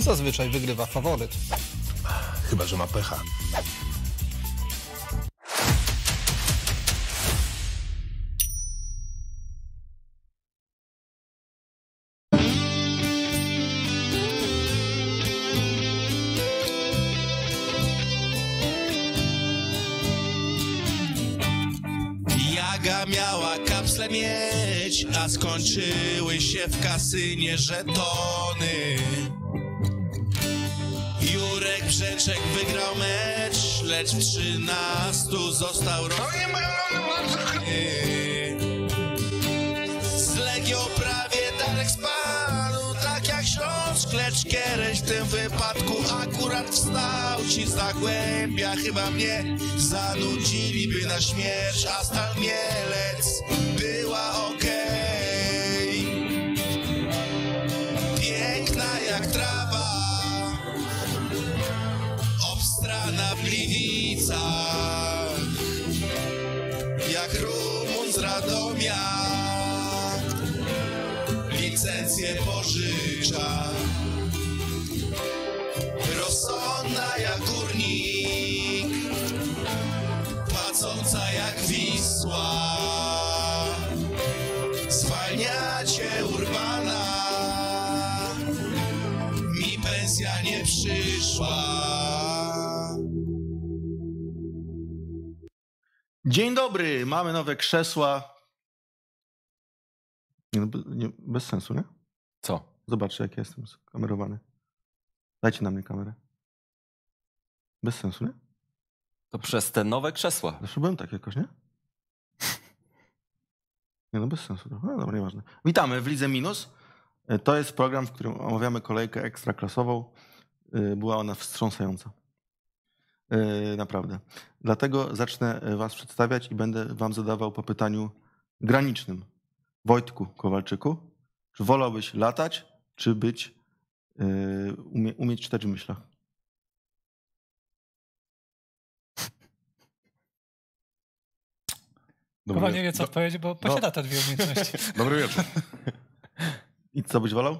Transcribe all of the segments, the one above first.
Zazwyczaj wygrywa faworyt. Chyba, że ma pecha. Jaga miała kapsle mieć, a skończyły się w kasynie żetony. Grzeczek wygrał mecz, lecz w trzynastu został roz... No z prawie Darek spadł, tak jak Śląsk, lecz Kiereś w tym wypadku akurat wstał. Ci z Zagłębia chyba mnie zanudziliby na śmierć, a Stal Mielec była okej. Okay. sztuka Rozsądna jak górnik Płacąca jak Wisła Zwalniacie Urbana Mi pensja nie przyszła Dzień dobry, mamy nowe krzesła. Nie, no, nie, bez sensu, nie? Co? Zobaczcie, jak jestem skamerowany. Dajcie na mnie kamerę. Bez sensu, nie? To przez te nowe krzesła. Zresztą byłem tak jakoś, nie? Nie no, bez sensu. No dobra, nieważne. Witamy w Lidze Minus. E, to jest program, w którym omawiamy kolejkę ekstraklasową. E, była ona wstrząsająca. E, naprawdę. Dlatego zacznę was przedstawiać i będę wam zadawał po pytaniu granicznym. Wojtku Kowalczyku, czy wolałbyś latać, czy być, e, umie, umieć czytać w myślach. Dobry Chyba nie wie, co odpowiedzieć, bo posiada no. te dwie umiejętności. Dobry wieczór. I co byś wolał?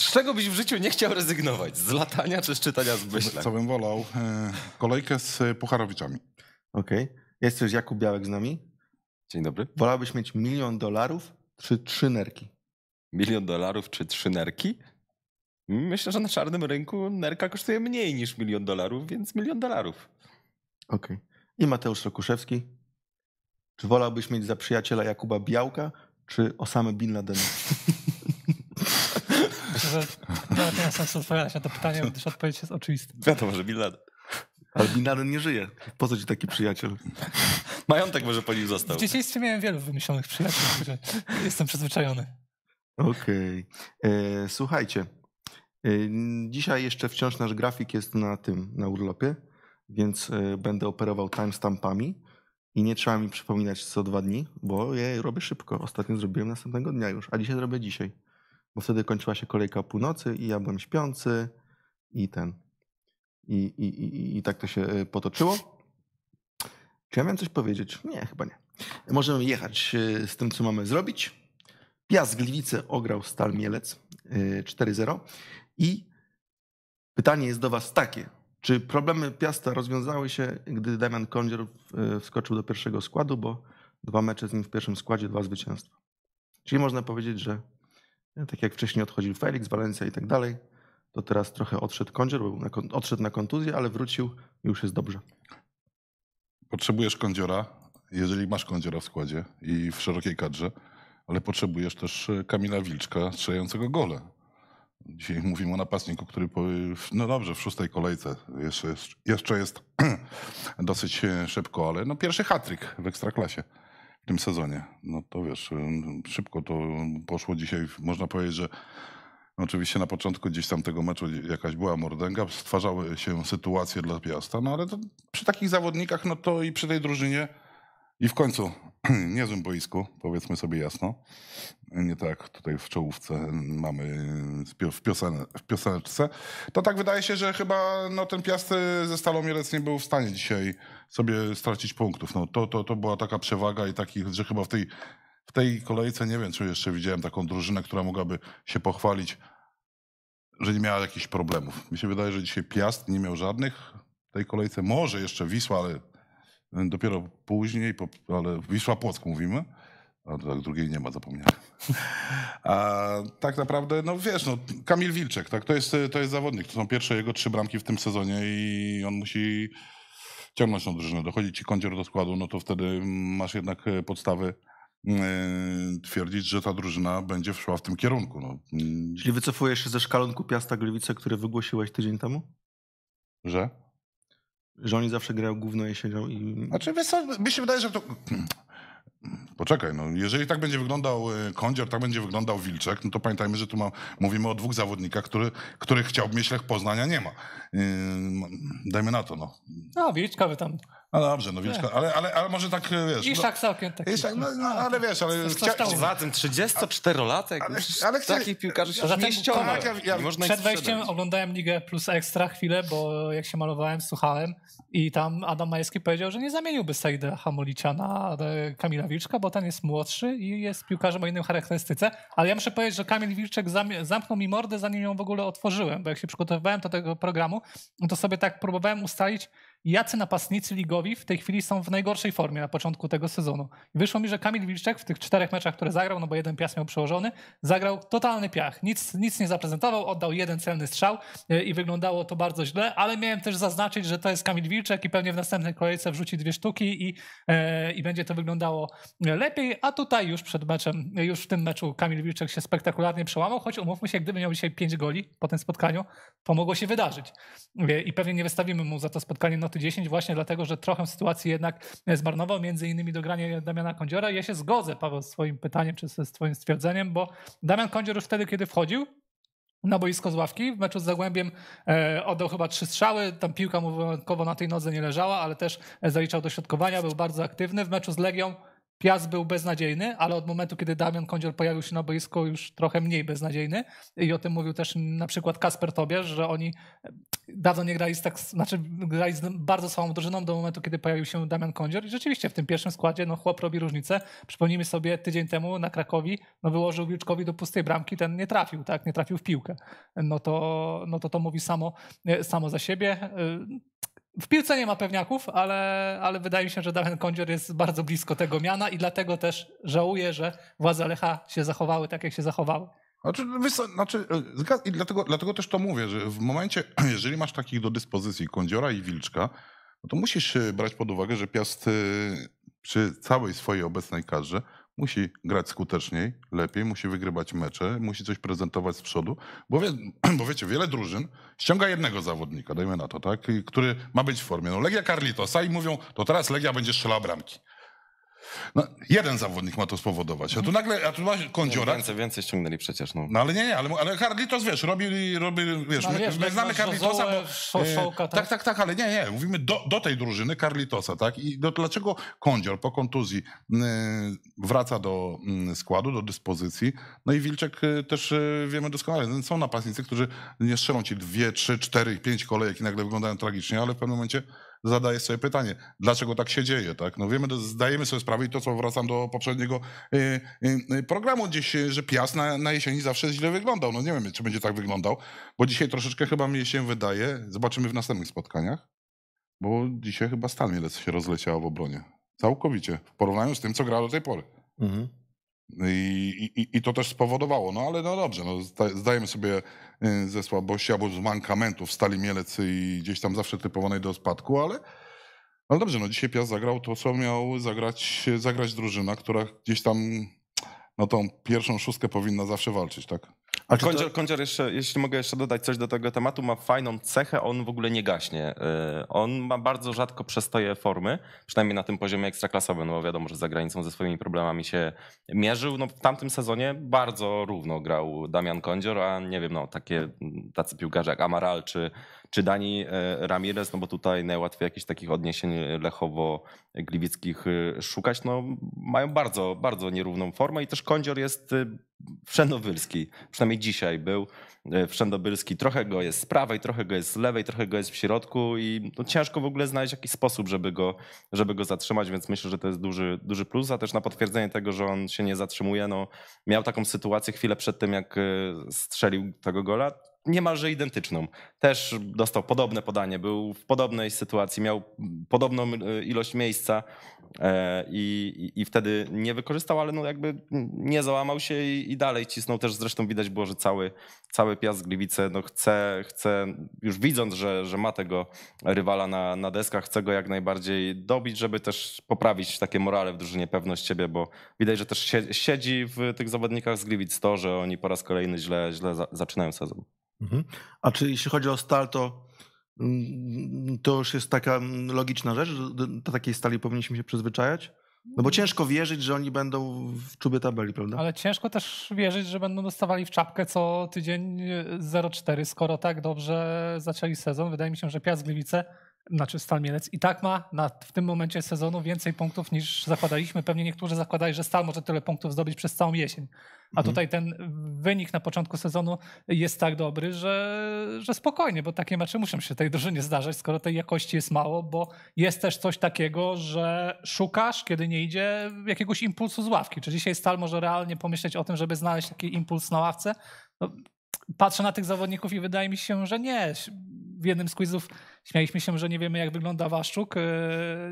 Z czego byś w życiu nie chciał rezygnować? Z latania czy z czytania z myślach? Co bym wolał? E, kolejkę z Pucharowiczami. Okej. Okay. Jest też Jakub Białek z nami. Dzień dobry. Wolałbyś mieć milion dolarów czy trzy nerki? milion dolarów czy trzy nerki? Myślę, że na czarnym rynku nerka kosztuje mniej niż milion dolarów, więc milion dolarów. Okej. Okay. I Mateusz Rokuszewski. Czy wolałbyś mieć za przyjaciela Jakuba Białka, czy Osamy Bin Laden? Myślę, nie ma sensu odpowiadać na to pytanie, gdyż odpowiedź jest oczywista. Wiadomo, że Bin Laden. Ale Bin Laden nie żyje. Po co ci taki przyjaciel? Majątek może po nim został. W dzieciństwie miałem wielu wymyślonych przyjaciół, jestem przyzwyczajony. Okej. Okay. E, słuchajcie, e, dzisiaj jeszcze wciąż nasz grafik jest na tym, na urlopie, więc e, będę operował timestampami i nie trzeba mi przypominać co dwa dni, bo je robię szybko. Ostatnio zrobiłem następnego dnia już, a dzisiaj zrobię dzisiaj, bo wtedy kończyła się kolejka północy i ja byłem śpiący i ten. I, i, i, i tak to się potoczyło. Czy ja miałem coś powiedzieć? Nie, chyba nie. Możemy jechać z tym, co mamy zrobić. Piast Gliwice ograł Stal Mielec 4-0 y, i pytanie jest do was takie. Czy problemy Piasta rozwiązały się, gdy Damian Kondzior y, wskoczył do pierwszego składu, bo dwa mecze z nim w pierwszym składzie, dwa zwycięstwa. Czyli można powiedzieć, że y, tak jak wcześniej odchodził Felix, Walencja i tak dalej, to teraz trochę odszedł Kondzior, bo na, odszedł na kontuzję, ale wrócił i już jest dobrze. Potrzebujesz Kondziora, jeżeli masz Kondziora w składzie i w szerokiej kadrze, ale potrzebujesz też e, Kamila Wilczka strzelającego gole. Dzisiaj mówimy o napastniku, który no dobrze, w szóstej kolejce jeszcze jest, jeszcze jest dosyć e, szybko, ale no pierwszy hatryk w Ekstraklasie w tym sezonie. No to wiesz, e, szybko to poszło dzisiaj. Można powiedzieć, że oczywiście na początku gdzieś tam tego meczu jakaś była mordęga, stwarzały się sytuacje dla Piasta, no ale przy takich zawodnikach, no to i przy tej drużynie i w końcu, niezłym boisku, powiedzmy sobie jasno, nie tak tutaj w czołówce mamy w, piosene, w pioseneczce, to tak wydaje się, że chyba no, ten Piast ze Stalą Mielec nie był w stanie dzisiaj sobie stracić punktów. No, to, to, to była taka przewaga i taki, że chyba w tej, w tej kolejce, nie wiem czy jeszcze widziałem taką drużynę, która mogłaby się pochwalić, że nie miała jakichś problemów. Mi się wydaje, że dzisiaj Piast nie miał żadnych w tej kolejce. Może jeszcze Wisła, ale Dopiero później, po, ale Wisła Płock mówimy, a tak drugiej nie ma, zapomniałem. A tak naprawdę, no wiesz, no, Kamil Wilczek, tak, to jest, to jest zawodnik, to są pierwsze jego trzy bramki w tym sezonie i on musi ciągnąć tą drużynę. Dochodzi ci kądzier do składu, no to wtedy masz jednak e, podstawy e, twierdzić, że ta drużyna będzie wszła w tym kierunku. No. Czyli wycofujesz się ze szkalonku Piasta Gliwice, który wygłosiłeś tydzień temu? Że? Że oni zawsze grają gówno i siedział i... Znaczy, wiesz co, mi się wydaje, że to... Poczekaj, no jeżeli tak będzie wyglądał y, Kondzior, tak będzie wyglądał Wilczek, no to pamiętajmy, że tu ma, mówimy o dwóch zawodnikach, który, których chciałby Lech Poznania nie ma. Yy, dajmy na to, no. No, Wilczka by tam no dobrze, no Wilczko, tak. ale, ale, ale może tak, e, wiesz... Iszak no, tak całkiem taki. Iszak, no, no, no, ale wiesz, ale... Chcia... Poza tym 34-latek, ale, ale chci... takich piłkarzy się zmieściono. Tak, ja, ja, przed wejściem oglądałem Ligę Plus Ekstra chwilę, bo jak się malowałem, słuchałem i tam Adam Majewski powiedział, że nie zamieniłby Saida Hamolicia na e, Kamila Wilczka, bo ten jest młodszy i jest piłkarzem o innej charakterystyce, ale ja muszę powiedzieć, że Kamil Wilczek zamknął mi mordę, zanim ją w ogóle otworzyłem, bo jak się przygotowywałem do tego programu, to sobie tak próbowałem ustalić, jacy napastnicy ligowi w tej chwili są w najgorszej formie na początku tego sezonu. I wyszło mi, że Kamil Wilczek w tych czterech meczach, które zagrał, no bo jeden piach miał przełożony, zagrał totalny piach. Nic, nic nie zaprezentował, oddał jeden celny strzał e, i wyglądało to bardzo źle, ale miałem też zaznaczyć, że to jest Kamil Wilczek i pewnie w następnej kolejce wrzuci dwie sztuki i, e, i będzie to wyglądało lepiej, a tutaj już przed meczem, już w tym meczu Kamil Wilczek się spektakularnie przełamał, choć umówmy się, gdyby miał dzisiaj pięć goli po tym spotkaniu, to mogło się wydarzyć. E, I pewnie nie wystawimy mu za to spotkanie no punkty 10 właśnie dlatego, że trochę sytuacji jednak zmarnował, między innymi dogranie Damiana Kądziora. Ja się zgodzę, Paweł, z swoim pytaniem czy z twoim stwierdzeniem, bo Damian Kądzior już wtedy, kiedy wchodził, na boisko z ławki. W meczu z Zagłębiem e, oddał chyba trzy strzały, tam piłka mu wyjątkowo na tej nodze nie leżała, ale też zaliczał dośrodkowania, był bardzo aktywny. W meczu z Legią Piast był beznadziejny, ale od momentu, kiedy Damian Kądzior pojawił się na boisku, już trochę mniej beznadziejny. I o tym mówił też na przykład Kasper Tobiasz, że oni dawno nie grali z tak, znaczy grali z bardzo słabą drużyną do momentu, kiedy pojawił się Damian Kądzior. I rzeczywiście w tym pierwszym składzie no, chłop robi różnicę. Przypomnijmy sobie tydzień temu na Krakowi, no wyłożył Wilczkowi do pustej bramki, ten nie trafił, tak, nie trafił w piłkę. No to no to, to mówi samo, samo za siebie. W piłce nie ma pewniaków, ale, ale wydaje mi się, że Damian Kądzior jest bardzo blisko tego miana i dlatego też żałuję, że władze Lecha się zachowały tak, jak się zachowały. Znaczy, znaczy, e, i dlatego, dlatego też to mówię, że w momencie, jeżeli masz takich do dyspozycji Kądziora i Wilczka, no to musisz e, brać pod uwagę, że Piast e, przy całej swojej obecnej karze musi grać skuteczniej, lepiej, musi wygrywać mecze, musi coś prezentować z przodu, bo, wie, bo wiecie, wiele drużyn ściąga jednego zawodnika, dajmy na to, tak, który ma być w formie. No Legia Carlitosa i mówią, to teraz Legia będzie strzelała bramki. No, jeden zawodnik ma to spowodować. A tu mhm. nagle, a tu właśnie kądziora. Więcej, no, więcej ściągnęli przecież. No, no ale nie, nie, ale, ale Carlitos, wiesz, robi, robi wiesz, no, my, wiesz, my znamy Carlitosa, bo... E, tak? tak, tak, tak, ale nie, nie, mówimy do, do tej drużyny Carlitosa, tak? I do, dlaczego kądzior po kontuzji y, wraca do y, składu, do dyspozycji, no i Wilczek y, też wiemy doskonale, no, są napastnicy, którzy nie strzelą ci dwie, trzy, cztery, pięć kolejek i nagle wyglądają tragicznie, ale w pewnym momencie zadaję sobie pytanie, dlaczego tak się dzieje, tak? No wiemy, zdajemy sobie sprawę i to, co wracam do poprzedniego y, y, y, programu gdzieś, że Piast na, na jesieni zawsze źle wyglądał. No nie wiem, czy będzie tak wyglądał, bo dzisiaj troszeczkę chyba mi się wydaje, zobaczymy w następnych spotkaniach, bo dzisiaj chyba stan Mielec się rozleciał w obronie. Całkowicie. W porównaniu z tym, co gra do tej pory. Mhm. I, i, I, to też spowodowało, no ale no dobrze, no, zdajemy sobie Y, ze słabości albo z mankamentów stali Mielec i gdzieś tam zawsze typowanej do spadku, ale, ale dobrze, no dzisiaj Piast zagrał to, co miał zagrać, zagrać drużyna, która gdzieś tam no tą pierwszą szóstkę powinna zawsze walczyć, tak? A Kądzior, to... Kądzior jeszcze, jeśli mogę jeszcze dodać coś do tego tematu, ma fajną cechę, on w ogóle nie gaśnie. Y, on ma bardzo rzadko przestoje formy, przynajmniej na tym poziomie ekstraklasowym, no bo wiadomo, że za granicą ze swoimi problemami się mierzył. No, w tamtym sezonie bardzo równo grał Damian Kądzior, a nie wiem, no, takie tacy piłkarze jak Amaral czy, czy Dani e, Ramirez, no bo tutaj najłatwiej jakichś takich odniesień e, lechowo-gliwickich e, szukać, no mają bardzo, bardzo nierówną formę i też kądzior jest wszędobylski, przynajmniej dzisiaj był wszędobylski. Trochę go jest z prawej, trochę go jest z lewej, trochę go jest w środku i no ciężko w ogóle znaleźć jakiś sposób, żeby go, żeby go zatrzymać, więc myślę, że to jest duży, duży plus, a też na potwierdzenie tego, że on się nie zatrzymuje, no miał taką sytuację chwilę przed tym, jak strzelił tego gola, niemalże identyczną. Też dostał podobne podanie, był w podobnej sytuacji, miał mm, podobną y, ilość miejsca e, i, i wtedy nie wykorzystał, ale no jakby mm, nie załamał się i, i, dalej cisnął. Też zresztą widać było, że cały, cały Piast Gliwice no chce, chce, już widząc, że, że ma tego rywala na, na deskach, chce go jak najbardziej dobić, żeby też poprawić takie morale w drużynie, pewność siebie, bo widać, że też siedzi w tych zawodnikach z Gliwic to, że oni po raz kolejny źle, źle zaczynają sezon. Mhm. A czy jeśli chodzi o stal, to mm, to już jest taka mm, logiczna rzecz, że do takiej stali powinniśmy się przyzwyczajać? No bo mm. ciężko wierzyć, że oni będą w czubie tabeli, prawda? Ale ciężko też wierzyć, że będą dostawali w czapkę co tydzień 0,4, e, skoro tak dobrze zaczęli sezon. Wydaje mi się, że Piast Gliwice znaczy Stal Mielec i tak ma na, w tym momencie sezonu więcej punktów niż zakładaliśmy. Pewnie niektórzy zakładali, że Stal może tyle punktów zdobyć przez całą jesień. A mhm. tutaj ten wynik na początku sezonu jest tak dobry, że, że spokojnie, bo takie mecze muszą się tej drużynie zdarzać, skoro tej jakości jest mało, bo jest też coś takiego, że szukasz, kiedy nie idzie, jakiegoś impulsu z ławki. Czy dzisiaj Stal może realnie pomyśleć o tym, żeby znaleźć taki impuls na ławce? No, patrzę na tych zawodników i wydaje mi się, że nie. W jednym z quizów Śmialiśmy się, że nie wiemy, jak wygląda Waszczuk. E,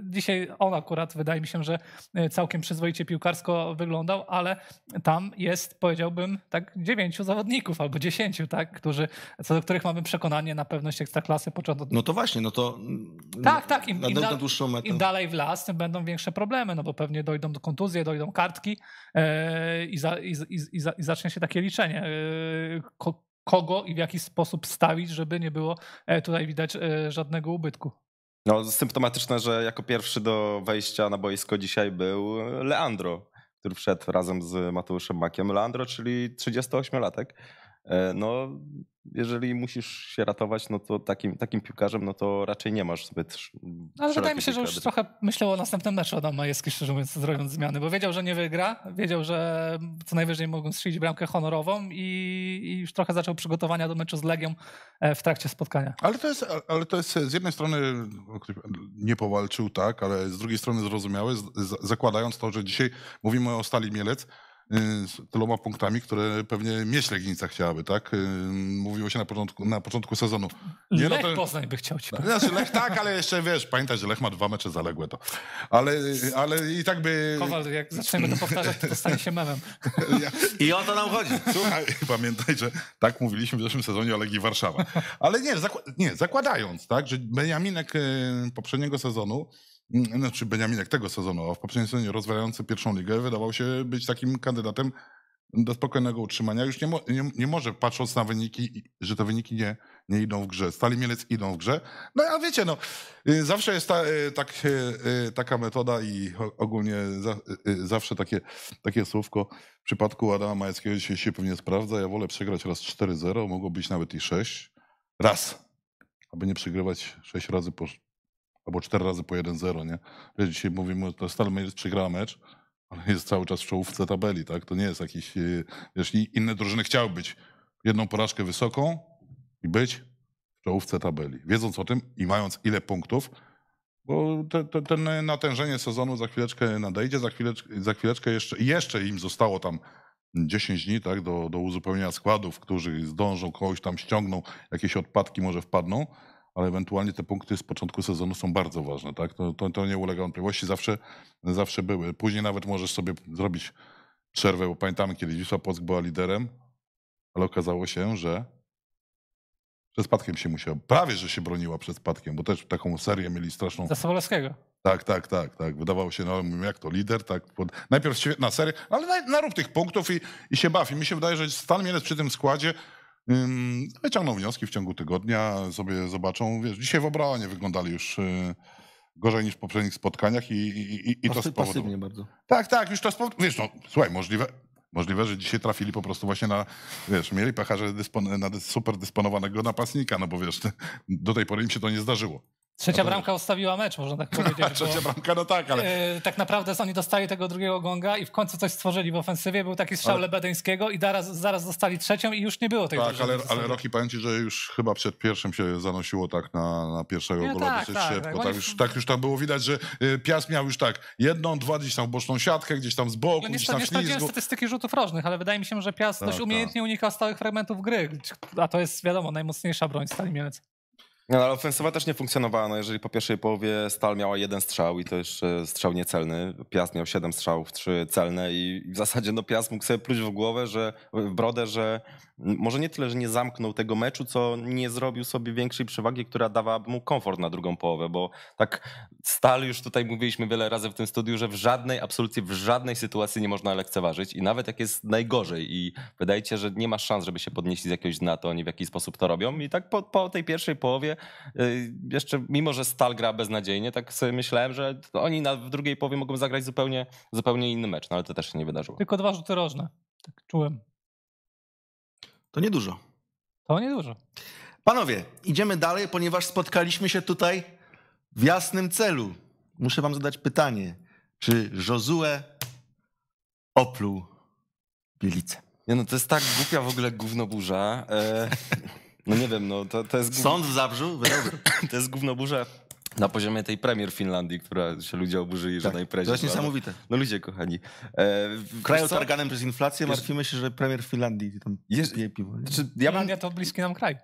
dzisiaj on akurat wydaje mi się, że e, całkiem przyzwoicie piłkarsko wyglądał, ale tam jest, powiedziałbym, tak dziewięciu zawodników albo dziesięciu, tak, którzy, co do których mamy przekonanie na pewność ekstraklasy początku. No to właśnie, no to tak, tak, im, im, im dalej w las, tym będą większe problemy, no bo pewnie dojdą do kontuzji, dojdą kartki e, i, za, i, i, i, zacznie się takie liczenie kogo i w jaki sposób stawić, żeby nie było e, tutaj widać e, żadnego ubytku. No, symptomatyczne, że jako pierwszy do wejścia na boisko dzisiaj był Leandro, który wszedł razem z Mateuszem Makiem. Leandro, czyli 38-latek, E, no jeżeli musisz się ratować, no to takim, takim piłkarzem, no to raczej nie masz zbyt. No, ale wydaje mi się, że już kredyt. trochę myślał o następnym meczu Adam Majewski, szczerze mówiąc, zrobiąc zmiany, bo wiedział, że nie wygra, wiedział, że co najwyżej mogą strzelić bramkę honorową i, i, już trochę zaczął przygotowania do meczu z Legią e, w trakcie spotkania. Ale to jest, ale to jest z jednej strony no, nie powalczył, tak, ale z drugiej strony zrozumiałe, zakładając to, że dzisiaj mówimy o Stali Mielec, Y, z tyloma punktami, które pewnie Mieśle Glinica chciałaby, tak? Y, mówiło się na początku, na początku sezonu. Nie, no Lech no to... Poznań by chciał ci no, Znaczy Lech tak, ale jeszcze wiesz, pamiętaj, że Lech ma dwa mecze zaległe to. Ale, ale i tak by... Kowal, jak zaczniemy to powtarzać, to stanie się memem. Ja... I o to nam chodzi. Słuchaj, pamiętaj, że tak mówiliśmy w zeszłym sezonie o Legii Warszawa. Ale nie, zakła... nie zakładając, tak, że Beniaminek y, poprzedniego sezonu znaczy Beniaminek tego sezonu, a w poprzednim sezonie rozwalający pierwszą ligę, wydawał się być takim kandydatem do spokojnego utrzymania. Już nie, mo, nie, nie, może, patrząc na wyniki, że te wyniki nie, nie idą w grze. Stali Mielec idą w grze. No a wiecie, no, y, zawsze jest ta, y, tak, y, taka metoda i ogólnie za, zawsze takie, takie słówko. W przypadku Adama Majeckiego dzisiaj się pewnie sprawdza. Ja wolę przegrać raz 4-0, mogło być nawet i 6. Raz. Aby nie przegrywać 6 razy po, albo cztery razy po 1-0, nie? Wiesz, dzisiaj mówimy, to Stal jest przegrała mecz, ale jest cały czas w czołówce tabeli, tak? To nie jest jakiś, e, wiesz, inne drużyny chciały być jedną porażkę wysoką i być w czołówce tabeli. Wiedząc o tym i mając ile punktów, bo te, te, ten natężenie sezonu za chwileczkę nadejdzie, za chwileczkę, za chwileczkę jeszcze, jeszcze im zostało tam 10 dni tak, do, do uzupełnienia składów, którzy zdążą, kogoś tam ściągną, jakieś odpadki może wpadną ale ewentualnie te punkty z początku sezonu są bardzo ważne. Tak? To, to, to nie ulega wątpliwości, zawsze, zawsze były. Później nawet możesz sobie zrobić przerwę, bo pamiętamy kiedyś Wisła Płock była liderem, ale okazało się, że przed spadkiem się musiała, prawie że się broniła przed spadkiem, bo też taką serię mieli straszną. Za Sobolewskiego. Tak, tak, tak, tak. Wydawało się, no jak to lider, tak. Najpierw świetna seria, ale narób tych punktów i, i się bawi. Mi się wydaje, że Stan Mielec przy tym składzie Wyciągną wnioski w ciągu tygodnia, sobie zobaczą. Wiesz, dzisiaj w obronie wyglądali już y, gorzej niż w poprzednich spotkaniach i, i, i, to z powodu... bardzo. Tak, tak, już to z powodu... Wiesz, no, słuchaj, możliwe, Możliwe, że dzisiaj trafili po prostu właśnie na, wiesz, mieli pecha, że na super dysponowanego napastnika, no bo wiesz, do tej pory im się to nie zdarzyło. Trzecia no bramka ustawiła mecz, można tak powiedzieć. Trzecia bramka, no tak, ale... Yy, tak naprawdę oni dostali tego drugiego gonga i w końcu coś stworzyli w ofensywie. Był taki strzał ale... Lebedeńskiego i zaraz, zaraz dostali trzecią i już nie było tej Tak, ale, ale Roki, pamięci, że już chyba przed pierwszym się zanosiło tak na, na pierwszego no, gola tak, dosyć tak, szybko. Tak, tak, już, tak już tam było widać, że e, Piast miał już tak jedną, dwa gdzieś tam boczną siatkę, gdzieś tam z boku, no, gdzieś tam nie statystyki rzutów rożnych, ale wydaje mi się, że Piast dość tak, tak. umiejętnie unikał stałych fragmentów gry, a to jest wiadomo najmocniejsza broń Stali Mielec. No ale ofensywa też nie funkcjonowała, no jeżeli po pierwszej połowie Stal miała jeden strzał i to jeszcze strzał niecelny, Piast miał siedem strzałów, trzy celne i w zasadzie no Piast mógł sobie pluć w głowę, że w brodę, że może nie tyle, że nie zamknął tego meczu, co nie zrobił sobie większej przewagi, która dawałaby mu komfort na drugą połowę, bo tak Stal już tutaj mówiliśmy wiele razy w tym studiu, że w żadnej, absolutnie w żadnej sytuacji nie można lekceważyć i nawet jak jest najgorzej i wydaje się, że nie ma szans, żeby się podnieść z jakiegoś dna, to oni w jakiś sposób to robią i tak po, po tej pierwszej połowie y, jeszcze, mimo że Stal gra beznadziejnie, tak sobie myślałem, że oni na, w drugiej połowie mogą zagrać zupełnie, zupełnie inny mecz, no ale to też się nie wydarzyło. Tylko dwa rzuty rożne, tak czułem. To niedużo. To niedużo. Panowie, idziemy dalej, ponieważ spotkaliśmy się tutaj w jasnym celu. Muszę wam zadać pytanie, czy Jozue opluł bielicę? Nie no, to jest tak głupia w ogóle gównoburza. E, no nie wiem, no to, to jest... głupia. Sąd w Zabrzu? to jest gównoburza na poziomie tej premier Finlandii, która się ludzie oburzyli, tak, że na imprezie. To jest no. niesamowite. No ludzie kochani. E, Kraj otarganym przez inflację, wiesz, martwimy się, że premier Finlandii tam jest, pije piwo. Znaczy, ja bym... Finlandia to bliski nam kraj.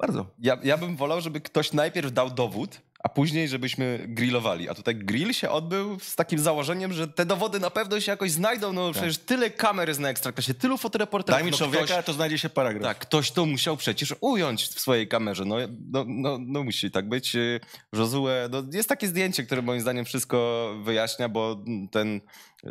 Bardzo. Ja, ja bym wolał, żeby ktoś najpierw dał dowód, a później, żebyśmy grillowali. A tutaj grill się odbył z takim założeniem, że te dowody na pewno się jakoś znajdą. No tak. przecież tyle kamer jest na ekstrakcie, tylu fotoreporterów. Daj mi no, człowieka, ktoś, to znajdzie się paragraf. Tak, ktoś to musiał przecież ująć w swojej kamerze. No, no, no, no musi tak być. Y, Josue, no, jest takie zdjęcie, które moim zdaniem wszystko wyjaśnia, bo ten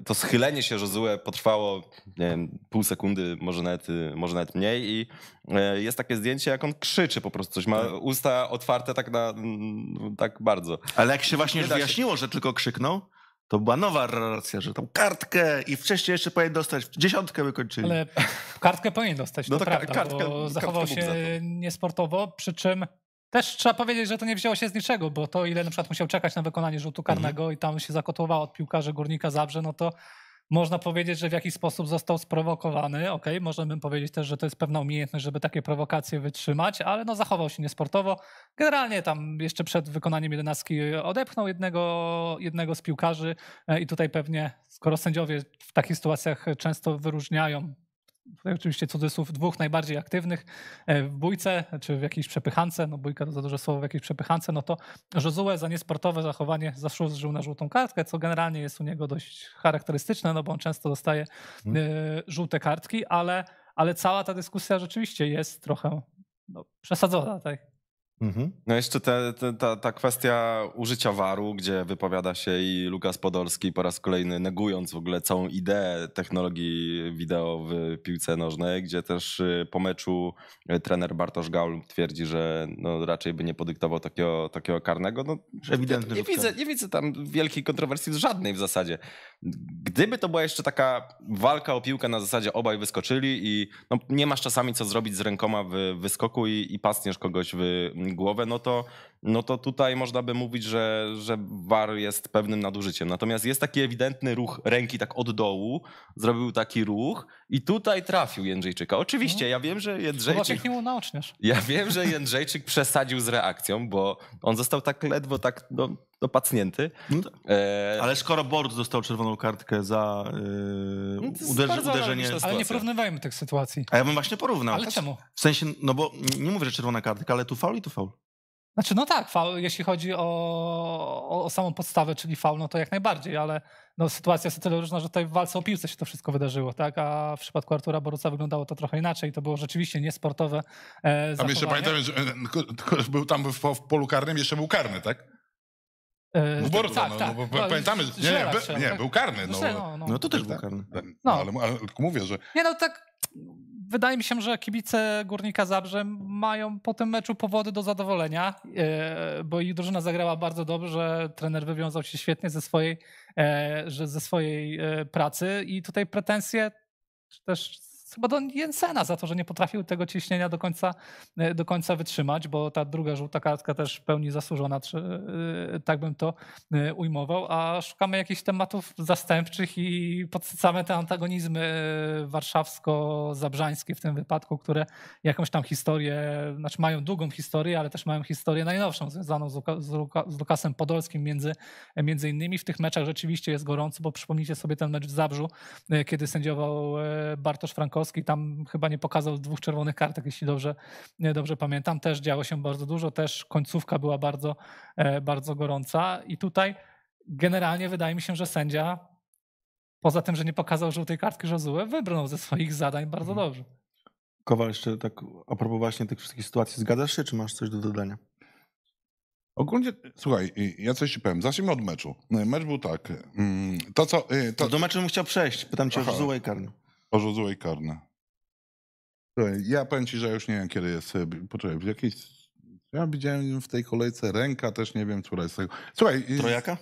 to schylenie się Jozue potrwało wiem, pół sekundy, może nawet, y, może nawet mniej i e, jest takie zdjęcie, jak on krzyczy po prostu coś, ma tak. usta otwarte tak, na, mm, tak bardzo. Ale jak się właśnie już wyjaśniło, się... że tylko krzyknął, to była nowa relacja, że tą kartkę i wcześniej jeszcze powinien dostać, dziesiątkę wykończyli. Ale kartkę powinien dostać, no to, to prawda, kartkę, bo zachował kartkę się za niesportowo, przy czym też trzeba powiedzieć, że to nie wzięło się z niczego, bo to ile na przykład musiał czekać na wykonanie rzutu mhm. karnego mhm. i tam się zakotłowało od piłkarza Górnika Zabrze, no to można powiedzieć, że w jakiś sposób został sprowokowany. Okej, okay, możemy powiedzieć też, że to jest pewna umiejętność, żeby takie prowokacje wytrzymać, ale no zachował się niesportowo. Generalnie tam jeszcze przed wykonaniem jedenastki odepchnął jednego, jednego z piłkarzy e, i tutaj pewnie, skoro sędziowie w takich sytuacjach często wyróżniają tutaj oczywiście cudzysłów, dwóch najbardziej aktywnych e, w bójce czy w jakiejś przepychance, no bójka to za duże słowo, w jakiejś przepychance, no to Josue za niesportowe zachowanie zasłużył na żółtą kartkę, co generalnie jest u niego dość charakterystyczne, no bo on często dostaje hmm. żółte kartki, ale, ale cała ta dyskusja rzeczywiście jest trochę no, przesadzona, tak? Mhm. No jeszcze te, te, ta, ta kwestia użycia waru, gdzie wypowiada się i Lukas Podolski po raz kolejny negując w ogóle całą ideę technologii wideo w piłce nożnej, gdzie też y, po meczu y, trener Bartosz Gaul twierdzi, że no raczej by nie podyktował takiego, takiego karnego. No, ewidentnie nie, nie widzę, nie widzę tam wielkiej kontrowersji żadnej w zasadzie. Gdyby to była jeszcze taka walka o piłkę na zasadzie obaj wyskoczyli i no, nie masz czasami co zrobić z rękoma w wyskoku i, i pasniesz kogoś w głowę, no to no to tutaj można by mówić, że, że VAR jest pewnym nadużyciem. Natomiast jest taki ewidentny ruch ręki tak od dołu, zrobił taki ruch i tutaj trafił Jędrzejczyka. Oczywiście, no. ja wiem, że Jędrzejczyk... Zobacz, jak naoczniasz. Ja wiem, że Jędrzejczyk przesadził z reakcją, bo on został tak ledwo tak no, dopacnięty. No, e... Ale skoro Bord dostał czerwoną kartkę za yy, uderz, uderzenie... Ale nie porównywajmy tych sytuacji. A ja bym właśnie porównał. Ale czemu? W sensie, no bo nie mówię, że czerwona kartka, ale tu faul i tu faul. Znaczy, no tak, faul, jeśli chodzi o, o, o, samą podstawę, czyli faul, no to jak najbardziej, ale no, sytuacja jest o tyle różna, że tutaj w walce o piłce się to wszystko wydarzyło, tak? A w przypadku Artura Boruca wyglądało to trochę inaczej. To było rzeczywiście niesportowe e, A jeszcze pamiętam, że, e, był tam w, w polu karnym, jeszcze był karny, tak? E, no Boruta, tak, no, tak. No, bo no, pamiętamy, że nie, nie, nie, tak. był karny. No, no, no. no to też tak. był karny. No, ale, ale mówię, że... Nie, no tak wydaje mi się, że kibice Górnika Zabrze mają po tym meczu powody do zadowolenia, e, bo ich drużyna zagrała bardzo dobrze, trener wywiązał się świetnie ze swojej, e, ze swojej e, pracy i tutaj pretensje, czy też chyba do Jensena za to, że nie potrafił tego ciśnienia do końca, e, do końca wytrzymać, bo ta druga żółta kartka też w pełni zasłużona, e, tak bym to e, ujmował, a szukamy jakichś tematów zastępczych i podsycamy te antagonizmy warszawsko-zabrzańskie w tym wypadku, które jakąś tam historię, znaczy mają długą historię, ale też mają historię najnowszą związaną z, Lukasem Podolskim między, między innymi. W tych meczach rzeczywiście jest gorąco, bo przypomnijcie sobie ten mecz w Zabrzu, kiedy sędziował Bartosz Frankowski tam chyba nie pokazał dwóch czerwonych kartek, jeśli dobrze, dobrze pamiętam. Też działo się bardzo dużo, też końcówka była bardzo, e, bardzo gorąca i tutaj generalnie wydaje mi się, że sędzia poza tym, że nie pokazał żółtej kartki Jozue, wybrnął ze swoich zadań bardzo mhm. dobrze. Kowal, jeszcze tak a propos właśnie tych wszystkich sytuacji, zgadzasz się, czy masz coś do dodania? Ogólnie, słuchaj, ja coś ci powiem. Zacznijmy od meczu. Mecz był tak. Mm, to, co. Y, to... No do meczu bym chciał przejść. Pytam cię Aha. o i karny. O złej karny. ja powiem ci, że już nie wiem, kiedy jest. E, poczekaj, w jakiejś. Ja widziałem w tej kolejce ręka, też nie wiem, która jest tego. Słuchaj. Trojaka?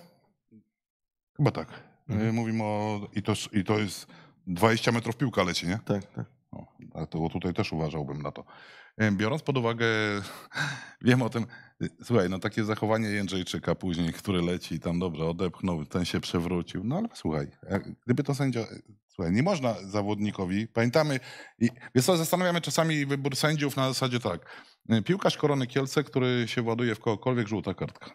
Chyba tak. E, mhm. Mówimy o. I to, I to jest 20 metrów piłka leci, nie? Tak, tak. O, a to tutaj też uważałbym na to. E, biorąc pod uwagę, wiem o tym, słuchaj, no takie zachowanie Jędrzejczyka później, który leci tam dobrze, odepchnął, ten się przewrócił, no ale słuchaj, gdyby to sędzia, Słuchaj, nie można zawodnikowi, pamiętamy, i, wiesz co, zastanawiamy czasami wybór sędziów na zasadzie tak, y, piłkarz Korony Kielce, który się właduje w kogokolwiek, żółta kartka.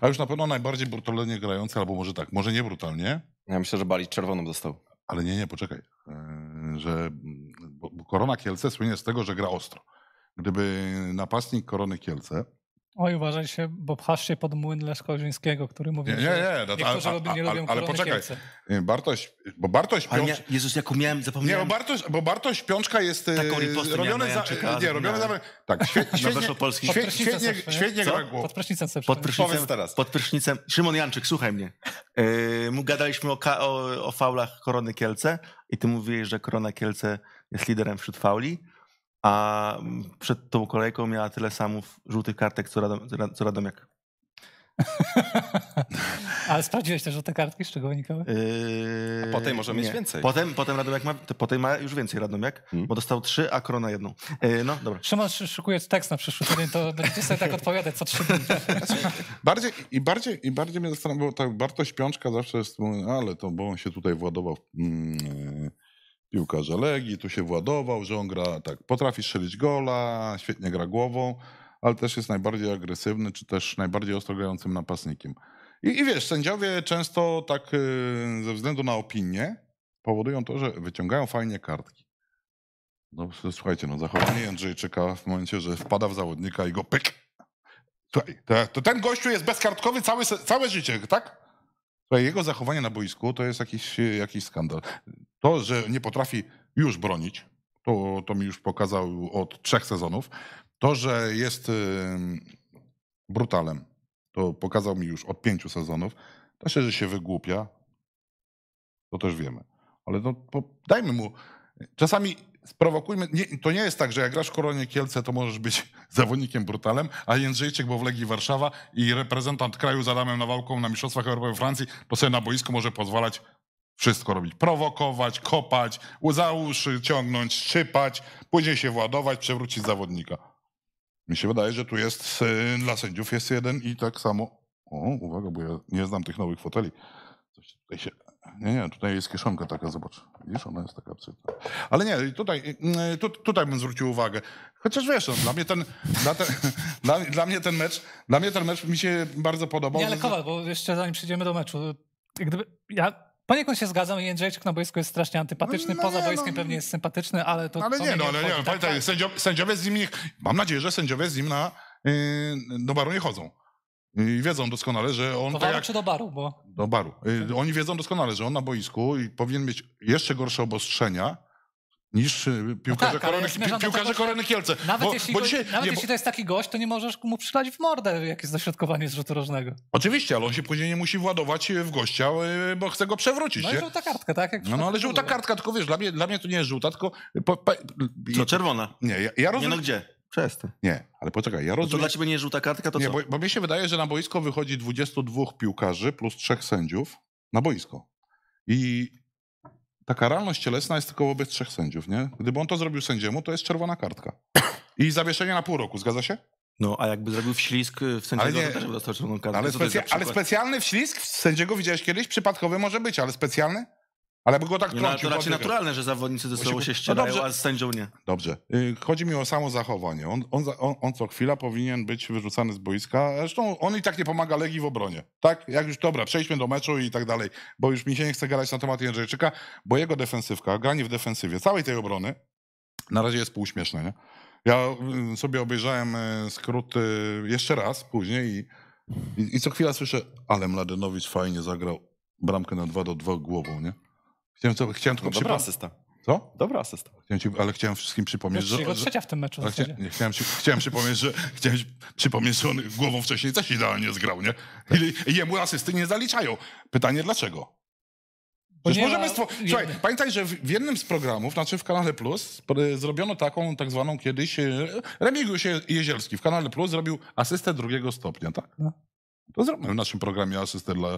A już na pewno najbardziej brutalnie grający, albo może tak, może nie brutalnie. Ja myślę, że Balić czerwoną dostał. Ale nie, nie, poczekaj, y, że Korona Kielce słynie z tego, że gra ostro. Gdyby napastnik Korony Kielce Oj, uważaj się, bo pchasz się pod młyn Leszko Zińskiego, który mówi, nie, nie, nie, no, niektórzy a, a, nie lubią Ale poczekaj, Kielce. Bartoś, bo Bartoś Piączka... Ja, Jezus, jaką miałem, zapomniałem. Nie, bo Bartoś, bo Bartoś Piączka jest e, robiony za... Czeka, e, nie, robiony za... Tak, świetnie, świetnie, świetnie, świetnie gra głową. Pod prysznicem sobie pod prysznicem, teraz. Pod prysznicem. Szymon Janczyk, słuchaj mnie. Yy, gadaliśmy o, o, o faulach Korony Kielce i ty mówiłeś, że Korona Kielce jest liderem wśród fauli a mm, przed tą kolejką miała tyle samów żółtych kartek, co, Radom, co Radomiak. Ale sprawdziłeś też żółte kartki, z czego wynikały? Yy, po tej może mieć więcej. Potem, potem Radomiak ma, po tej ma już więcej Radomiak, hmm. bo dostał trzy, a Korona jedną. Yy, no, dobra. Szymon, szykujesz tekst na przyszły tydzień, to będziecie sobie tak odpowiadać co trzy dni. bardziej, i, bardziej, I bardziej mnie zastanawiało, tak wartość piączka zawsze jest, ale to bo on się tutaj władował w, mm, piłkarza Legii, tu się władował, że on gra tak, potrafi strzelić gola, świetnie gra głową, ale też jest najbardziej agresywny, czy też najbardziej ostro grającym napastnikiem. I, i wiesz, sędziowie często tak yy, ze względu na opinię powodują to, że wyciągają fajnie kartki. No słuchajcie, no zachowanie Jędrzejczyka w momencie, że wpada w zawodnika i go pyk. Słuchaj, to, to ten gościu jest bezkartkowy całe, całe życie, tak? Słuchaj, jego zachowanie na boisku to jest jakiś, jakiś skandal. To, że nie potrafi już bronić, to, to mi już pokazał od trzech sezonów. To, że jest brutalem, to pokazał mi już od pięciu sezonów. To się, że się wygłupia, to też wiemy. Ale no, dajmy mu. Czasami sprowokujmy. Nie, to nie jest tak, że jak grasz w Koronie Kielce, to możesz być zawodnikiem brutalem, a Jędrzejczyk, bo w Legii Warszawa i reprezentant kraju z Adamem Nawałką na Mistrzostwach Europy we Francji, to sobie na boisku może pozwalać wszystko robić. Prowokować, kopać, za uszy ciągnąć, szczypać, później się władować, przewrócić zawodnika. Mi się wydaje, że tu jest y, dla sędziów jest jeden i tak samo. O, uwaga, bo ja nie znam tych nowych foteli. Coś tutaj się. Nie, nie, tutaj jest kieszonka taka, zobacz. Widzisz, ona jest taka psyta. Ale nie, tutaj, y, y, tu, tutaj bym zwrócił uwagę. Chociaż wiesz, no, dla, mnie ten, dla, te, dla, dla, mnie ten mecz, dla mnie ten mecz mi się bardzo podobał. Nie, ale Kowal, bo jeszcze zanim przejdziemy do meczu, gdyby, ja Poniekąd się zgadzam, Jędrzejczyk na boisku jest strasznie antypatyczny, no, no, poza nie, boiskiem no, pewnie jest sympatyczny, ale to... Ale nie, no, ale nie, no, pamiętaj, tak, sędziowie, sędziowie z nim, nie, mam nadzieję, że sędziowie z nim na, y, do baru nie chodzą. I y, wiedzą doskonale, że on. Do baru tak jak, czy do baru? Bo... Do baru. Y, oni wiedzą doskonale, że on na boisku i powinien mieć jeszcze gorsze obostrzenia niż y, piłkarze, tak, korony, ja piłkarze tego, korony Kielce. Nawet, bo, jeśli, bo dzisiaj, nawet nie, jeśli to jest taki gość, to nie możesz mu przylać w mordę, jakieś jest dośrodkowanie z rzutu rożnego. Oczywiście, ale on się później nie musi władować y, w gościa, y, bo chce go przewrócić. No i żółta kartka, tak? Jak no, no ale żółta kartka, tylko wiesz, dla mnie, dla mnie to nie jest żółta, tylko... Po, po, to czerwona. Nie, ja, ja rozumiem... Nie no gdzie? to Nie, ale poczekaj, ja no rozumiem. to dla ciebie nie jest żółta kartka, to nie, co? Bo, bo mi się wydaje, że na boisko wychodzi 22 piłkarzy plus trzech sędziów na boisko. I ta karalność cielesna jest tylko wobec trzech sędziów, nie? Gdyby on to zrobił sędziemu, to jest czerwona kartka. I zawieszenie na pół roku, zgadza się? No, a jakby zrobił wślizg e, w sędziego, ale to też by dostał czerwoną kartkę. Ale, specy ale specjalny wślizg w sędziego widziałeś kiedyś? Przypadkowy może być, ale specjalny? Ale by go tak trącił. No, to raczej naturalne, że zawodnicy ze sobą się no ścierają, no a z sędzią nie. Dobrze. Y, chodzi mi o samo zachowanie. On, on, on, on, co chwila powinien być wyrzucany z boiska. Zresztą on i tak nie pomaga Legii w obronie. Tak? Jak już, dobra, przejdźmy do meczu i tak dalej. Bo już mi się nie chce gadać na temat Jędrzejczyka, bo jego defensywka, granie w defensywie całej tej obrony na razie jest półśmieszne, nie? Ja y, sobie obejrzałem y, skrót jeszcze raz później i, i, i co chwila słyszę, ale Mladenowicz fajnie zagrał bramkę na 2 do 2 głową, nie? Chciałem, co, chciałem no tylko przypomnieć. dobra asysta. Co? Dobra asysta. Chciałem ci, ale chciałem wszystkim przypomnieć, no, że... Jego trzecia w tym meczu chcia, nie, chciałem, ci, chciałem przypomnieć, że chciałem przypomnieć, że on głową wcześniej też idealnie zgrał, nie? Tak. I, jemu asysty nie zaliczają. Pytanie dlaczego? możemy stwo... Słuchaj, pamiętaj, że w jednym z programów, znaczy w Kanale Plus, zrobiono taką tak zwaną kiedyś... E, Remigiusz Jezielski w Kanale Plus zrobił asystę drugiego stopnia, tak? No. To zrobimy w naszym programie asystę dla,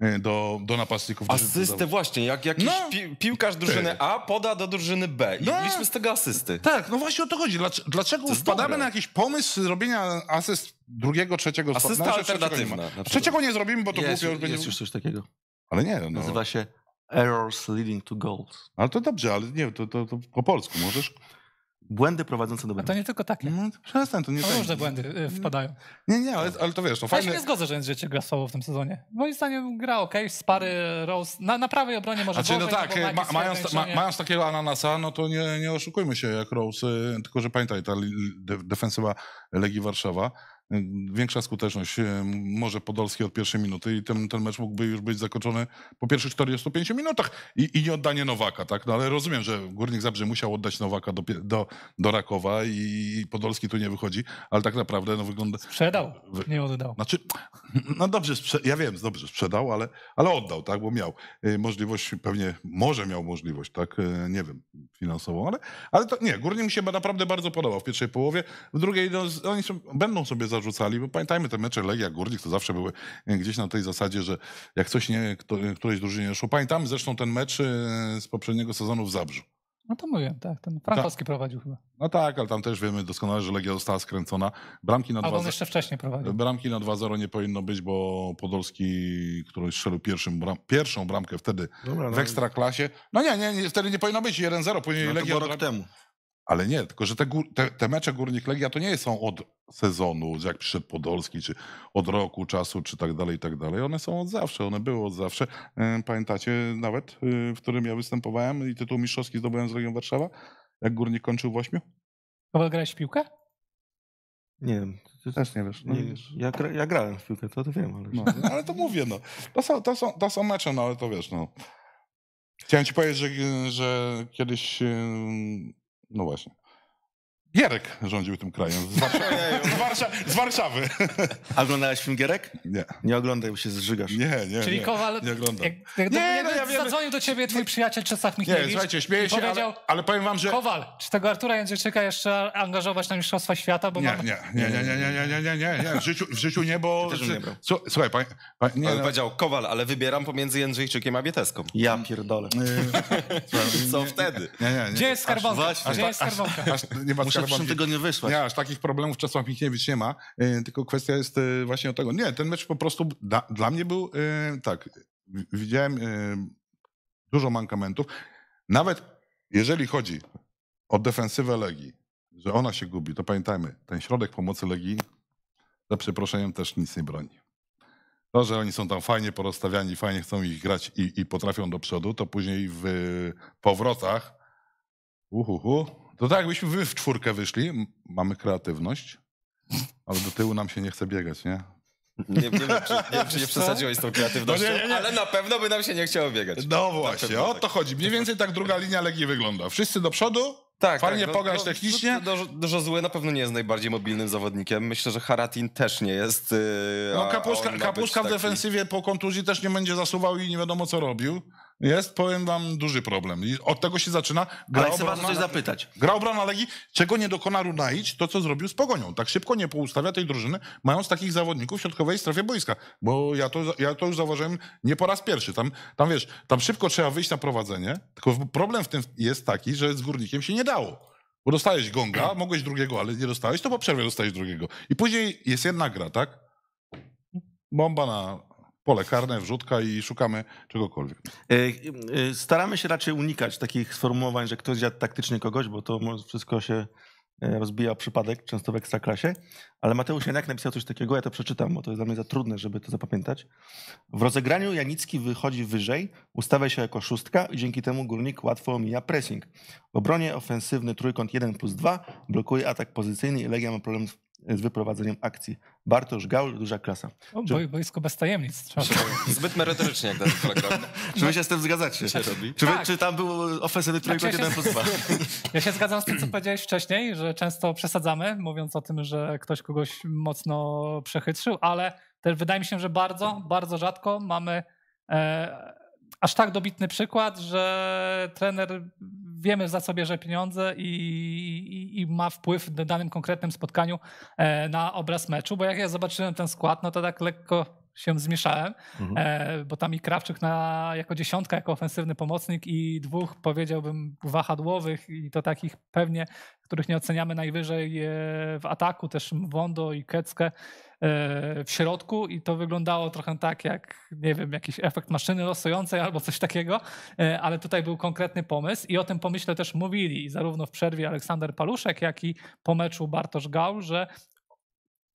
e, do, do napastników. Asystę, właśnie, jak jakiś no. pi, piłkarz drużyny Ty. A poda do drużyny B i no. z tego asysty. Tak, no właśnie o to chodzi. Dlaczego to wpadamy dobre. na jakiś pomysł zrobienia asyst drugiego, trzeciego Asysta Asysta znaczy, alternatywna. Trzeciego nie, trzeciego nie zrobimy, bo to jest, głupio. Jest, będzie... jest już coś takiego. Ale nie, no. Nazywa się Errors Leading to Goals. Ale to dobrze, ale nie, to, to, to po polsku możesz błędy prowadzące do błędów. A to nie tylko takie. No, przestań, to nie tak. Różne błędy y, wpadają. Nie, nie, ale, ale to wiesz, no fajne... Ja się nie zgodzę, że Jędrzejczyk gra słabo w tym sezonie. Moim zdaniem gra ok, spary, Rose, na, na prawej obronie może znaczy, Bożej, no tak, y, ma, ma, mając, ma, mając, takiego ananasa, no to nie, nie oszukujmy się jak Rose, y, tylko że pamiętaj, ta defensywa Legii Warszawa, większa skuteczność e, może Podolski od pierwszej minuty i ten, ten mecz mógłby już być zakończony po pierwszych 45 minutach i, i nie oddanie Nowaka, tak? No ale rozumiem, że Górnik Zabrze musiał oddać Nowaka do, do, do Rakowa i Podolski tu nie wychodzi, ale tak naprawdę no wygląda... Sprzedał, nie oddał. Znaczy, no dobrze, ja wiem, dobrze sprzedał, ale, ale oddał, tak? Bo miał e, możliwość, pewnie może miał możliwość, tak? E, nie wiem, finansową, ale, ale to nie, Górnik mi się naprawdę bardzo podobał w pierwszej połowie, w drugiej no, oni są, będą sobie zarzucać zarzucali, bo pamiętajmy, te mecze Legia, Górnik to zawsze były gdzieś na tej zasadzie, że jak coś nie, kto, którejś drużynie nie szło. Pamiętamy zresztą ten mecz e, z poprzedniego sezonu w Zabrzu. No to mówię, tak, ten Frankowski Ta, prowadził chyba. No tak, ale tam też wiemy doskonale, że Legia została skręcona. Bramki na Albo 2 on jeszcze wcześniej prowadził. Bramki na 2-0 nie powinno być, bo Podolski, który strzelił pierwszym bram, pierwszą bramkę wtedy Dobra, w no Ekstraklasie. No nie, nie, nie, wtedy nie powinno być 1-0, później no Legia... To rok temu. Ale nie, tylko że te, te, te mecze Górnik Legia to nie są od sezonu, jak przyszedł Podolski, czy od roku czasu, czy tak dalej, i tak dalej. One są od zawsze, one były od zawsze. Pamiętacie nawet, y, w którym ja występowałem i tytuł mistrzowski zdobyłem z Legią Warszawa, jak Górnik kończył w ośmiu? Paweł, grałeś w piłkę? Nie wiem. Ty też nie wiesz. No nie, wiesz. Ja, gra, ja, grałem w piłkę, to, to wiem. Ale... No, no, ale to mówię, no. To są, to, są, to są mecze, no ale to wiesz, no. Chciałem ci powiedzieć, że, że kiedyś No właśnie. Gierek rządził tym krajem. Z, Warsza z, Warsza z Warszawy. A oglądałeś film Gierek? Nie. Nie oglądaj, bo się zżygasz. Nie, nie. Czyli nie, Kowal. Nie oglądam. Jak, jak nie, nie, no, ja zadzwonił do ciebie twój przyjaciel Czesław Michniewicz. Nie, słuchajcie, śmieję się, powiedział, ale, ale, powiem wam, że. Kowal, czy tego Artura Jędrzejczyka jeszcze angażować na Mistrzostwa Świata? Bo nie, mam... nie, nie, nie, nie, nie, nie, nie, nie, nie. W, życiu, w życiu nie, bo. też nie brał. Słuchaj, pan, pan, nie, no. powiedział Kowal, ale wybieram pomiędzy Jędrzejczykiem a Bieteską. Ja mm. pierdolę. Co wtedy? Nie, nie, nie. Gdzie jest skarbonka? Gdzie jest skarbonka? Nie proszę tego wysłać. Nie, aż takich problemów Czesław Michniewicz nie ma, y, tylko kwestia jest y, właśnie o tego. Nie, ten mecz po prostu da, dla mnie był y, tak, widziałem dużo mankamentów. Nawet jeżeli chodzi o defensywę Legii, że ona się gubi, to pamiętajmy, ten środek pomocy Legii za przeproszeniem też nic nie broni. To, że oni są tam fajnie porozstawiani, fajnie chcą ich grać i, i potrafią do przodu, to później w powrotach uhuhu, to tak, jakbyśmy wy w czwórkę wyszli, mamy kreatywność, ale do tyłu nam się nie chce biegać, nie? Nie, nie, wiem, czy, nie czy nie przesadziłeś z tą kreatywnością, no nie, nie, ale na pewno by nam się nie chciało biegać. No właśnie, o tak. to chodzi. Mniej więcej tak druga linia Legii wygląda. Wszyscy do przodu, tak, tak. fajnie tak, no, pograć no, technicznie. No, zły na pewno nie jest najbardziej mobilnym zawodnikiem. Myślę, że Haratin też nie jest. Yy, no Kapuszka, kapuszka w defensywie po kontuzji też nie będzie zasuwał i nie wiadomo co robił jest, powiem wam, duży problem. I od tego się zaczyna gra Ale chcę was coś zapytać. Gra obrona Legii, czego nie dokona Runaić, to co zrobił z Pogonią. Tak szybko nie poustawia tej drużyny, mając takich zawodników w środkowej strefie boiska. Bo ja to, ja to już zauważyłem nie po raz pierwszy. Tam, tam wiesz, tam szybko trzeba wyjść na prowadzenie, tylko problem w tym jest taki, że z Górnikiem się nie dało. Bo dostałeś gonga, mogłeś drugiego, ale nie dostałeś, to po przerwie dostałeś drugiego. I później jest jedna gra, tak? Bomba na pole karne, wrzutka i szukamy czegokolwiek. E, e, staramy się raczej unikać takich sformułowań, że ktoś zjadł taktycznie kogoś, bo to wszystko się e, rozbija przypadek, często w ekstraklasie. Ale Mateusz Janek napisał coś takiego, ja to przeczytam, bo to jest dla mnie za trudne, żeby to zapamiętać. W rozegraniu Janicki wychodzi wyżej, ustawia się jako szóstka i dzięki temu Górnik łatwo omija pressing. W obronie ofensywny trójkąt 1 plus 2 blokuje atak pozycyjny i Legia ma problem z wyprowadzeniem akcji. Bartosz Gaul, duża klasa. O, Boisko bez tajemnic. Zbyt merytorycznie jak ten program. Czy wy się z tym zgadzacie? Się robi. Czy, tak. czy tam był ofensywny tak, trójkąt jeden plus 2? Ja się zgadzam z tym, co powiedziałeś wcześniej, że często przesadzamy, mówiąc o tym, że ktoś kogoś mocno przechytrzył, ale też wydaje mi się, że bardzo, bardzo rzadko mamy e, aż tak dobitny przykład, że trener wiemy za sobie, że pieniądze i, i, i, ma wpływ w danym konkretnym spotkaniu e, na obraz meczu, bo jak ja zobaczyłem ten skład, no to tak lekko się zmieszałem, mhm. E, bo tam i Krawczyk na, jako dziesiątka, jako ofensywny pomocnik i dwóch powiedziałbym wahadłowych i to takich pewnie, których nie oceniamy najwyżej e, w ataku, też Wondo i Keckę w środku i to wyglądało trochę tak jak, nie wiem, jakiś efekt maszyny losującej albo coś takiego, e, ale tutaj był konkretny pomysł i o tym pomyśle też mówili zarówno w przerwie Aleksander Paluszek, jak i po meczu Bartosz Gał, że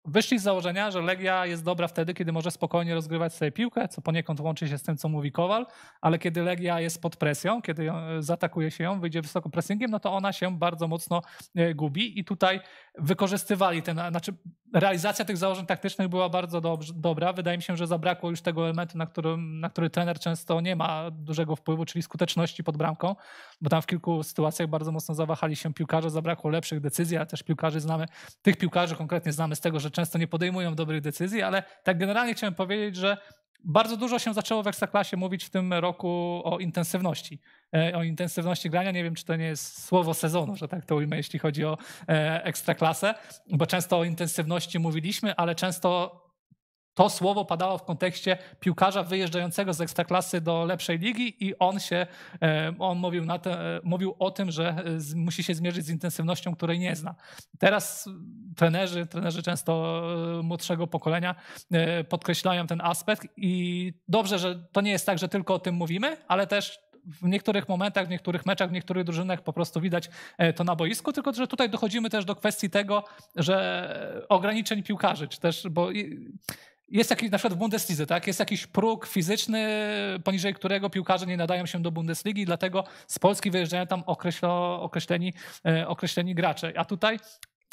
wyszli z założenia, że Legia jest dobra wtedy, kiedy może spokojnie rozgrywać sobie piłkę, co poniekąd łączy się z tym, co mówi Kowal, ale kiedy Legia jest pod presją, kiedy e, zatakuje się ją, wyjdzie wysoko pressingiem, no to ona się bardzo mocno e, gubi i tutaj wykorzystywali ten, znaczy realizacja tych założeń taktycznych była bardzo dobrze, dobra. Wydaje mi się, że zabrakło już tego elementu, na, którym, na który trener często nie ma dużego wpływu, czyli skuteczności pod bramką, bo tam w kilku sytuacjach bardzo mocno zawahali się piłkarze, zabrakło lepszych decyzji, ale też piłkarzy znamy, tych piłkarzy konkretnie znamy z tego, że często nie podejmują dobrych decyzji, ale tak generalnie chciałem powiedzieć, że bardzo dużo się zaczęło w Ekstraklasie mówić w tym roku o intensywności. E, o intensywności grania. Nie wiem, czy to nie jest słowo sezonu, że tak to ujmę, jeśli chodzi o e, Ekstraklasę, bo często o intensywności mówiliśmy, ale często to słowo padało w kontekście piłkarza wyjeżdżającego z ekstraklasy do lepszej ligi i on się, e, on mówił, na te, e, mówił o tym, że e, musi się zmierzyć z intensywnością, której nie zna. Teraz trenerzy, trenerzy często młodszego pokolenia podkreślają ten aspekt i dobrze, że to nie jest tak, że tylko o tym mówimy, ale też w niektórych momentach, w niektórych meczach, w niektórych drużynach po prostu widać to na boisku, tylko że tutaj dochodzimy też do kwestii tego, że ograniczeń piłkarzy, czy też, bo jest jakiś, na przykład w Bundeslidze, tak? Jest jakiś próg fizyczny, poniżej którego piłkarze nie nadają się do Bundesligi, dlatego z Polski wyjeżdżają tam określeni, e, określeni gracze. A tutaj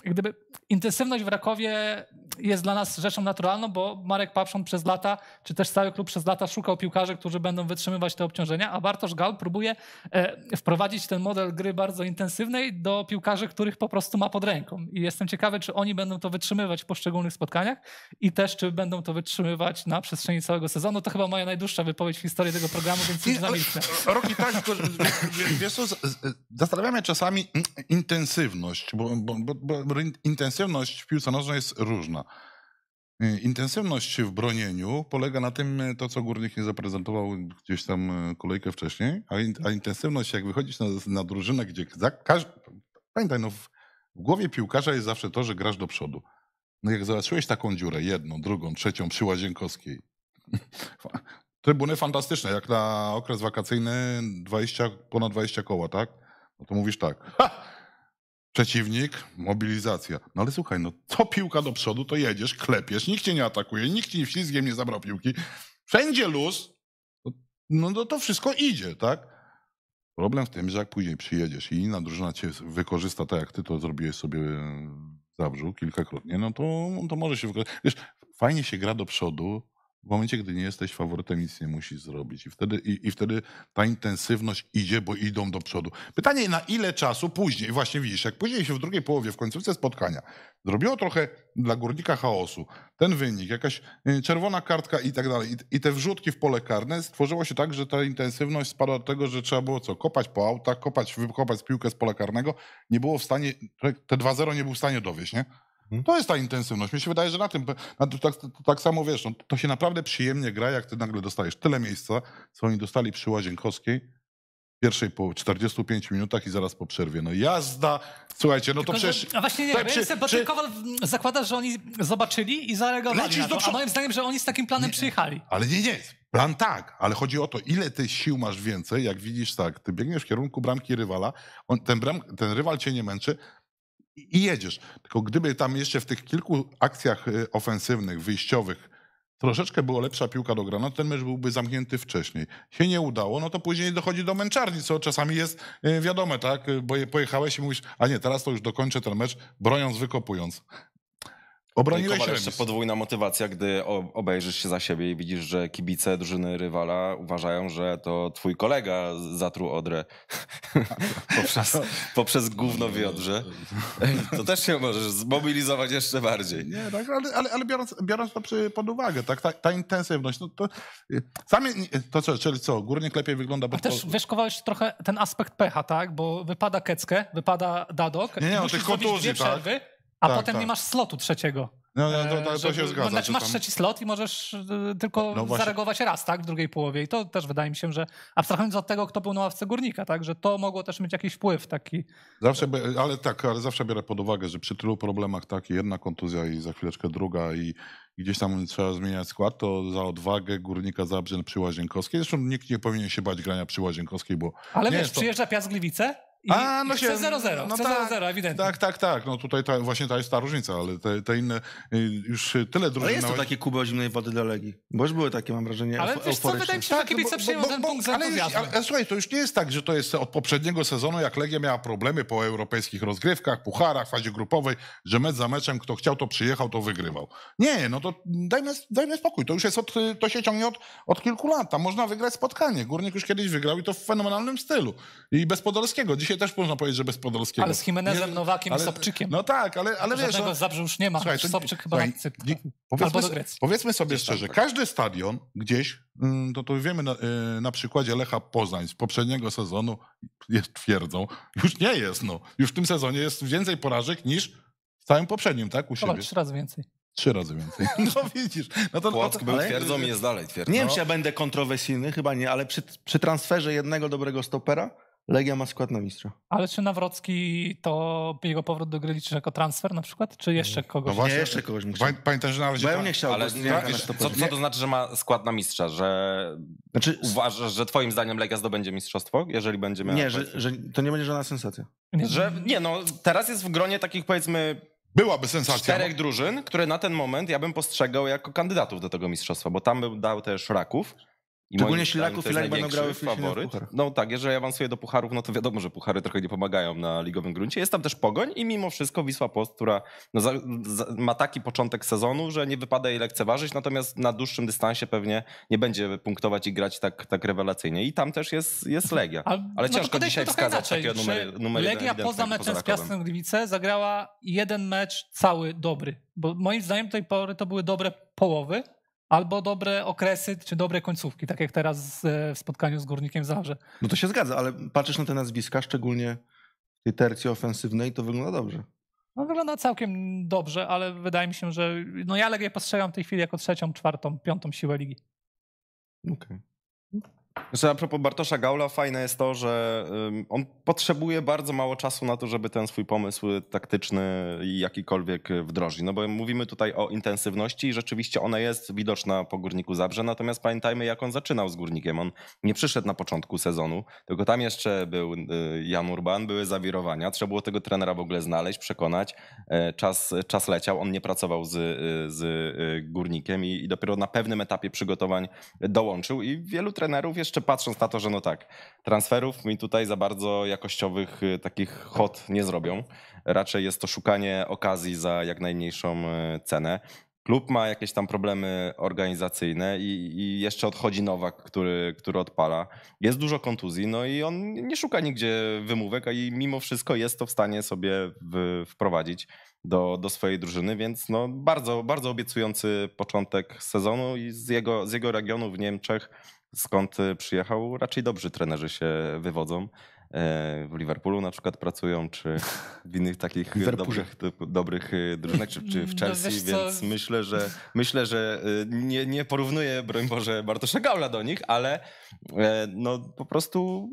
jak gdyby intensywność w Rakowie jest dla nas rzeczą naturalną, bo Marek Papszon przez lata, czy też cały klub przez lata szukał piłkarzy, którzy będą wytrzymywać te obciążenia, a Bartosz Gal próbuje e, wprowadzić ten model gry bardzo intensywnej do piłkarzy, których po prostu ma pod ręką. I jestem ciekawy, czy oni będą to wytrzymywać w poszczególnych spotkaniach i też, czy będą to wytrzymywać na przestrzeni całego sezonu. To chyba moja najdłuższa wypowiedź w historii tego programu, więc już zamilknę. Roki tak, tylko wiesz co, czasami intensywność, bo, bo, bo, bo intensywność w piłce nożnej jest różna. Y, intensywność w bronieniu polega na tym, y, to co Górnik nie zaprezentował gdzieś tam y, kolejkę wcześniej, a, in, a intensywność, jak wychodzisz na, na drużynę, gdzie za, każ, pamiętaj, no w, w, głowie piłkarza jest zawsze to, że grasz do przodu. No jak zobaczyłeś taką dziurę, jedną, drugą, trzecią przy Łazienkowskiej, trybuny fantastyczne, jak na okres wakacyjny 20, ponad 20 koła, tak? No to mówisz tak, ha! Przeciwnik, mobilizacja. No ale słuchaj, no co piłka do przodu, to jedziesz, klepiesz, nikt cię nie atakuje, nikt ci ślizgiem nie zabrał piłki. Wszędzie luz, no, no to wszystko idzie, tak? Problem w tym, że jak później przyjedziesz i inna drużyna cię wykorzysta tak, jak ty to zrobiłeś sobie e, w Zabrzu kilkakrotnie, no to, to może się wykorzystać. Wiesz, fajnie się gra do przodu, w momencie, gdy nie jesteś faworytem, nic nie musisz zrobić. I wtedy, i, i wtedy ta intensywność idzie, bo idą do przodu. Pytanie, na ile czasu później, właśnie widzisz, jak później się w drugiej połowie, w końcówce spotkania, zrobiło trochę dla górnika chaosu, ten wynik, jakaś y, czerwona kartka i tak dalej, i te wrzutki w pole karne, stworzyło się tak, że ta intensywność spadła do tego, że trzeba było co, kopać po autach, kopać, wykopać piłkę z pola karnego, nie było w stanie, te 2-0 nie był w stanie dowieść, nie? No to jest ta intensywność. Mi się wydaje, że na tym, na, tak, tak, samo wiesz, no, to się naprawdę przyjemnie gra, jak ty nagle dostajesz tyle miejsca, co oni dostali przy Łazienkowskiej pierwszej po 45 minutach i zaraz po przerwie. No jazda, słuchajcie, no Tylko, to przecież... a właśnie nie, tak, wiem, bo przy... Kowal zakłada, że oni zobaczyli i zareagowali Lecisz na do... a moim zdaniem, że oni z takim planem nie, przyjechali. Ale nie, nie, plan tak, ale chodzi o to, ile ty sił masz więcej, jak widzisz tak, ty biegniesz w kierunku bramki rywala, on, ten, bram, ten rywal cię nie męczy, i jedziesz. Tylko gdyby tam jeszcze w tych kilku akcjach y, ofensywnych, wyjściowych troszeczkę była lepsza piłka do grana, ten mecz byłby zamknięty wcześniej. Się nie udało, no to później dochodzi do męczarni, co czasami jest y, wiadome, tak? Y, bo pojechałeś i mówisz, a nie, teraz to już dokończę ten mecz, broniąc, wykopując. Obroniłeś się jeszcze podwójna motywacja, gdy obejrzysz się za siebie i widzisz, że kibice drużyny rywala uważają, że to twój kolega zatruł Odrę poprzez, poprzez gówno w Odrze. To też się możesz zmobilizować jeszcze bardziej. Nie, tak, ale, ale, ale biorąc, biorąc, to pod uwagę, tak, ta, ta intensywność, no to, sami, to co, czyli co, górnik lepiej wygląda bo też wyszkowałeś trochę ten aspekt pecha, tak, bo wypada Keckę, wypada Dadok, nie, nie, no, musisz tych dwie tak. przerwy, tak? a tak, potem tak. nie masz slotu trzeciego. No, no to, to, to e, się zgadza. Znaczy masz tam... trzeci slot i możesz e, tylko no zareagować raz, tak, w drugiej połowie. I to też wydaje mi się, że abstrahując od tego, kto był na ławce górnika, tak, że to mogło też mieć jakiś wpływ taki. Zawsze, ale tak, ale zawsze biorę pod uwagę, że przy tylu problemach, tak, jedna kontuzja i za chwileczkę druga i gdzieś tam trzeba zmieniać skład, to za odwagę górnika Zabrzyn przy Łazienkowskiej. Zresztą nikt nie powinien się bać grania przy Łazienkowskiej, bo... Ale wiesz, to... przyjeżdża Piast Gliwice, i, A, no i się, 0 0 no tak, 0 ewidentnie. Tak, tak, tak. No tutaj ta, właśnie ta jest ta różnica, ale te, te inne y, już tyle drużyn... Ale jest to takie kuba zimnej wody dla Legii. Bo już były takie, mam wrażenie, Ale wiesz co, wydaje mi się, tak, że kibice przyjmą ten punkt ale, ale słuchaj, to już nie jest tak, że to jest od poprzedniego sezonu, jak Legia miała problemy po europejskich rozgrywkach, pucharach, fazie grupowej, że mecz za meczem, kto chciał, to przyjechał, to wygrywał. Nie, no to dajmy, dajmy spokój. To już jest od, y, to się ciągnie od, od kilku lat. Tam można wygrać spotkanie. Górnik już kiedyś wygrał i to w fenomenalnym stylu. I bez Podolskiego. Dzisiaj dzisiaj też można powiedzieć, że bez Podolskiego. Ale z Jimenezem, nie, Nowakiem ale, i Sobczykiem. No tak, ale, ale wiesz... Żadnego no- Zabrze już nie ma, słuchaj, to, Sobczyk chyba słuchaj, nie, powiedzmy, Albo do Grecji. Powiedzmy sobie szczerze, tak. każdy stadion gdzieś, mm, to, to wiemy na, y, na przykładzie Lecha Poznań z poprzedniego sezonu, jest twierdzą, już nie jest, no. Już w tym sezonie jest więcej porażek niż w całym poprzednim, tak, u siebie. Chyba trzy razy więcej. Trzy razy więcej. No widzisz. No to, Płock no, był ale... twierdzą i jest dalej twierdzą. Nie wiem, czy ja będę kontrowersyjny, chyba nie, ale przy, przy transferze jednego dobrego stopera Legia ma skład na mistrza. Ale czy Nawrocki to jego powrót do gry czy jako transfer na przykład? Czy jeszcze kogoś? No właśnie, nie, jeszcze kogoś. Pamię, pamiętaj, że na razie... Bo ja bym nie chciał. Ale nie, tak, co, co to znaczy, że ma skład na mistrza? Że znaczy, uważasz, że twoim zdaniem Legia zdobędzie mistrzostwo, jeżeli będzie miała... Nie, że, że, to nie będzie żadna sensacja. Nie, że, nie, no teraz jest w gronie takich powiedzmy Byłaby sensacja. Czterech no. drużyn, które na ten moment ja bym postrzegał jako kandydatów do tego mistrzostwa, bo tam był dał też Raków, i Szczególnie jeśli Laków i Lak będą grały w faworyt. No tak, jeżeli awansuję do pucharów, no to wiadomo, że puchary trochę nie pomagają na ligowym gruncie. Jest tam też Pogoń i mimo wszystko Wisła Post, która no za, za, ma taki początek sezonu, że nie wypada jej lekceważyć, natomiast na dłuższym dystansie pewnie nie będzie punktować i grać tak, tak rewelacyjnie. I tam też jest, jest Legia. Ale no ciężko dzisiaj wskazać inaczej, takie numery. numery Legia poza meczem poza z Piastem Gliwice zagrała jeden mecz cały dobry. Bo moim zdaniem do tej pory to były dobre połowy, albo dobre okresy czy dobre końcówki, tak jak teraz w spotkaniu z Górnikiem Zawrze. No to się zgadza, ale patrzysz na te nazwiska, szczególnie tej tercji ofensywnej, to wygląda dobrze. No wygląda całkiem dobrze, ale wydaje mi się, że no ja Legię postrzegam w tej chwili jako trzecią, czwartą, piątą siłę ligi. Okej. Okay. Znaczy, a propos Bartosza Gaula, fajne jest to, że on potrzebuje bardzo mało czasu na to, żeby ten swój pomysł taktyczny jakikolwiek wdrożyć. No bo mówimy tutaj o intensywności i rzeczywiście ona jest widoczna po Górniku Zabrze, natomiast pamiętajmy jak on zaczynał z Górnikiem. On nie przyszedł na początku sezonu, tylko tam jeszcze był y, Jan Urban, były zawirowania, trzeba było tego trenera w ogóle znaleźć, przekonać. E, czas, czas leciał, on nie pracował z, y, z y, Górnikiem i, i dopiero na pewnym etapie przygotowań dołączył i wielu trenerów jest jeszcze patrząc na to, że no tak, transferów mi tutaj za bardzo jakościowych y, takich hot nie zrobią. Raczej jest to szukanie okazji za jak najmniejszą y, cenę. Klub ma jakieś tam problemy organizacyjne i, i, jeszcze odchodzi Nowak, który, który odpala. Jest dużo kontuzji, no i on nie szuka nigdzie wymówek, a i mimo wszystko jest to w stanie sobie w, wprowadzić do, do swojej drużyny, więc no bardzo, bardzo obiecujący początek sezonu i z jego, z jego regionu w Niemczech skąd y, przyjechał, raczej dobrzy trenerzy się wywodzą. E, w Liverpoolu na przykład pracują, czy w innych takich dobrych, dobrych y, drużynach, czy, czy w no Chelsea, no więc myślę, że myślę, że y, nie, nie porównuję, broń Boże, Bartosza Gaula do nich, ale e, no, po prostu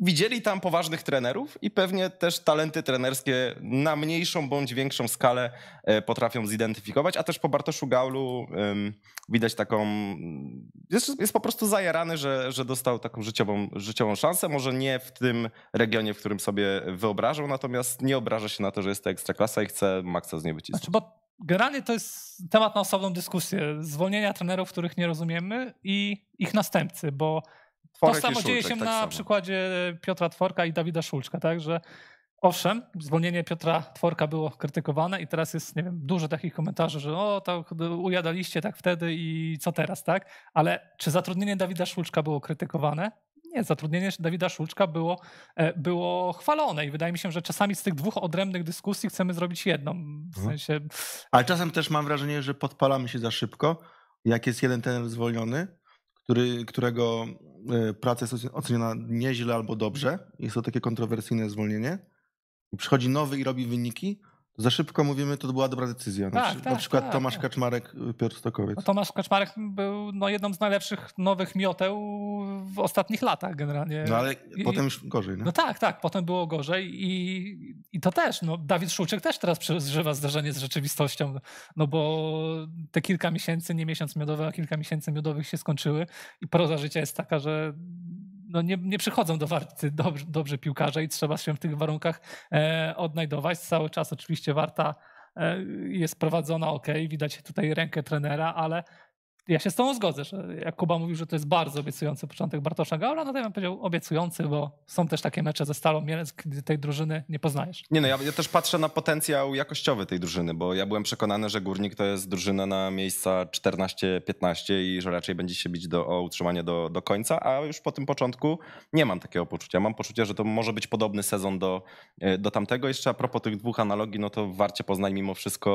widzieli tam poważnych trenerów i pewnie też talenty trenerskie na mniejszą bądź większą skalę e, potrafią zidentyfikować, a też po Bartoszu Gaulu widać taką, jest, jest po prostu zajarany, że, że dostał taką życiową, życiową szansę, może nie w tym regionie, w którym sobie wyobrażał, natomiast nie obraża się na to, że jest to ekstraklasa i chce maksa z niej wycisnąć. Znaczy, bo generalnie to jest temat na osobną dyskusję, zwolnienia trenerów, których nie rozumiemy i ich następcy, bo Tworek to samo dzieje się tak na samo. przykładzie e, Piotra Tworka i Dawida Szulczka, tak, że Owszem, zwolnienie Piotra Tworka było krytykowane i teraz jest, nie wiem, dużo takich komentarzy, że o, to ujadaliście tak wtedy i co teraz, tak? Ale czy zatrudnienie Dawida Szulczka było krytykowane? Nie, zatrudnienie Dawida Szulczka było, e, było chwalone i wydaje mi się, że czasami z tych dwóch odrębnych dyskusji chcemy zrobić jedną. W mhm. sensie... Ale czasem też mam wrażenie, że podpalamy się za szybko, jak jest jeden ten zwolniony, który, którego E, praca jest oceniona nieźle albo dobrze, jest to takie kontrowersyjne zwolnienie, i przychodzi nowy i robi wyniki, za szybko mówimy, to była dobra decyzja. Tak, na, tak, na, tak, przykład tak, Tomasz tak. Kaczmarek, y, Piotr Stokowiec. No, Tomasz Kaczmarek był no, jedną z najlepszych nowych mioteł w ostatnich latach generalnie. No ale I, potem już gorzej, nie? No tak, tak, potem było gorzej i, i to też, no Dawid Szulczyk też teraz przeżywa zdarzenie z rzeczywistością, no bo te kilka miesięcy, nie miesiąc miodowy, a kilka miesięcy miodowych się skończyły i proza życia jest taka, że no nie, nie przychodzą do warty dobrze, dobrze piłkarze i trzeba się w tych warunkach e, odnajdować. Cały czas oczywiście warta e, jest prowadzona ok, widać tutaj rękę trenera, ale ja się z tą zgodzę, że jak Kuba mówił, że to jest bardzo obiecujący początek Bartosza Gaula, no to ja bym powiedział obiecujący, bo są też takie mecze ze Stalą Mielec, gdy tej drużyny nie poznajesz. Nie no, ja, ja, też patrzę na potencjał jakościowy tej drużyny, bo ja byłem przekonany, że Górnik to jest drużyna na miejsca 14-15 i że raczej będzie się bić do, o utrzymanie do, do końca, a już po tym początku nie mam takiego poczucia. Mam poczucie, że to może być podobny sezon do, e, do tamtego. Jeszcze a propos tych dwóch analogii, no to Warcie Poznań mimo wszystko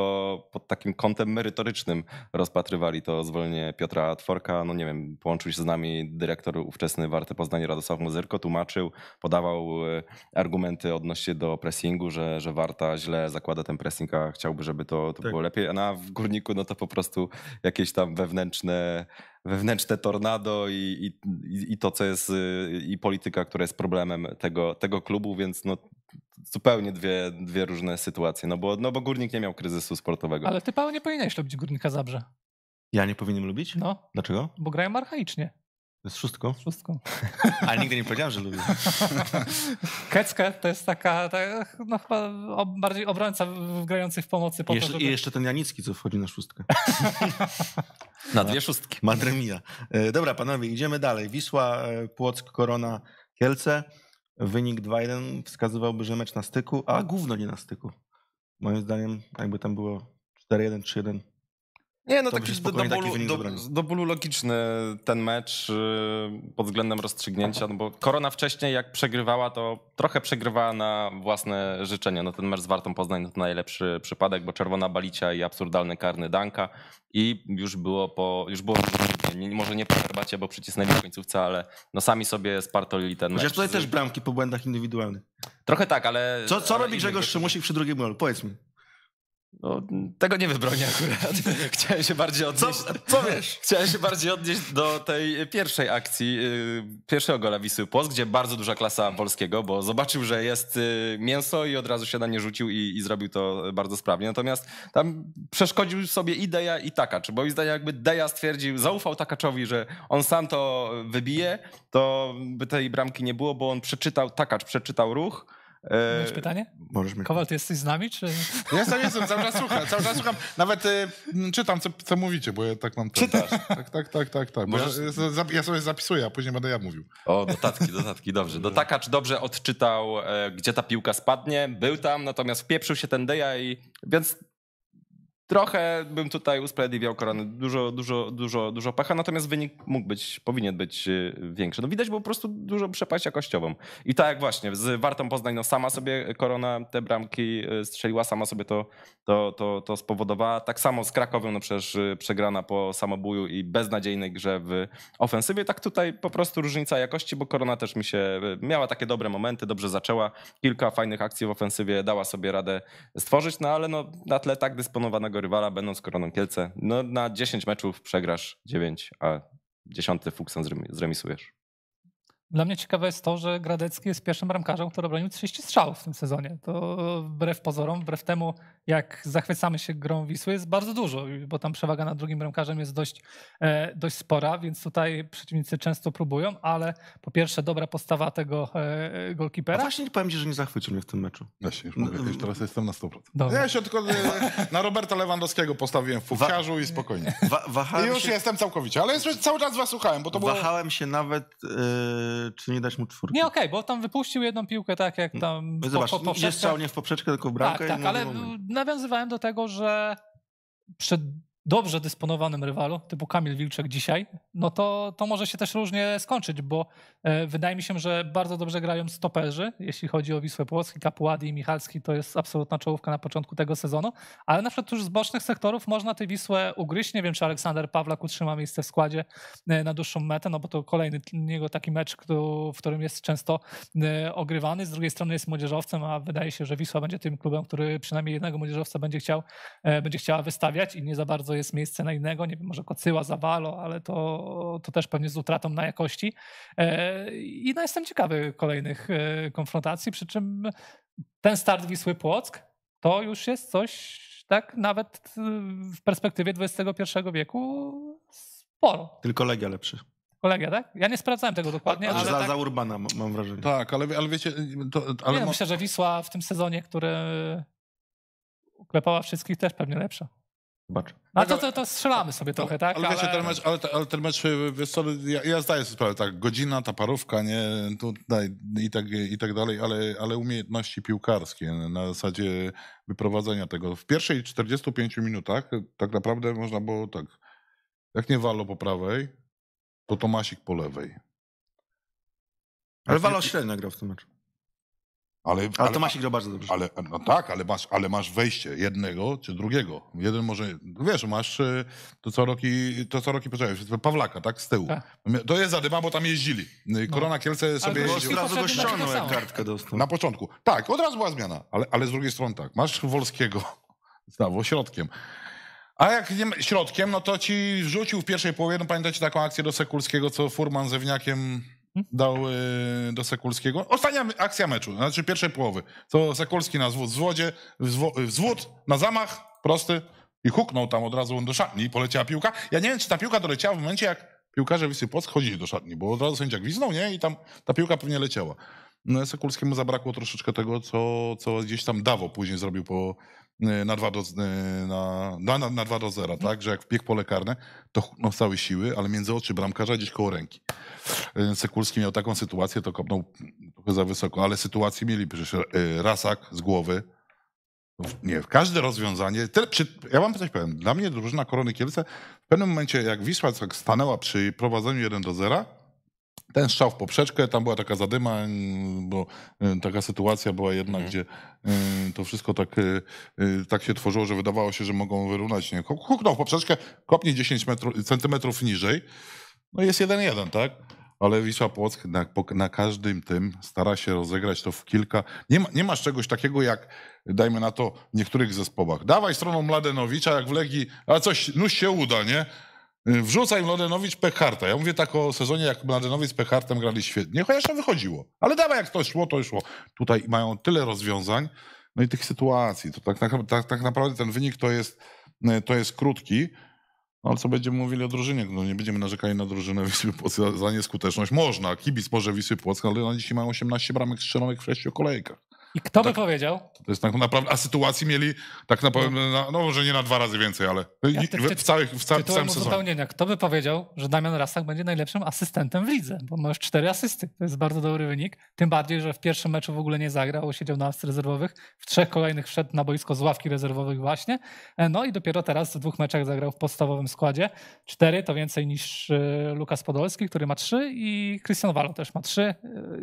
pod takim kątem merytorycznym rozpatrywali to zwolnienie Piotra Tworka, no nie wiem, połączył się z nami dyrektor ówczesny Warte Poznań Radosław Muzyrko, tłumaczył, podawał e, argumenty odnośnie do pressingu, że, że Warta źle zakłada ten pressing, a chciałby, żeby to, to tak. było lepiej, a na w Górniku no to po prostu jakieś tam wewnętrzne wewnętrzne tornado i, i, i to, co jest, y, i polityka, która jest problemem tego, tego klubu, więc no, zupełnie dwie, dwie różne sytuacje. No bo, no bo górnik nie miał kryzysu sportowego. Ale ty, Paweł, nie powinieneś robić górnika Zabrze. Ja nie powinienem lubić? No. Dlaczego? Bo grają archaicznie. Z szóstką? Z szóstką. Ale nigdy nie powiedziałem, że lubię. Keckę to jest taka, no chyba bardziej obrońca grający w pomocy. Po I, jeszcze, to, żeby... I jeszcze ten Janicki, co wchodzi na szóstkę. na dwie szóstki. Madremia. E, dobra, panowie, idziemy dalej. Wisła, e, Płock, Korona, Kielce. Wynik 2-1 wskazywałby, że mecz na styku, a główno nie na styku. Moim zdaniem jakby tam było 4-1, 3-1 nie, no taki, do, do, bólu, do, do, bólu logiczny ten mecz y, pod względem rozstrzygnięcia, no bo Korona wcześniej jak przegrywała, to trochę przegrywała na własne życzenie. No ten mecz z Wartą Poznań to najlepszy przypadek, bo czerwona balicia i absurdalny karny Danka i już było po, już było nie, może nie po herbacie, bo przycisnęli w końcówce, ale no sami sobie spartolili ten Chociaż mecz. Chociaż tutaj też bramki po błędach indywidualnych. Trochę tak, ale... Co, co ale robi Grzegorz Szymusik przy drugim golu? Powiedz mi. No, tego nie wybronię akurat. Chciałem się bardziej odnieść. Co, co wiesz? Chciałem się bardziej odnieść do tej pierwszej akcji, y, pierwszego gola Wisły Płock, gdzie bardzo duża klasa polskiego, bo zobaczył, że jest y, mięso i od razu się na nie rzucił i, i zrobił to bardzo sprawnie. Natomiast tam przeszkodził sobie i Deja i Takacz. Moim zdaniem jakby Deja stwierdził, zaufał Takaczowi, że on sam to wybije, to by tej bramki nie było, bo on przeczytał, Takacz przeczytał ruch, E, mieć pytanie? Możesz mieć. Kowal, ty jesteś z nami? Czy... Ja sam jestem, cały czas słucham. Cały czas słucham. Nawet y, czytam, co, co, mówicie, bo ja tak mam... Czytasz? Tak, tak, tak, tak. tak. Ja, ja, sobie zapisuję, a później będę ja mówił. O, dodatki, dodatki, dobrze. Dotakacz dobrze odczytał, e, gdzie ta piłka spadnie. Był tam, natomiast wpieprzył się ten Deja i... Więc Trochę bym tutaj usprawiedliwiał koronę. Dużo, dużo, dużo, dużo pacha, natomiast wynik mógł być, powinien być y, większy. No widać było po prostu dużo przepaść jakościową. I tak jak właśnie z Wartą Poznań, no sama sobie korona te bramki y, strzeliła, sama sobie to, to, to, to spowodowała. Tak samo z Krakowem, no przecież y, przegrana po samobuju i beznadziejnej grze w ofensywie. Tak tutaj po prostu różnica jakości, bo korona też mi się miała takie dobre momenty, dobrze zaczęła. Kilka fajnych akcji w ofensywie dała sobie radę stworzyć, no ale no na tle tak dysponowanego twojego rywala będąc koroną Kielce, no na 10 meczów przegrasz 9, a 10 fuksem zremisujesz. Dla mnie ciekawe jest to, że Gradecki jest pierwszym bramkarzem, który obronił 30 strzałów w tym sezonie. To wbrew pozorom, wbrew temu jak zachwycamy się grą Wisły jest bardzo dużo, bo tam przewaga nad drugim bramkarzem jest dość, e, dość spora, więc tutaj przeciwnicy często próbują, ale po pierwsze dobra postawa tego e, golkipera. A właśnie powiem ci, że nie zachwycił mnie w tym meczu. Ja się już, mówię, już no, teraz jestem na 100%. Dobra. Ja się tylko e, na Roberta Lewandowskiego postawiłem w fukarzu i spokojnie. Wa wahałem I już się... jestem całkowicie, ale cały czas was słuchałem, bo to było... Wahałem się nawet... Yy czy, nie dać mu czwórki. Nie, okej, okay, bo tam wypuścił jedną piłkę tak jak tam... No, zobacz, po, po nie strzał nie w poprzeczkę, tylko w bramkę. Tak, tak, ale nawiązywałem do tego, że przed dobrze dysponowanym rywalu, typu Kamil Wilczek dzisiaj, no to, to może się też różnie skończyć, bo e, wydaje mi się, że bardzo dobrze grają stoperzy, jeśli chodzi o Wisłę Płocki, Kapułady i Michalski, to jest absolutna czołówka na początku tego sezonu, ale na przykład już z bocznych sektorów można tę Wisłę ugryźć, nie wiem czy Aleksander Pawlak utrzyma miejsce w składzie e, na dłuższą metę, no bo to kolejny jego taki mecz, w którym jest często e, ogrywany, z drugiej strony jest młodzieżowcem, a wydaje się, że Wisła będzie tym klubem, który przynajmniej jednego młodzieżowca będzie chciał, będzie chciała wystawiać i nie za bardzo jest miejsce na innego, nie wiem, może Kocyła, Zawalo, ale to, to też pewnie z utratą na jakości. E, I no, jestem ciekawy kolejnych e, konfrontacji, przy czym ten start Wisły Płock to już jest coś, tak nawet e, w perspektywie XXI wieku sporo. Tylko Legia lepszy. Kolegia, tak? Ja nie sprawdzałem tego dokładnie. ale za, tak... za Urbana mam wrażenie. Tak, ale, ale wiecie... To, ale nie, Myślę, że Wisła w tym sezonie, który uklepała wszystkich, też pewnie lepsza. Zobacz. A to, no, to, to strzelamy sobie to, trochę, tak? Ale, ale... ten mecz, ale, ale ten mecz, wiesz co, ja, ja zdaję sobie sprawę, tak, godzina, ta parówka, nie, tutaj i tak, i tak dalej, ale, ale umiejętności piłkarskie na zasadzie wyprowadzenia tego. W pierwszej 45 minutach tak naprawdę można było tak, jak nie Walo po prawej, to Tomasik po lewej. Ale Walo średnio grał w tym meczu. Ale, ale, ale to Masik Grobarz bardzo dobrze. Ale, no tak, ale masz, ale masz wejście jednego czy drugiego. Jeden może, wiesz, masz e, to co roki, to co roki poczekaj, Pawlaka, tak, z tyłu. Tak. To jest zadyma, bo tam jeździli. E, no. Korona Kielce sobie ale jeździł. od razu go jak kartkę dostał. Na początku. Tak, od razu była zmiana, ale, ale z drugiej strony tak. Masz Wolskiego, znowu środkiem. A jak nie, środkiem, no to ci rzucił w pierwszej połowie, no pamiętacie taką akcję do Sekulskiego, co Furman ze Ewniakiem Mhm. dał y, do Sekulskiego. Ostatnia akcja meczu, znaczy pierwszej połowy. To Sekulski na zwód w zwodzie, zwód na zamach, prosty i huknął tam od razu do szatni i poleciała piłka. Ja nie wiem, czy ta piłka doleciała w momencie, jak piłkarze Wisły Płock chodzili do szatni, bo od razu sędzia gwiznął, nie? I tam ta piłka pewnie leciała. No, Sekulskiemu zabrakło troszeczkę tego, co, co gdzieś tam Dawo później zrobił po, Y, na 2 do, y, na, na, na do 0, mhm. tak? Że jak wbieg pole karne, to chłopnął całej siły, ale między oczy bramkarza gdzieś koło ręki. Y, Sekulski miał taką sytuację, to kopnął trochę za wysoko, ale sytuacji mieli przecież Rasak z głowy. Nie, każde rozwiązanie. przy, ja wam coś powiem. Dla mnie drużyna Korony Kielce w pewnym momencie, jak Wisła jak stanęła przy prowadzeniu 1 do 0, ten strzał w poprzeczkę, tam była taka zadyma, y, bo y, taka sytuacja była jedna, mhm. gdzie y, to wszystko tak, tak się tworzyło, że wydawało się, że mogą wyrunać. Nie? Huknął w poprzeczkę, kopnie 10 metrów, centymetrów niżej, no jest 1-1, tak? ale Wisła Płock na, na, każdym tym stara się rozegrać to w kilka. Nie, ma, nie masz czegoś takiego jak, dajmy na to, w niektórych zespołach. Dawaj stroną Mladenowicza, jak w Legii, a coś, no się uda, nie? Wrzucaj Mladenowicz, Pecharta. Ja mówię tak o sezonie, jak Mladenowicz z Pekhartem grali świetnie, chociaż to wychodziło. Ale dawaj, jak to szło, to szło. Tutaj mają tyle rozwiązań, no i tych sytuacji. To tak, tak, tak naprawdę ten wynik to jest, e, to jest krótki. No, ale co będziemy mówili o drużynie? No, nie będziemy narzekali na drużynę Wisły Płock za, nieskuteczność. Można, kibic może Wisły Płock, ale na dzisiaj mają 18 bramek strzelonych w 6 kolejkach. I kto by tak. powiedział? To jest tak naprawdę, a sytuacji mieli tak naprawdę, no, no że nie na dwa razy więcej, ale ja ty, w, ty, w, całych, w, ca, w całym sezonie. Kto by powiedział, że Damian Rastak będzie najlepszym asystentem w lidze, bo ma już cztery asysty. To jest bardzo dobry wynik. Tym bardziej, że w pierwszym meczu w ogóle nie zagrał, siedział na ławce rezerwowych, w trzech kolejnych wszedł na boisko z ławki rezerwowych właśnie, e, no i dopiero teraz w dwóch meczach zagrał w podstawowym składzie. Cztery to więcej niż e, Lukas Podolski, który ma trzy i Christian Walo też ma trzy. E,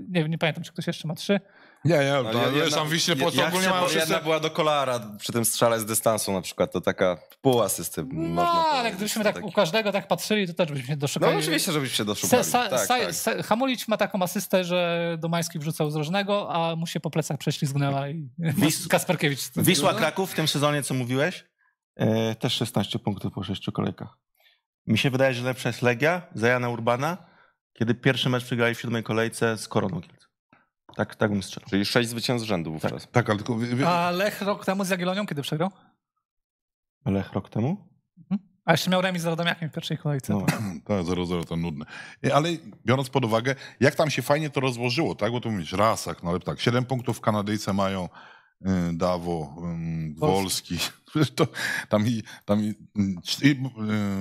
nie, nie pamiętam, czy ktoś jeszcze ma trzy. Nie, nie, no, no, ja, sam wiśnie po ja, ogólnie ja wszyscy... była do kolara przy tym strzale z dystansu na przykład, to taka pół asysty no, można ale gdybyśmy tak taki... u każdego tak patrzyli, to też byśmy się doszukali. No oczywiście, żebyśmy się doszukali. Se, sa, tak, sa, tak. Se, Hamulić ma taką asystę, że Domański wrzucał z rożnego, a mu się po plecach prześlizgnęła i Wis... Kasperkiewicz. Wisła no. Kraków w tym sezonie, co mówiłeś? E, też 16 punktów po 6 kolejkach. Mi się wydaje, że lepsza jest Legia, Zajana Urbana, kiedy pierwszy mecz przegrali w siódmej kolejce z Koroną tak, tak bym strzelał. Czyli sześć zwycięstw z rzędu wówczas. Tak, tak ale tylko... A Lech rok temu z Jagiellonią kiedy przegrał? Lech rok temu? Mhm. A jeszcze miał remis z Radomiakiem w pierwszej kolejce. No, tak, 0-0 to nudne. Ale biorąc pod uwagę, jak tam się fajnie to rozłożyło, tak? Bo tu mówisz Rasak, no ale tak, 7 punktów Kanadyjce mają y, Dawo, y, Wolski. To, tam i, tam i, y, y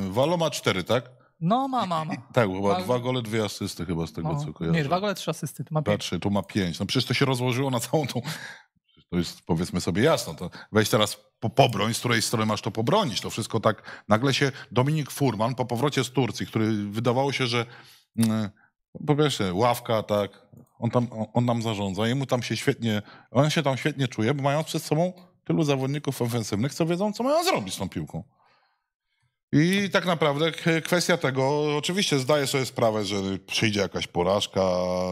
Walo ma 4, tak? No ma, ma, ma. Tak, chyba ma... dwa gole, dwie asysty chyba z tego, no. co kojarzę. Nie, dwa gole, trzy asysty. Tu ma pięć. Trzy, tu ma pięć. No przecież to się rozłożyło na całą tą... To jest, powiedzmy sobie jasno, to weź teraz po, pobroń, z której strony masz to pobronić. To wszystko tak... Nagle się Dominik Furman po powrocie z Turcji, który wydawało się, że... Mm, po pierwsze, ławka, tak, on tam, on tam zarządza, jemu tam się świetnie, on się tam świetnie czuje, bo mając przed sobą tylu zawodników ofensywnych, co wiedzą, co mają zrobić z tą piłką. I tak naprawdę kwestia tego, oczywiście zdaję sobie sprawę, że przyjdzie jakaś porażka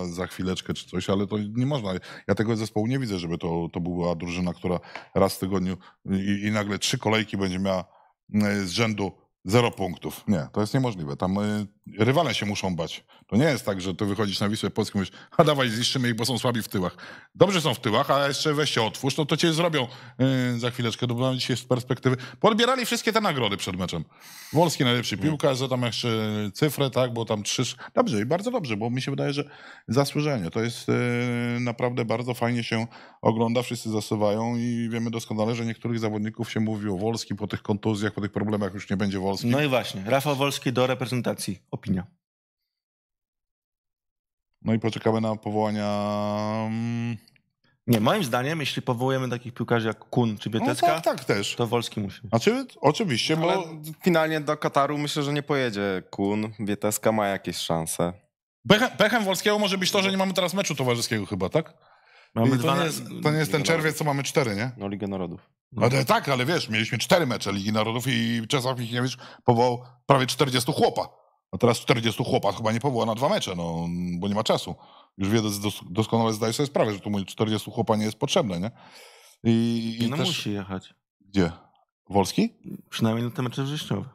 za chwileczkę czy coś, ale to nie można. Ja tego zespołu nie widzę, żeby to, to była drużyna, która raz w tygodniu i, i nagle trzy kolejki będzie miała mm, z rzędu zero punktów. Nie, to jest niemożliwe. Tam y, rywale się muszą bać. To nie jest tak, że to wychodzisz na Wisłę Polską i mówisz, a dawaj zniszczymy ich, bo są słabi w tyłach. Dobrze są w tyłach, a jeszcze weź się otwórz, no to cię zrobią yy, za chwileczkę, no bo mam dzisiaj z perspektywy. Podbierali wszystkie te nagrody przed meczem. Wolski najlepszy piłka, no. piłkarz, za tam jeszcze cyfrę, tak, bo tam trzy... Dobrze i bardzo dobrze, bo mi się wydaje, że zasłużenie. To jest yy, naprawdę bardzo fajnie się ogląda, wszyscy zasuwają i wiemy doskonale, że niektórych zawodników się mówi o Wolski po tych kontuzjach, po tych problemach już nie będzie Wolski. No i właśnie, Rafał Wolski do reprezentacji opinia. No i poczekamy na powołania. Mm, nie, moim zdaniem, jeśli powołujemy takich piłkarzy jak Kun czy Bieteska. no tak, tak też. to Wolski musi. Znaczy, oczywiście, bo... Ale finalnie do Kataru myślę, że nie pojedzie Kun. Bieteska ma jakieś szanse. Pechem, pechem Wolskiego może być to, że nie mamy teraz meczu towarzyskiego chyba, tak? Mamy to, nie jest, to nie jest ten czerwiec, co mamy cztery, nie? No Ligę Narodów. No. Ale, tak, ale wiesz, mieliśmy cztery mecze Ligi Narodów i Czesław Michniewicz powołał prawie 40 chłopa. A teraz 40 chłopak chyba nie powoła na dwa mecze, no, bo nie ma czasu. Już wie, doskonale zdaje sobie sprawę, że tu mu 40 chłopa nie jest potrzebne, nie? I, i no też... musi jechać. Gdzie? Wolski? Przynajmniej na te mecze wrześniowe.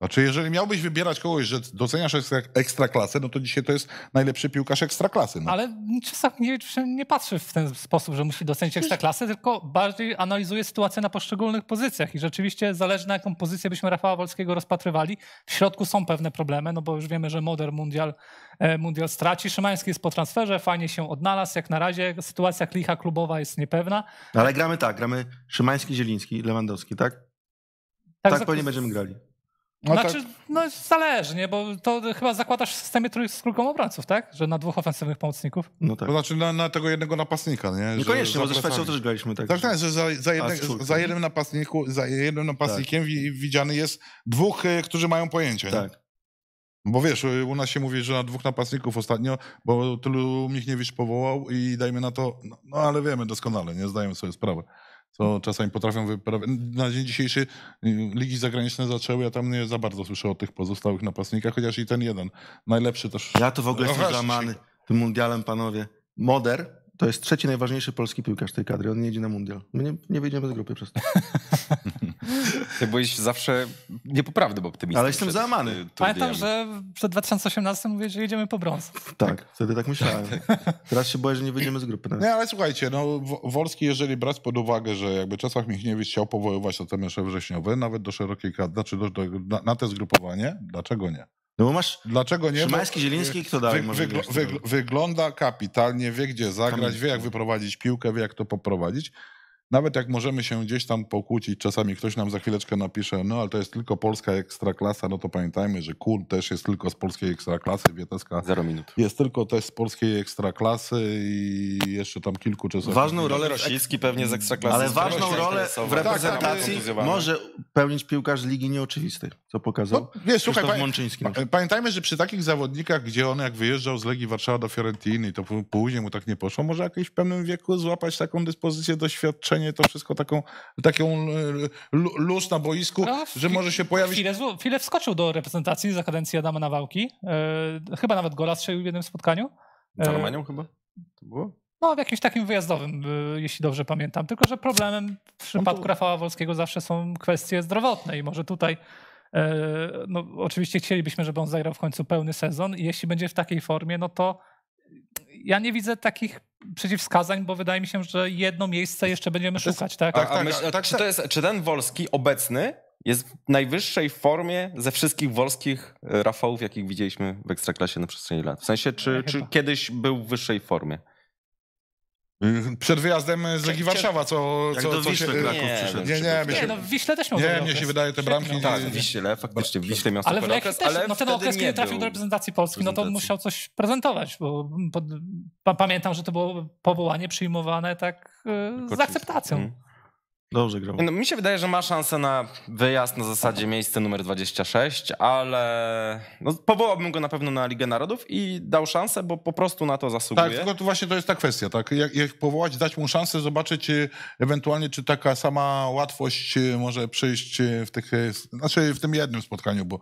Znaczy, jeżeli miałbyś wybierać kogoś, że doceniasz ekstra, ekstraklasę, no to dzisiaj to jest najlepszy piłkarz ekstraklasy. No. Ale czasami nie, nie patrzy w ten sposób, że musi docenić ekstraklasę, tylko bardziej analizuje sytuację na poszczególnych pozycjach i rzeczywiście zależy na jaką pozycję byśmy Rafała Wolskiego rozpatrywali. W środku są pewne problemy, no bo już wiemy, że Modern Mundial, e, mundial straci. Szymański jest po transferze, fajnie się odnalazł. Jak na razie sytuacja klicha klubowa jest niepewna. No ale gramy tak, gramy Szymański, Zieliński, Lewandowski, tak? Tak, tak pewnie będziemy grali. No znaczy, tak. no zależy, nie? Bo to chyba zakładasz w systemie trójskrótką obrońców, tak? Że na dwóch ofensywnych pomocników. No tak. To znaczy na, na tego jednego napastnika, nie? No koniecznie, bo ze Szwecją też graliśmy tak. Tak, tak, że za, za, za jednym napastniku, za jednym napastnikiem tak. widziany jest dwóch, e, którzy mają pojęcie. Tak. Nie? Bo wiesz, e, u nas się mówi, że na dwóch napastników ostatnio, bo tylu Michniewicz powołał i dajmy na to, no, no ale wiemy doskonale, nie zdajemy sobie sprawy to czasami potrafią wyprawiać. Na dzień dzisiejszy y, ligi zagraniczne zaczęły, ja tam nie za bardzo słyszę o tych pozostałych napastnikach, chociaż i ten jeden, najlepszy też. Ja to w ogóle no jestem załamany tym mundialem, panowie. Moder to jest trzeci najważniejszy polski piłkarz tej kadry. On nie idzie na mundial. My nie, nie wyjdziemy z grupy przez to. Ty byłeś zawsze niepoprawdy bo optymistą. Ale jestem przed, załamany. E, Pamiętam, że przed 2018 mówię, że jedziemy po brąz. Tak, wtedy tak myślałem. Teraz się boję, że nie wyjdziemy z grupy. Nawet. Nie, ale słuchajcie, no Wolski, jeżeli brać pod uwagę, że jakby Czesław Michniewicz chciał powoływać na te mecze wrześniowe, nawet do szerokiej kadry, znaczy do, do, na, na te zgrupowanie, dlaczego nie? No bo masz Dlaczego nie? Szymański, Zieliński, kto dalej wy, wygl wygl Wygląda kapitalnie, wie gdzie zagrać, Kamil. wie jak wyprowadzić piłkę, wie jak to poprowadzić. Nawet jak możemy się gdzieś tam pokłócić, czasami ktoś nam za chwileczkę napisze, no ale to jest tylko polska ekstraklasa, no to pamiętajmy, że Kun też jest tylko z polskiej ekstraklasy, Wieteska Zero minut. jest tylko też z polskiej ekstraklasy i jeszcze tam kilku czasów. Ważną rolę rosyjski pewnie z ekstraklasy. Ale ważną rolę w tak, tak, tak. reprezentacji tak, tak, może pełnić piłkarz ligi nieoczywistej co pokazał no, wiesz, słuchaj, pa, Pamiętajmy, że przy takich zawodnikach, gdzie on jak wyjeżdżał z Legii Warszawa do Fiorentiny, to później mu tak nie poszło, może jakiś w pewnym wieku złapać taką dyspozycję, doświadczenie, to wszystko taką, taką e, luz na boisku, no, że może się pojawić... Chwilę, chwilę wskoczył do reprezentacji za kadencji Adama Nawałki. E, chyba nawet gola strzelił w jednym spotkaniu. Z e, Armanią chyba? To było? No, w jakimś takim wyjazdowym, e, jeśli dobrze pamiętam. Tylko, że problemem w no przypadku Rafała Wolskiego zawsze są kwestie zdrowotne i może tutaj E, no, oczywiście chcielibyśmy, żeby on zagrał w końcu pełny sezon i jeśli będzie w takiej formie, no to ja nie widzę takich przeciwwskazań, bo wydaje mi się, że jedno miejsce jeszcze będziemy szukać. Tak, tak, tak, tak czy, to tak. jest, czy ten Wolski obecny jest w najwyższej formie ze wszystkich wolskich e, Rafałów, jakich widzieliśmy w Ekstraklasie na przestrzeni lat? W sensie, czy, e, czy kiedyś był w wyższej formie? Y, przed wyjazdem z Legii Warszawa, co, co, co, się... Kraków nie, przyszedł, nie, nie, się... no w Wiśle też miał Nie, mnie się wydaje te bramki... No, tak, w Wiśle, faktycznie, w Wiśle miał Ale w Lechii też, no ten okres, kiedy trafił do reprezentacji Polski, no to musiał coś prezentować, bo pamiętam, że to było powołanie przyjmowane tak, y, tak z akceptacją. Mhm. Dobrze grał. No, mi się wydaje, że ma szansę na wyjazd na zasadzie miejsce numer 26, ale no, powołałbym go na pewno na Ligę Narodów i dał szansę, bo po prostu na to zasługuje. Tak, tylko to właśnie to jest ta kwestia, tak? Jak, jak powołać, dać mu szansę, zobaczyć y, ewentualnie, czy taka sama łatwość y, może przyjść y, w tych, znaczy w tym jednym spotkaniu, bo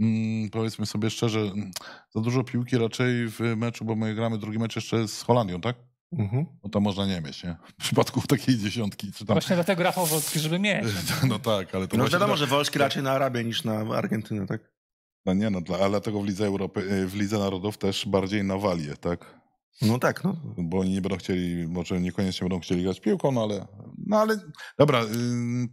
mm, powiedzmy sobie szczerze, mm, za dużo piłki raczej w meczu, bo my gramy drugi mecz jeszcze z Holandią, tak? Mhm. No to można nie mieć, nie? W przypadku takiej dziesiątki. Czy tam... Właśnie dlatego Rafał Wolski, żeby mieć. no tak, ale to No wiadomo, że Wolski raczej na Arabię niż na Argentynę, tak? No nie, no dla, ale dlatego w Lidze Europy, w Lidze Narodów też bardziej na walię, tak? No tak, no. Bo oni nie będą chcieli, może niekoniecznie będą chcieli grać piłką, no ale... No ale, dobra,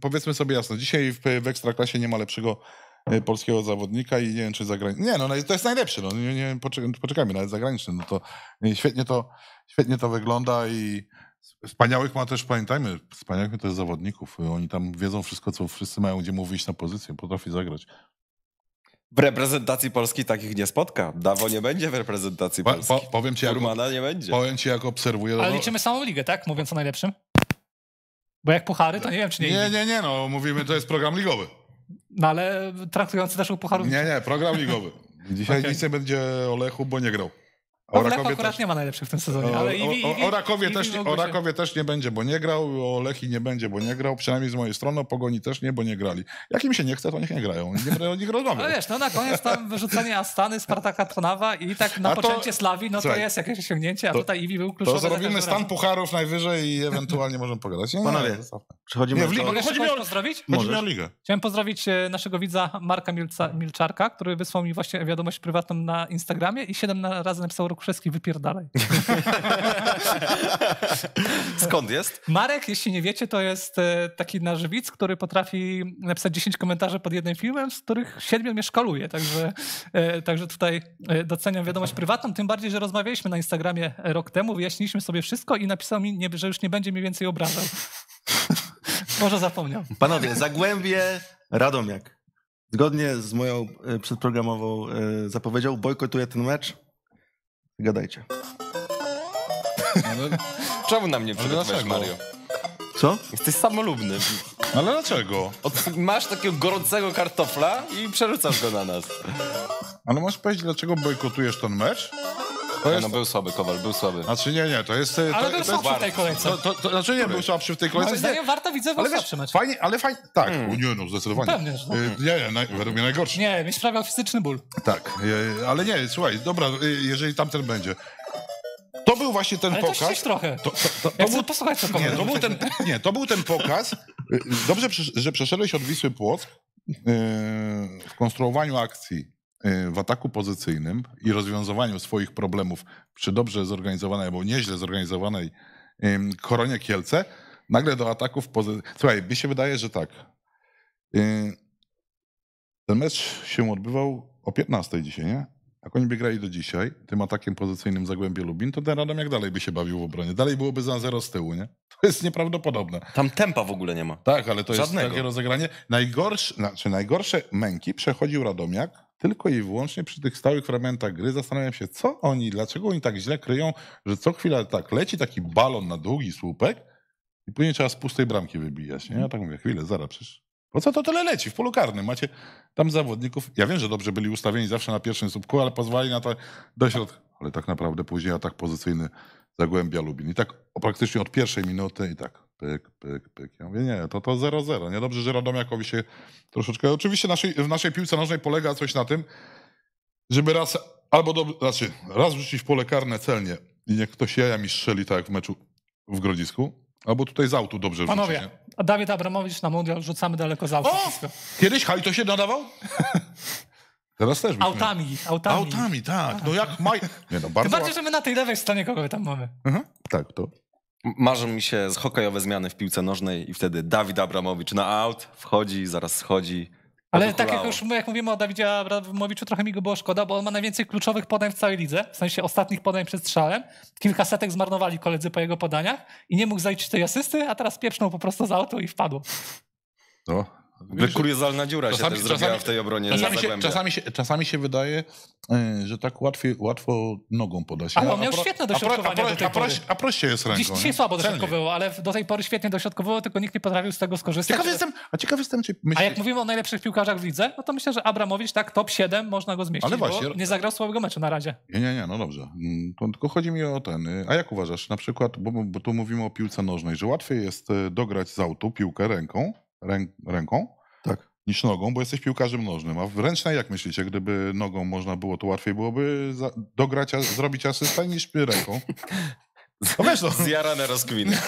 powiedzmy sobie jasno, dzisiaj w, w Ekstraklasie nie ma lepszego E, polskiego zawodnika i nie wiem, czy zagraniczny. Nie, no, no to jest najlepszy, no nie, nie poczekajmy, nawet zagraniczny, no to e, świetnie to, świetnie to wygląda i wspaniałych ma też, pamiętajmy, wspaniałych ma też zawodników, e, oni tam wiedzą wszystko, co wszyscy mają, gdzie mu wyjść na pozycję, potrafi zagrać. W reprezentacji Polski takich nie spotka. Dawo nie będzie w reprezentacji Polski. Po, po, powiem ci, jak, nie będzie. Powiem ci, jak obserwuję... No Ale liczymy samą ligę, tak? Mówiąc o najlepszym? Bo jak puchary, to nie wiem, czy nie... Nie, nie, nie, no mówimy, to jest program ligowy. No ale traktujący u pucharów. Nie, nie, program ligowy. Dzisiaj okay. nic nie będzie o Lechu, bo nie grał. O Rakowie akurat też... nie ma najlepszych w tym sezonie. O, i, o, Rakowie też, o, Rakowie, też, nie będzie, bo nie grał, o Lechi nie będzie, bo nie grał, przynajmniej z mojej strony, o Pogoni też nie, bo nie grali. Jak im się nie chce, to niech nie grają, nie o nich rozmawiam. No wiesz, no na koniec tam wyrzucenie Astany, Spartaka Trnawa i tak na to, poczęcie Slawii, no Słuchaj, to jest jakieś osiągnięcie, a tutaj Iwi był kluczowy. To zrobimy stan pucharów najwyżej i ewentualnie możemy pogadać. Nie, Panowie, przechodzimy w ligę. chodzi o... pozdrowić? o ligę. Chciałem pozdrowić e, naszego widza Marka Milca, Milczarka, który wysłał mi właśnie wiadomość prywatną na Instagramie i 7 razy napisał Krzeski, wypierdalaj. Skąd jest? Marek, jeśli nie wiecie, to jest e, taki nasz widz, który potrafi napisać 10 komentarzy pod jednym filmem, z których 7 mnie szkoluje, także, e, także tutaj e, doceniam wiadomość prywatną, tym bardziej, że rozmawialiśmy na Instagramie rok temu, wyjaśniliśmy sobie wszystko i napisał mi, że już nie będzie mi więcej obrażał. Może zapomniał. Panowie, Zagłębie, Radomiak. Zgodnie z moją przedprogramową zapowiedzią bojkotuję ten mecz. Gadajcie. Ale... No, no. Czemu na mnie przygotowałeś, Mario? Co? Jesteś samolubny. Ale dlaczego? Od, masz takiego gorącego kartofla i przerzucasz go na nas. Ale możesz powiedzieć, dlaczego bojkotujesz ten mecz? To no jest... no był słaby Kowal, był słaby. Znaczy nie, nie, to jest... To, Ale to, był słabszy jest- w tej kolejce. To, to, to, znaczy nie był słabszy w tej kolejce. warto widzę ale wiesz, wstrzymać. fajnie, ale fajnie. Tak, hmm. nie no, zdecydowanie. pewnie, że no. Y, nie, nie, naj, według mnie najgorszy. Nie, mi sprawiał fizyczny ból. Tak, y, ale nie, słuchaj, dobra, y, jeżeli tamten będzie. To był właśnie ten Ale to pokaz. coś trochę. To, to, to, to, był, posłuchać co nie, to, był ten, nie, to był ten pokaz. Dobrze, że przeszedłeś od Wisły Płock w konstruowaniu akcji Y, w ataku pozycyjnym i rozwiązywaniu swoich problemów przy dobrze zorganizowanej albo nieźle zorganizowanej koronie Kielce, nagle do ataków pozycyjnych. Słuchaj, mi się wydaje, że tak. Y, ten mecz się odbywał o 15 dzisiaj, nie? Jak oni by grali do dzisiaj, tym atakiem pozycyjnym Zagłębie Lubin, to ten Radom jak dalej by się bawił w obronie. Dalej byłoby za zero z tyłu, nie? To jest nieprawdopodobne. Tam tempa w ogóle nie ma. Tak, ale to Żadnego. jest takie rozegranie. Najgorsze, znaczy najgorsze męki przechodził Radomiak tylko i wyłącznie przy tych stałych fragmentach gry zastanawiam się, co oni, dlaczego oni tak źle kryją, że co chwila tak leci taki balon na długi słupek i później trzeba z pustej bramki wybijać. Nie? Ja tak mówię, chwilę, zaraz przecież. Po co to tyle leci w polu karnym? Macie tam zawodników. Ja wiem, że dobrze byli ustawieni zawsze na pierwszym słupku, ale pozwali na to do środka. Ale tak naprawdę później atak pozycyjny Zagłębia Lubin. I tak praktycznie od pierwszej minuty i tak pyk, pyk, pyk. Ja mówię, nie, to to 0-0. Niedobrze, że Radomiakowi się troszeczkę... Oczywiście naszej, w naszej piłce nożnej polega coś na tym, żeby raz albo do, znaczy, raz rzucić w pole karne celnie i niech ktoś jaja mi strzeli tak jak w meczu w Grodzisku, albo tutaj z autu dobrze Panowie, wrzuci, Dawid Abramowicz na mundial rzucamy daleko z autu. O! kiedyś haj to się nadawał? Teraz też byśmy... Autami, autami. Autami, tak. No jak maj... Nie no, bardzo... Tym bardziej, że my na tej lewej stronie kogo tam mamy. Mhm. Tak, to Marzą mi się hokejowe zmiany w piłce nożnej i wtedy Dawid Abramowicz na out, wchodzi, zaraz schodzi. Ale tak jak już jak mówimy o Dawidzie Abramowiczu, trochę mi go było szkoda, bo on ma najwięcej kluczowych podań w całej lidze, w sensie ostatnich podań przed strzałem. Kilka setek zmarnowali koledzy po jego podaniach i nie mógł zaliczyć tej asysty, a teraz pieprznął po prostu za auto i wpadł. No, w ogóle kuriozalna dziura czasami, się też czasami, w tej obronie czasami się, czasami, się, czasami się wydaje, e, że tak łatwiej, łatwo nogą podać. Ale on miał świetne dośrodkowanie do tej A prościej jest ręką. Dziś, dzisiaj słabo dośrodkowywał, ale do tej pory świetnie dośrodkowywał, tylko nikt nie potrafił z tego skorzystać. Ciekawy jestem, a ciekawy jestem, czy myślisz... A jak mówimy o najlepszych piłkarzach w lidze, no to myślę, że Abramowicz tak top 7 można go zmieścić, ale właśnie, nie zagrał słabego meczu na razie. Nie, nie, nie, no dobrze. Mm, tylko chodzi mi o ten... Y, a jak uważasz, na przykład, bo, bo tu mówimy o piłce nożnej, że łatwiej jest y, dograć z autu piłkę ręką, ręką tak. niż nogą, bo jesteś piłkarzem nożnym. A w ręcznej, jak myślicie, gdyby nogą można było, to łatwiej byłoby za, dograć, a, zrobić asystę niż ręką? No wiesz, no. Zjarane rozkwiny.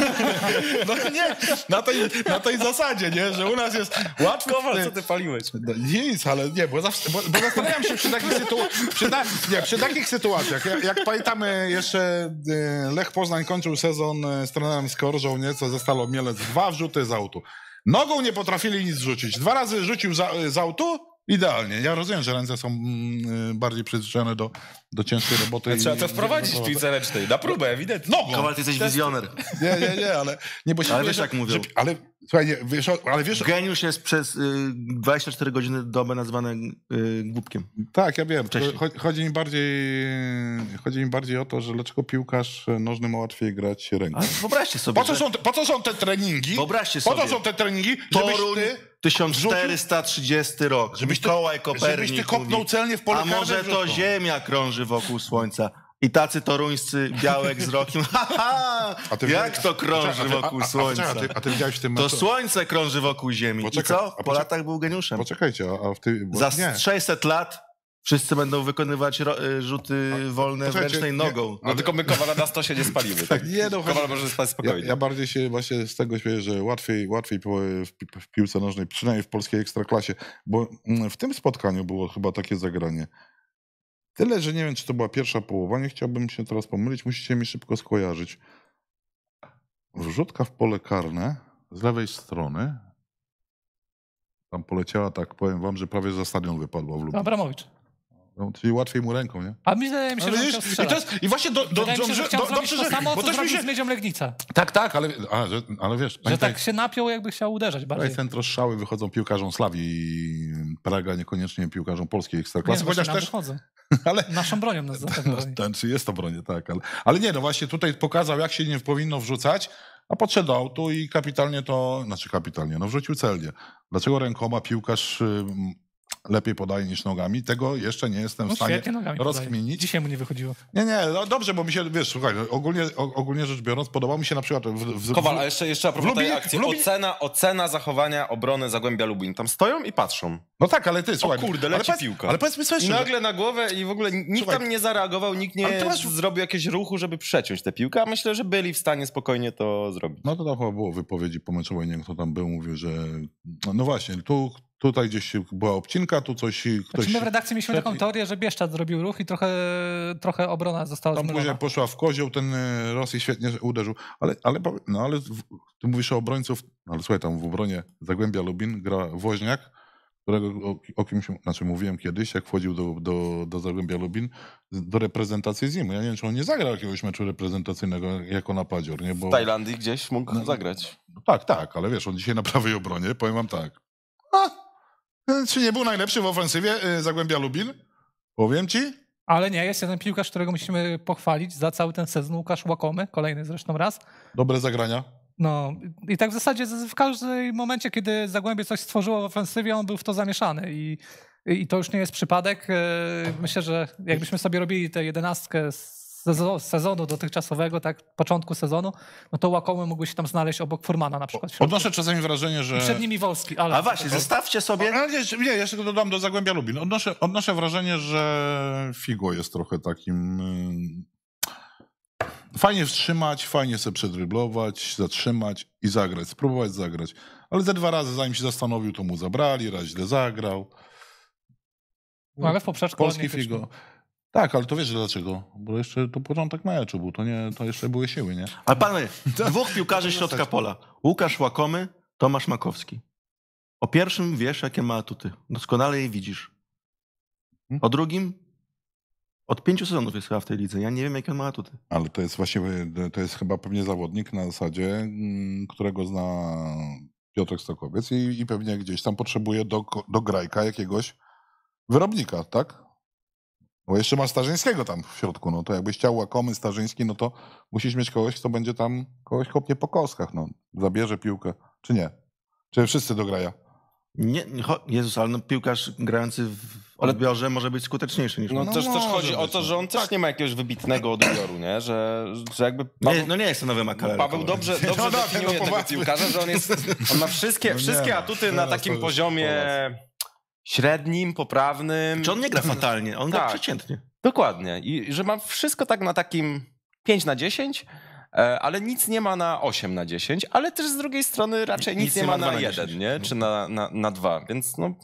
No nie, na tej, na tej zasadzie, nie, że u nas jest łatwo... Kowal, co ty paliłeś? No, nic, ale nie, bo, zawsze, bo, bo zastanawiam się przy takich, sytu... przy, na... nie, przy takich sytuacjach. Jak, jak, pamiętamy jeszcze e, Lech Poznań kończył sezon e, z trenerem Skorżą, nieco ze Stalą Mielec. Dwa wrzuty z autu. Nogą nie potrafili nic rzucić. Dwa razy rzucił za, y, z autu, Idealnie. Ja rozumiem, że ręce są mm, y, bardziej przyzwyczajone do, do ciężkiej roboty. Trzeba i, to wprowadzić w piłce ręcznej. Na próbę, ewidentnie. No! Nogą. Kowal, ty jesteś wizjoner. Nie, nie, nie, ale... Nie, bo się ale wiesz, jak mówią. Że, ale, słuchaj, nie, wiesz, ale wiesz... Geniusz jest przez y, 24 godziny dobę nazywany y, głupkiem. Tak, ja wiem. Chodzi, chodzi, mi bardziej, chodzi mi bardziej o to, że dlaczego piłkarz nożny ma łatwiej grać ręką. Ale wyobraźcie sobie. Po co, że... są, po co są te treningi? Wyobraźcie sobie. Po co są te treningi, żebyś ty 1430 rok. Żebyś ty, Kopernik Żebyś ty kopnął celnie w pole A może to Ziemia krąży wokół Słońca. I tacy toruńscy białek z rokiem. jak to krąży wokół Słońca? A, ty, To Słońce krąży wokół Ziemi. Poczeka, I co? Po latach był geniuszem. Poczekajcie, a w ty... Bo... Za nie. 600 lat Wszyscy będą wykonywać y, rzuty wolne Poczekajcie, wręcznej nogą. No tylko my Kowala na 100 się nie spalimy. Tak? Nie, no, Kowal może spać spokojnie. Ja, ja, bardziej się właśnie z tego śmieję, że łatwiej, łatwiej w, piłce nożnej, przynajmniej w polskiej ekstraklasie, bo mm, w tym spotkaniu było chyba takie zagranie. Tyle, że nie wiem, czy to była pierwsza połowa, nie chciałbym się teraz pomylić, musicie mi szybko skojarzyć. Wrzutka w pole karne z lewej strony. Tam poleciała, tak powiem wam, że prawie za stadion wypadła w Lublinie. Abramowicz. No, czyli łatwiej mu ręką, nie? A mi wydaje mi się, że i, I właśnie do, do, do, się, że do, dobrze, to samo, bo co zrobił się... z Miedzią Legnica. Tak, tak, ale, a, że, ale wiesz... Że tak się napiął, jakby chciał uderzać bardziej. Centro strzały wychodzą piłkarzom Slawii Praga, niekoniecznie piłkarzom polskiej Ekstraklasy, no, chociaż też... Wychodzą. Ale, Naszą bronią nas ten, czy jest to bronię, tak. Ale, ale nie, no właśnie tutaj pokazał, jak się nie powinno wrzucać, a podszedł do autu i kapitalnie to, znaczy kapitalnie, no wrzucił celnie. Dlaczego rękoma piłkarz lepiej podaje niż nogami. Tego jeszcze nie jestem no, w stanie rozkminić. Podaje. Dzisiaj mu nie wychodziło. Nie, nie, no dobrze, bo mi się, wiesz, słuchaj, ogólnie, ogólnie rzecz biorąc, podobał mi się na przykład... W, w, Kowal, a jeszcze, jeszcze a propos tej akcji. Ocena, ocena zachowania obrony Zagłębia Lubin. Tam stoją i patrzą. No tak, ale ty, słuchaj. O kurde, leci ale piłka. Ale powiedzmy sobie szczerze. Nagle na głowę i w ogóle nikt słuchaj. tam nie zareagował, nikt nie masz... zrobił jakiegoś ruchu, żeby przeciąć tę piłkę, a myślę, że byli w stanie spokojnie to zrobić. No to, to chyba było wypowiedzi pomyczowej, nie wiem, kto tam był, mówił, że no, no właśnie, tu tutaj gdzieś była obcinka, tu coś ktoś... Znaczy my w redakcji mieliśmy taką teorię, że Bieszczad zrobił ruch i trochę, trochę obrona została Tam później poszła w kozioł, ten y, Rosji świetnie uderzył. Ale, ale, no, ale ty mówisz o obrońców, no, ale słuchaj, tam w obronie Zagłębia Lubin gra Woźniak, którego, o, o kimś, znaczy mówiłem kiedyś, jak wchodził do, do, do Zagłębia Lubin, do reprezentacji zimy. Ja nie wiem, czy on nie zagrał jakiegoś meczu reprezentacyjnego jako napadzior, nie? Bo... W Tajlandii gdzieś mógł no, zagrać. No, no tak, tak, ale wiesz, on dzisiaj na prawej obronie, powiem wam tak. A, e, czy nie był najlepszy w ofensywie e, Zagłębia Lubin? Powiem ci, ale nie, jest jeden piłkarz, którego musimy pochwalić za cały ten sezon, Łukasz Łakomy, kolejny zresztą raz. Dobre zagrania. No i tak w zasadzie w każdym momencie, kiedy Zagłębie coś stworzyło w ofensywie, on był w to zamieszany i, i to już nie jest przypadek. E, myślę, że jakbyśmy sobie robili tę jedenastkę z sezonu dotychczasowego, tak, początku sezonu, no to łakomy mogły się tam znaleźć obok Furmana na przykład. Odnoszę czasami wrażenie, że... Przed nimi Wolski, ale... A właśnie, zostawcie sobie... O, nie, nie, jeszcze go dodam do Zagłębia Lubin. Odnoszę, odnoszę wrażenie, że Figo jest trochę takim Fajnie wstrzymać, fajnie sobie przedryblować, zatrzymać i zagrać, spróbować zagrać. Ale ze dwa razy, zanim się zastanowił, to mu zabrali, raz źle zagrał. No, ale w poprzeczkę Polski figo. Tak, ale to wiesz dlaczego? Bo jeszcze to początek meczu był, to, nie, to jeszcze były siły, nie? Ale panowie, dwóch piłkarzy środka pola. Łukasz Łakomy, Tomasz Makowski. O pierwszym wiesz, jakie ma atuty. Doskonale je widzisz. Hmm? O drugim od pięciu sezonów jest chyba w tej lidze. Ja nie wiem, jakie on ma atuty. Ale to jest właśnie, to jest chyba pewnie zawodnik na zasadzie, mm, którego zna Piotr Stokowiec i, i pewnie gdzieś tam potrzebuje do, do grajka jakiegoś wyrobnika, tak? Bo jeszcze ma Starzyńskiego tam w środku, no to jakbyś chciał łakomy Starzyński, no to musisz mieć kogoś, kto będzie tam, kogoś kopnie po koskach. no. Zabierze piłkę, czy nie? Czy wszyscy do graja? Nie, Jezus, ale no piłkarz grający w odbiorze może być skuteczniejszy niż... No, no też, no, też chodzi o to, no. że on też tak. nie ma jakiegoś wybitnego odbioru, nie? Że, że jakby... Paweł, nie, no nie jest to nowy Makalele. Paweł dobrze, dobrze no, definiuje no, tego piłkarza, że on jest... On ma wszystkie, no wszystkie nie, atuty na no, takim poziomie średnim, poprawnym. Czy on nie gra fatalnie, on tak, gra przeciętnie. Dokładnie. I że ma wszystko tak na takim 5 na 10, E, ale nic nie ma na 8 na 10, ale też z drugiej strony raczej nic, nic nie, nie ma na 1, nie? czy mhm. na, na, na 2, więc no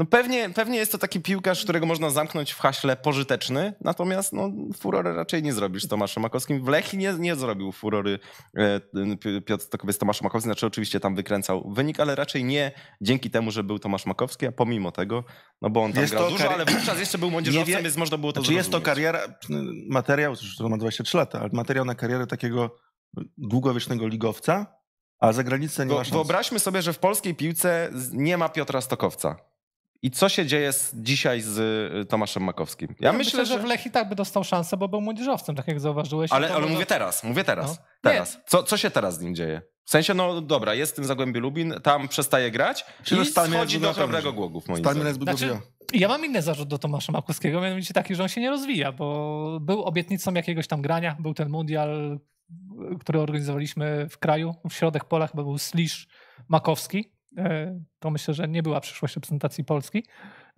no pewnie, pewnie jest to taki piłkarz, którego można zamknąć w haśle pożyteczny, natomiast no, furory raczej nie zrobisz z Tomaszem Makowskim. W Lechi nie, nie zrobił furory e, Piotr Stokowiec Tomasz Makowski, znaczy oczywiście tam wykręcał wynik, ale raczej nie dzięki temu, że był Tomasz Makowski, a pomimo tego, no bo on tam jest grał dużo, ale wówczas jeszcze był młodzieżowcem, wie, więc można było to znaczy jest to kariera, materiał, to ma 23 lata, ale materiał na karierę takiego długowiecznego ligowca, a za granicę nie Bo, ma szans. Wyobraźmy sobie, że w polskiej piłce nie ma Piotra Stokowca i co się dzieje z, dzisiaj z y, Tomaszem Makowskim? Ja, ja myślę, myślę że... że... w Lechi tak by dostał szansę, bo był młodzieżowcem, tak jak zauważyłeś. Ale, no ale do... mówię teraz, mówię teraz. No. teraz. Co, co się teraz z nim dzieje? W sensie, no dobra, jest w tym Zagłębiu Lubin, tam przestaje grać Czy i schodzi do Chrobrego Głogów, moim zdaniem. Znaczy, ja mam inny zarzut do Tomasza Makowskiego, mianowicie taki, że on się nie rozwija, bo był obietnicą jakiegoś tam grania, był ten mundial, y, który organizowaliśmy w kraju, w środek pola chyba był Slisz Makowski, E, to myślę, że nie była przyszłość reprezentacji Polski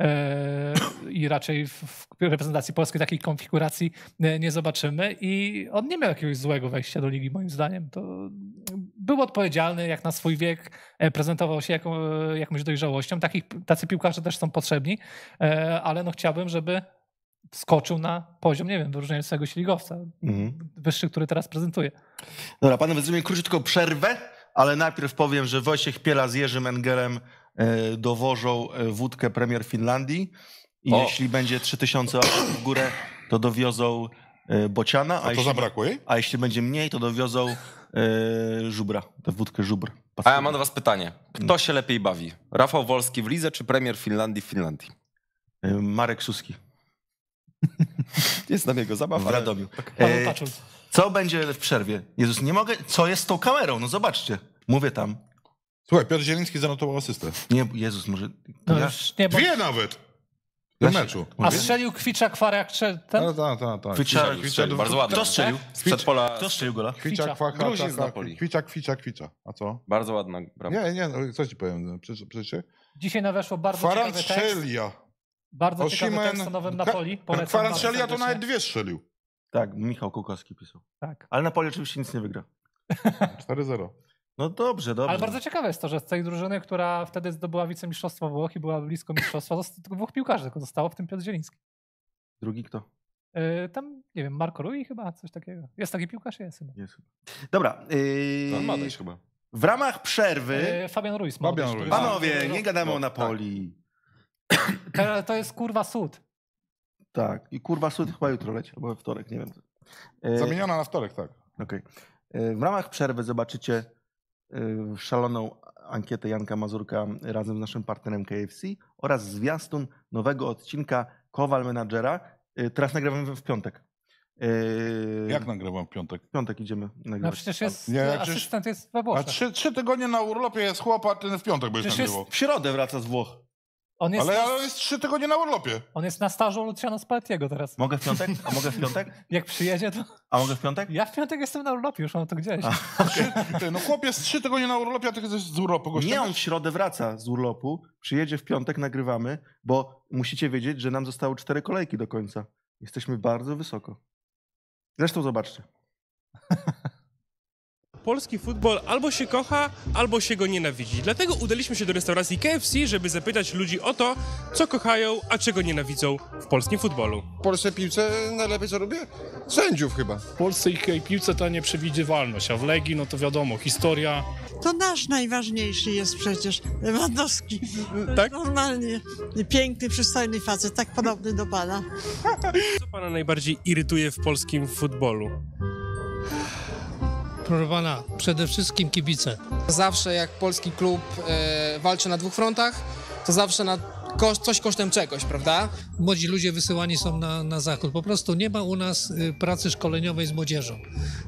e, i raczej w reprezentacji polskiej takiej konfiguracji e, nie zobaczymy i on nie miał jakiegoś złego wejścia do ligi moim zdaniem. To był odpowiedzialny jak na swój wiek, prezentował się jako, jakąś dojrzałością. Takich, tacy piłkarze też są potrzebni, ale no chciałbym, żeby skoczył na poziom, nie wiem, wyróżniającego swojego ligowca, mhm. wyższy, który teraz prezentuje. Dobra, panowie, zrobimy króciutko przerwę ale najpierw powiem, że Wojciech Piela z Jerzym Engelem e, dowożą e, wódkę premier Finlandii i o. jeśli będzie 3000 osób w górę, to dowiozą e, bociana. A, a to jeśli, zabrakło jej? A jeśli będzie mniej, to dowiozą żubra, tę wódkę żubr. A ja mam do was pytanie. Kto się lepiej bawi? Rafał Wolski w Lidze czy premier Finlandii w Finlandii? Marek Suski. Jest na jego zabawa. W Radomiu. Tak. E, co będzie w przerwie? Jezus, nie mogę. Co jest z tą kamerą? No zobaczcie. Mówię tam. Słuchaj, Piotr Zieliński zanotował asystę. Nie, Jezus, może. No ja... nie, bo... Dwie nawet! W meczu. A strzelił Kwicza Kwarak ten? Tak, tak, tak. Ta. Kwicza, kwicza, bardzo ładny. Kto strzelił? Kwicz, pola... Kto strzelił gola? Kwicza, Kwaka, Gruzin tak, tak, tak. Kwicza, Kwicza, Kwicza. A co? Bardzo ładna bramka. Nie, nie, no, co ci powiem, no, Przecież. Dzisiaj naweszło bardzo Kwaran ciekawy tekst. Bardzo Oshimen... ciekawy tekst o nowym Napoli. Kwaran to nawet dwie strzelił. Tak, Michał Kukowski pisał. Tak. Ale Napoli oczywiście nic nie wygra. 4-0. No dobrze, dobrze. Ale bardzo ciekawe jest to, że z tej drużyny, która wtedy zdobyła wicemistrzostwo Włoch i była blisko mistrzostwa, tylko dwóch piłkarzy tylko zostało, w tym Piotr Zieliński. Drugi kto? Yy, tam, nie wiem, Marko Rui chyba, coś takiego. Jest taki piłkarz? Jest chyba. Jest. Dobra. Yy... chyba. W ramach przerwy... Yy, Fabian Ruiz. Fabian Ruiz. Panowie, nie no, gadamy o no, Napoli. To jest kurwa cud. Tak. I kurwa słód chyba jutro leci, albo we wtorek, nie wiem. E, Zamieniona na wtorek, tak. Okej. Okay. E, w ramach przerwy zobaczycie e, szaloną ankietę Janka Mazurka razem z naszym partnerem KFC oraz zwiastun nowego odcinka Kowal Menadżera. Teraz nagrywamy w piątek. Jak nagrywam w piątek? W piątek idziemy nagrywać. No przecież jest, nie, no, asystent jest we Włoszech. A trzy, trzy tygodnie na urlopie jest chłopak, ten w piątek będzie nagrywał. Jest... W środę wraca z Włoch. On jest, ale, ale jest trzy tygodnie na urlopie. On jest na stażu Luciano Spaltiego teraz. Mogę w piątek? A mogę w piątek? Jak przyjedzie to... A mogę w piątek? Ja w piątek jestem na urlopie, już mam to gdzieś. A, okay. no chłop jest trzy tygodnie na urlopie, a ty jesteś z urlopu. Gościem. Nie, on w środę wraca z urlopu, przyjedzie w piątek, nagrywamy, bo musicie wiedzieć, że nam zostały cztery kolejki do końca. Jesteśmy bardzo wysoko. Zresztą zobaczcie. polski futbol albo się kocha, albo się go nienawidzi. Dlatego udaliśmy się do restauracji KFC, żeby zapytać ludzi o to, co kochają, a czego nienawidzą w polskim futbolu. W Polsce piłce najlepiej co robię? Sędziów chyba. W Polsce i e, piłce to nieprzewidywalność, a w Legii no to wiadomo, historia. To nasz najważniejszy jest przecież, Lewandowski. Tak? Normalnie piękny, przystojny facet, tak podobny do pana. Co pana najbardziej irytuje w polskim futbolu? honorowana przede wszystkim kibice. Zawsze jak polski klub e, walczy na dwóch frontach, to zawsze na koszt, coś kosztem czegoś, prawda? Młodzi ludzie wysyłani są na, na zachód. Po prostu nie ma u nas y, pracy szkoleniowej z młodzieżą.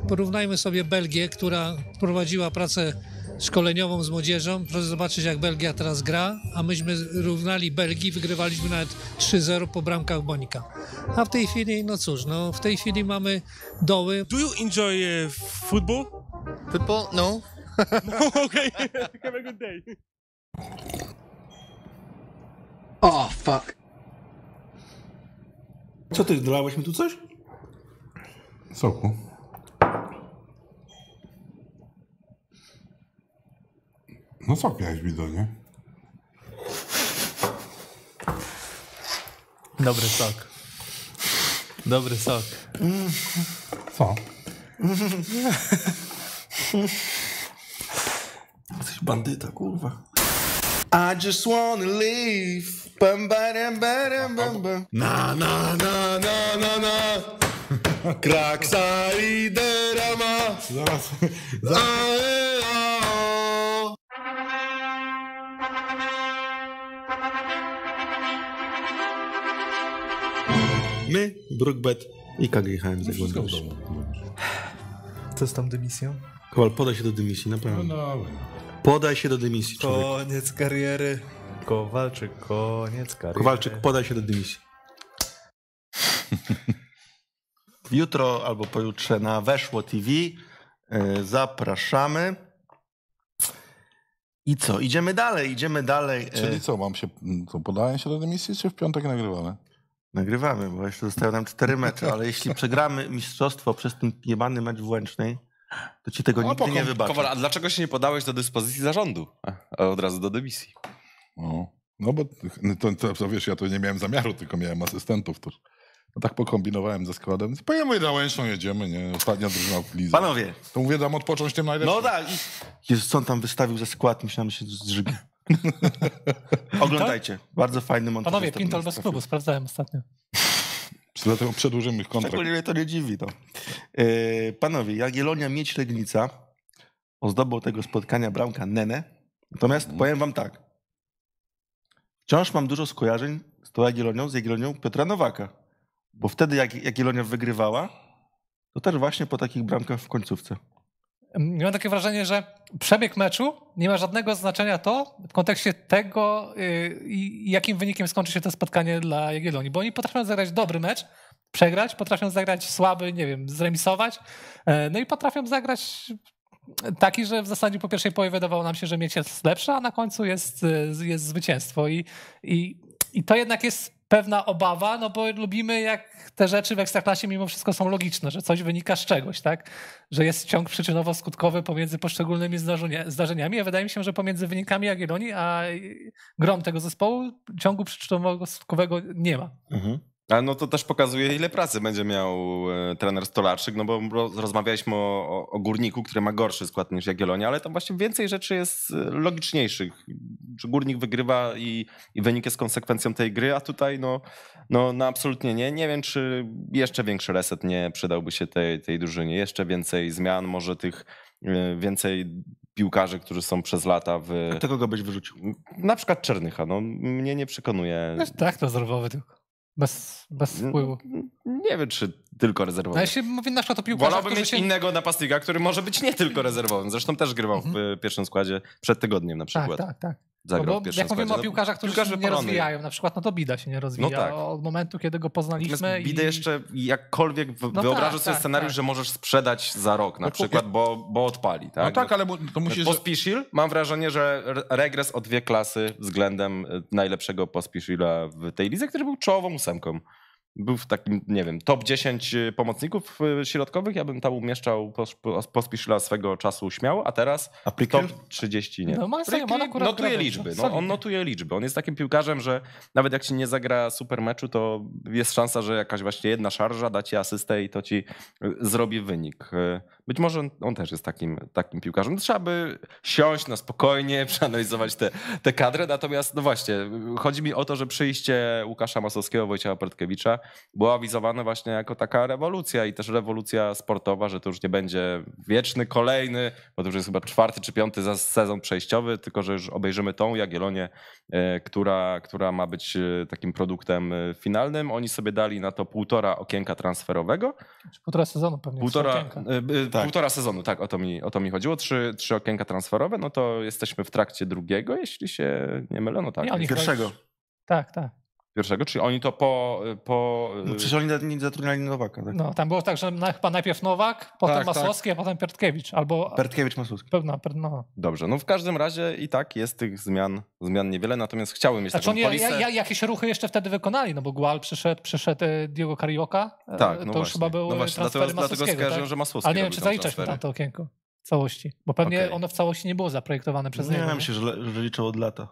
Porównajmy sobie Belgię, która prowadziła pracę szkoleniową z młodzieżą. Proszę zobaczyć, jak Belgia teraz gra, a myśmy równali Belgii, wygrywaliśmy nawet 3-0 po bramkach Bonika. A w tej chwili, no cóż, no w tej chwili mamy doły. Do you enjoy uh, football? Football? No. no okay. Have a good day. Oh, fuck. Co ty, dolałeś mi tu coś? Soku. No sok miałeś bidon, nie? Dobry sok. Dobry sok. Co? Jesteś bandyta, kurwa. I just wanna leave. Bam, bam, bam, bam, bam. Na, na, na, na, na, na. Kraksa lidera ma. Zaraz. Zaraz. E, Brookbet i KGHM no zaglądasz. Co z tam dymisją? Kowal, podaj się do dymisji, naprawdę. No, no. Podaj się do dymisji, człowiek. Koniec kariery. Kowalczyk, koniec kariery. Kowalczyk, podaj się do dymisji. Jutro albo pojutrze na Weszło TV e, zapraszamy. I co? Idziemy dalej, idziemy dalej. Czyli e, co, mam się, to podaję się do dymisji, czy w piątek nagrywamy? Nagrywamy, bo jeszcze zostają nam cztery mecze, ale jeśli przegramy mistrzostwo przez ten jebany mecz w Łęcznej, to ci tego no, nigdy nie wybaczę. Kowal, a dlaczego się nie podałeś do dyspozycji zarządu? A od razu do dymisji. No, no bo to, to, to, wiesz, ja to nie miałem zamiaru, tylko miałem asystentów. To, no tak pokombinowałem ze składem. Pojemy na Łęczną, jedziemy, nie? Ostatnia drużyna w Lidze. Panowie. To mówię, dam odpocząć tym najlepszym. No tak. Jezus, co on tam wystawił ze skład? Myślałem, że się zżyga. Oglądajcie. Tak? Bardzo fajny montaż. Panowie, Pintol bez klubu, sprawdzałem ostatnio. Dlatego przedłużymy kontrakt. Szczególnie mnie to nie dziwi. To. Yy, panowie, Jagiellonia Mieć Legnica ozdobą tego spotkania bramka Nene. Natomiast mm. powiem wam tak. Wciąż mam dużo skojarzeń z tą Jagiellonią, z Jagiellonią Piotra Nowaka. Bo wtedy jak Jagiellonia wygrywała, to też właśnie po takich bramkach w końcówce. Miałem takie wrażenie, że przebieg meczu nie ma żadnego znaczenia to w kontekście tego, y, jakim wynikiem skończy się to spotkanie dla Jagiellonii, bo oni potrafią zagrać dobry mecz, przegrać, potrafią zagrać słaby, nie wiem, zremisować, e, no i potrafią zagrać taki, że w zasadzie po pierwszej połowie wydawało nam się, że mieć jest lepsze, a na końcu jest, e, jest zwycięstwo i, i i to jednak jest pewna obawa, no bo lubimy, jak te rzeczy w ekstraklasie mimo wszystko są logiczne, że coś wynika z czegoś, tak? Że jest ciąg przyczynowo-skutkowy pomiędzy poszczególnymi zdarzeniami. A wydaje mi się, że pomiędzy wynikami Jagiellonii a grom tego zespołu ciągu przyczynowo-skutkowego nie ma. Mhm no to też pokazuje, ile pracy będzie miał e, trener Stolarczyk, no bo rozmawialiśmy o, o Górniku, który ma gorszy skład niż Jagiellonia, ale tam właśnie więcej rzeczy jest e, logiczniejszych. Czy Górnik wygrywa i, i wynik jest konsekwencją tej gry, a tutaj no, no, no absolutnie nie. Nie wiem, czy jeszcze większy reset nie przydałby się tej, tej drużynie. Jeszcze więcej zmian, może tych e, więcej piłkarzy, którzy są przez lata w... A tego go byś wyrzucił? Na przykład Czernycha. No, mnie nie przekonuje. No, tak, to zdrowowy tylko. Bez, bez wpływu. Nie wiem, czy tylko rezerwowym. No, ja się mówię na przykład o piłkarzach, Wolałbym mieć się... innego napastnika, który może być nie tylko rezerwowym. Zresztą też grywał mhm. w y, pierwszym składzie przed tygodniem na tak, przykład. Tak, tak, tak. Zagrał no bo jak składzie. mówimy o piłkarzach, którzy Piłkarze się nie porony. rozwijają, na przykład no to Bida się nie rozwija no tak. od momentu, kiedy go poznaliśmy. I... Bidę jeszcze jakkolwiek no tak, sobie tak, scenariusz, tak. że możesz sprzedać za rok na no, przykład, bo, bo odpali. Tak? No tak, ale to musisz... Pospisil, mam wrażenie, że regres o dwie klasy względem y, najlepszego pospisila w tej lidze, który był czołową ósemką był w takim, nie wiem, top 10 y, pomocników y, środkowych, ja bym tam umieszczał pospiszyla swego czasu śmiało, a teraz top 30, nie. No, ma sobie, ma notuje liczby, no, on notuje liczby. On jest takim piłkarzem, że nawet jak ci nie zagra super meczu, to jest szansa, że jakaś właśnie jedna szarża da ci asystę i to ci y, zrobi wynik. Być może on, on, też jest takim, takim piłkarzem. Trzeba by siąść na spokojnie, przeanalizować te, te Natomiast, no właśnie, chodzi mi o to, że przyjście Łukasza Masowskiego, Wojciecha Pertkiewicza było awizowane właśnie jako taka rewolucja i też rewolucja sportowa, że to już nie będzie wieczny kolejny, bo to już jest chyba czwarty czy piąty sezon przejściowy, tylko że już obejrzymy tą Jagielonię, e, która, która ma być e, takim produktem e, finalnym. Oni sobie dali na to półtora okienka transferowego. Półtora sezonu pewnie. Półtora, tak. Półtora sezonu, tak, o to mi, o to mi chodziło. Trzy, trzy okienka transferowe, no to jesteśmy w trakcie drugiego, jeśli się nie mylę, no tak. Nie, Pierwszego. Chodzi... Tak, tak pierwszego, czyli oni to po... po... No y, przecież oni nie zatrudniali Nowaka. Tak? No, tam było tak, że na, chyba najpierw Nowak, potem tak, tak. Masłowski, tak. a potem Pertkiewicz. Albo... Pertkiewicz, Masłowski. Pewno, no. Dobrze, no w każdym razie i tak jest tych zmian, zmian niewiele, natomiast chciałbym mieć znaczy, taką oni, ja, ja, jakieś ruchy jeszcze wtedy wykonali, no bo Gual przyszedł, przyszedł e, Diego Carioca, e, tak, no to właśnie. już chyba był no właśnie, dlatego, dlatego skojarzyłem, tak? że Masłowski Ale nie wiem, czy zaliczasz na to okienko całości, bo pewnie okay. ono w całości nie było zaprojektowane przez nie, niego. Nie, wiem się, że liczyło od lata.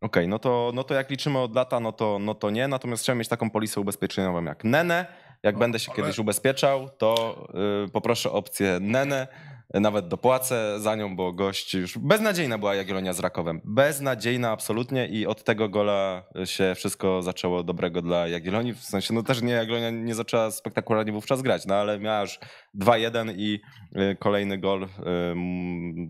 Okej, okay, no, to, no to jak liczymy od lata, no to, no to nie. Natomiast trzeba mieć taką polisę ubezpieczeniową jak Nene. Jak no, będę się ale... kiedyś ubezpieczał, to yy, poproszę opcję Nene nawet dopłacę za nią, bo gość już beznadziejna była Jagiellonia z Rakowem. Beznadziejna absolutnie i od tego gola się wszystko zaczęło dobrego dla Jagiellonii. W sensie, no też nie, Jagiellonia nie zaczęła spektakularnie wówczas grać, no ale miała już 2-1 i y, kolejny gol y,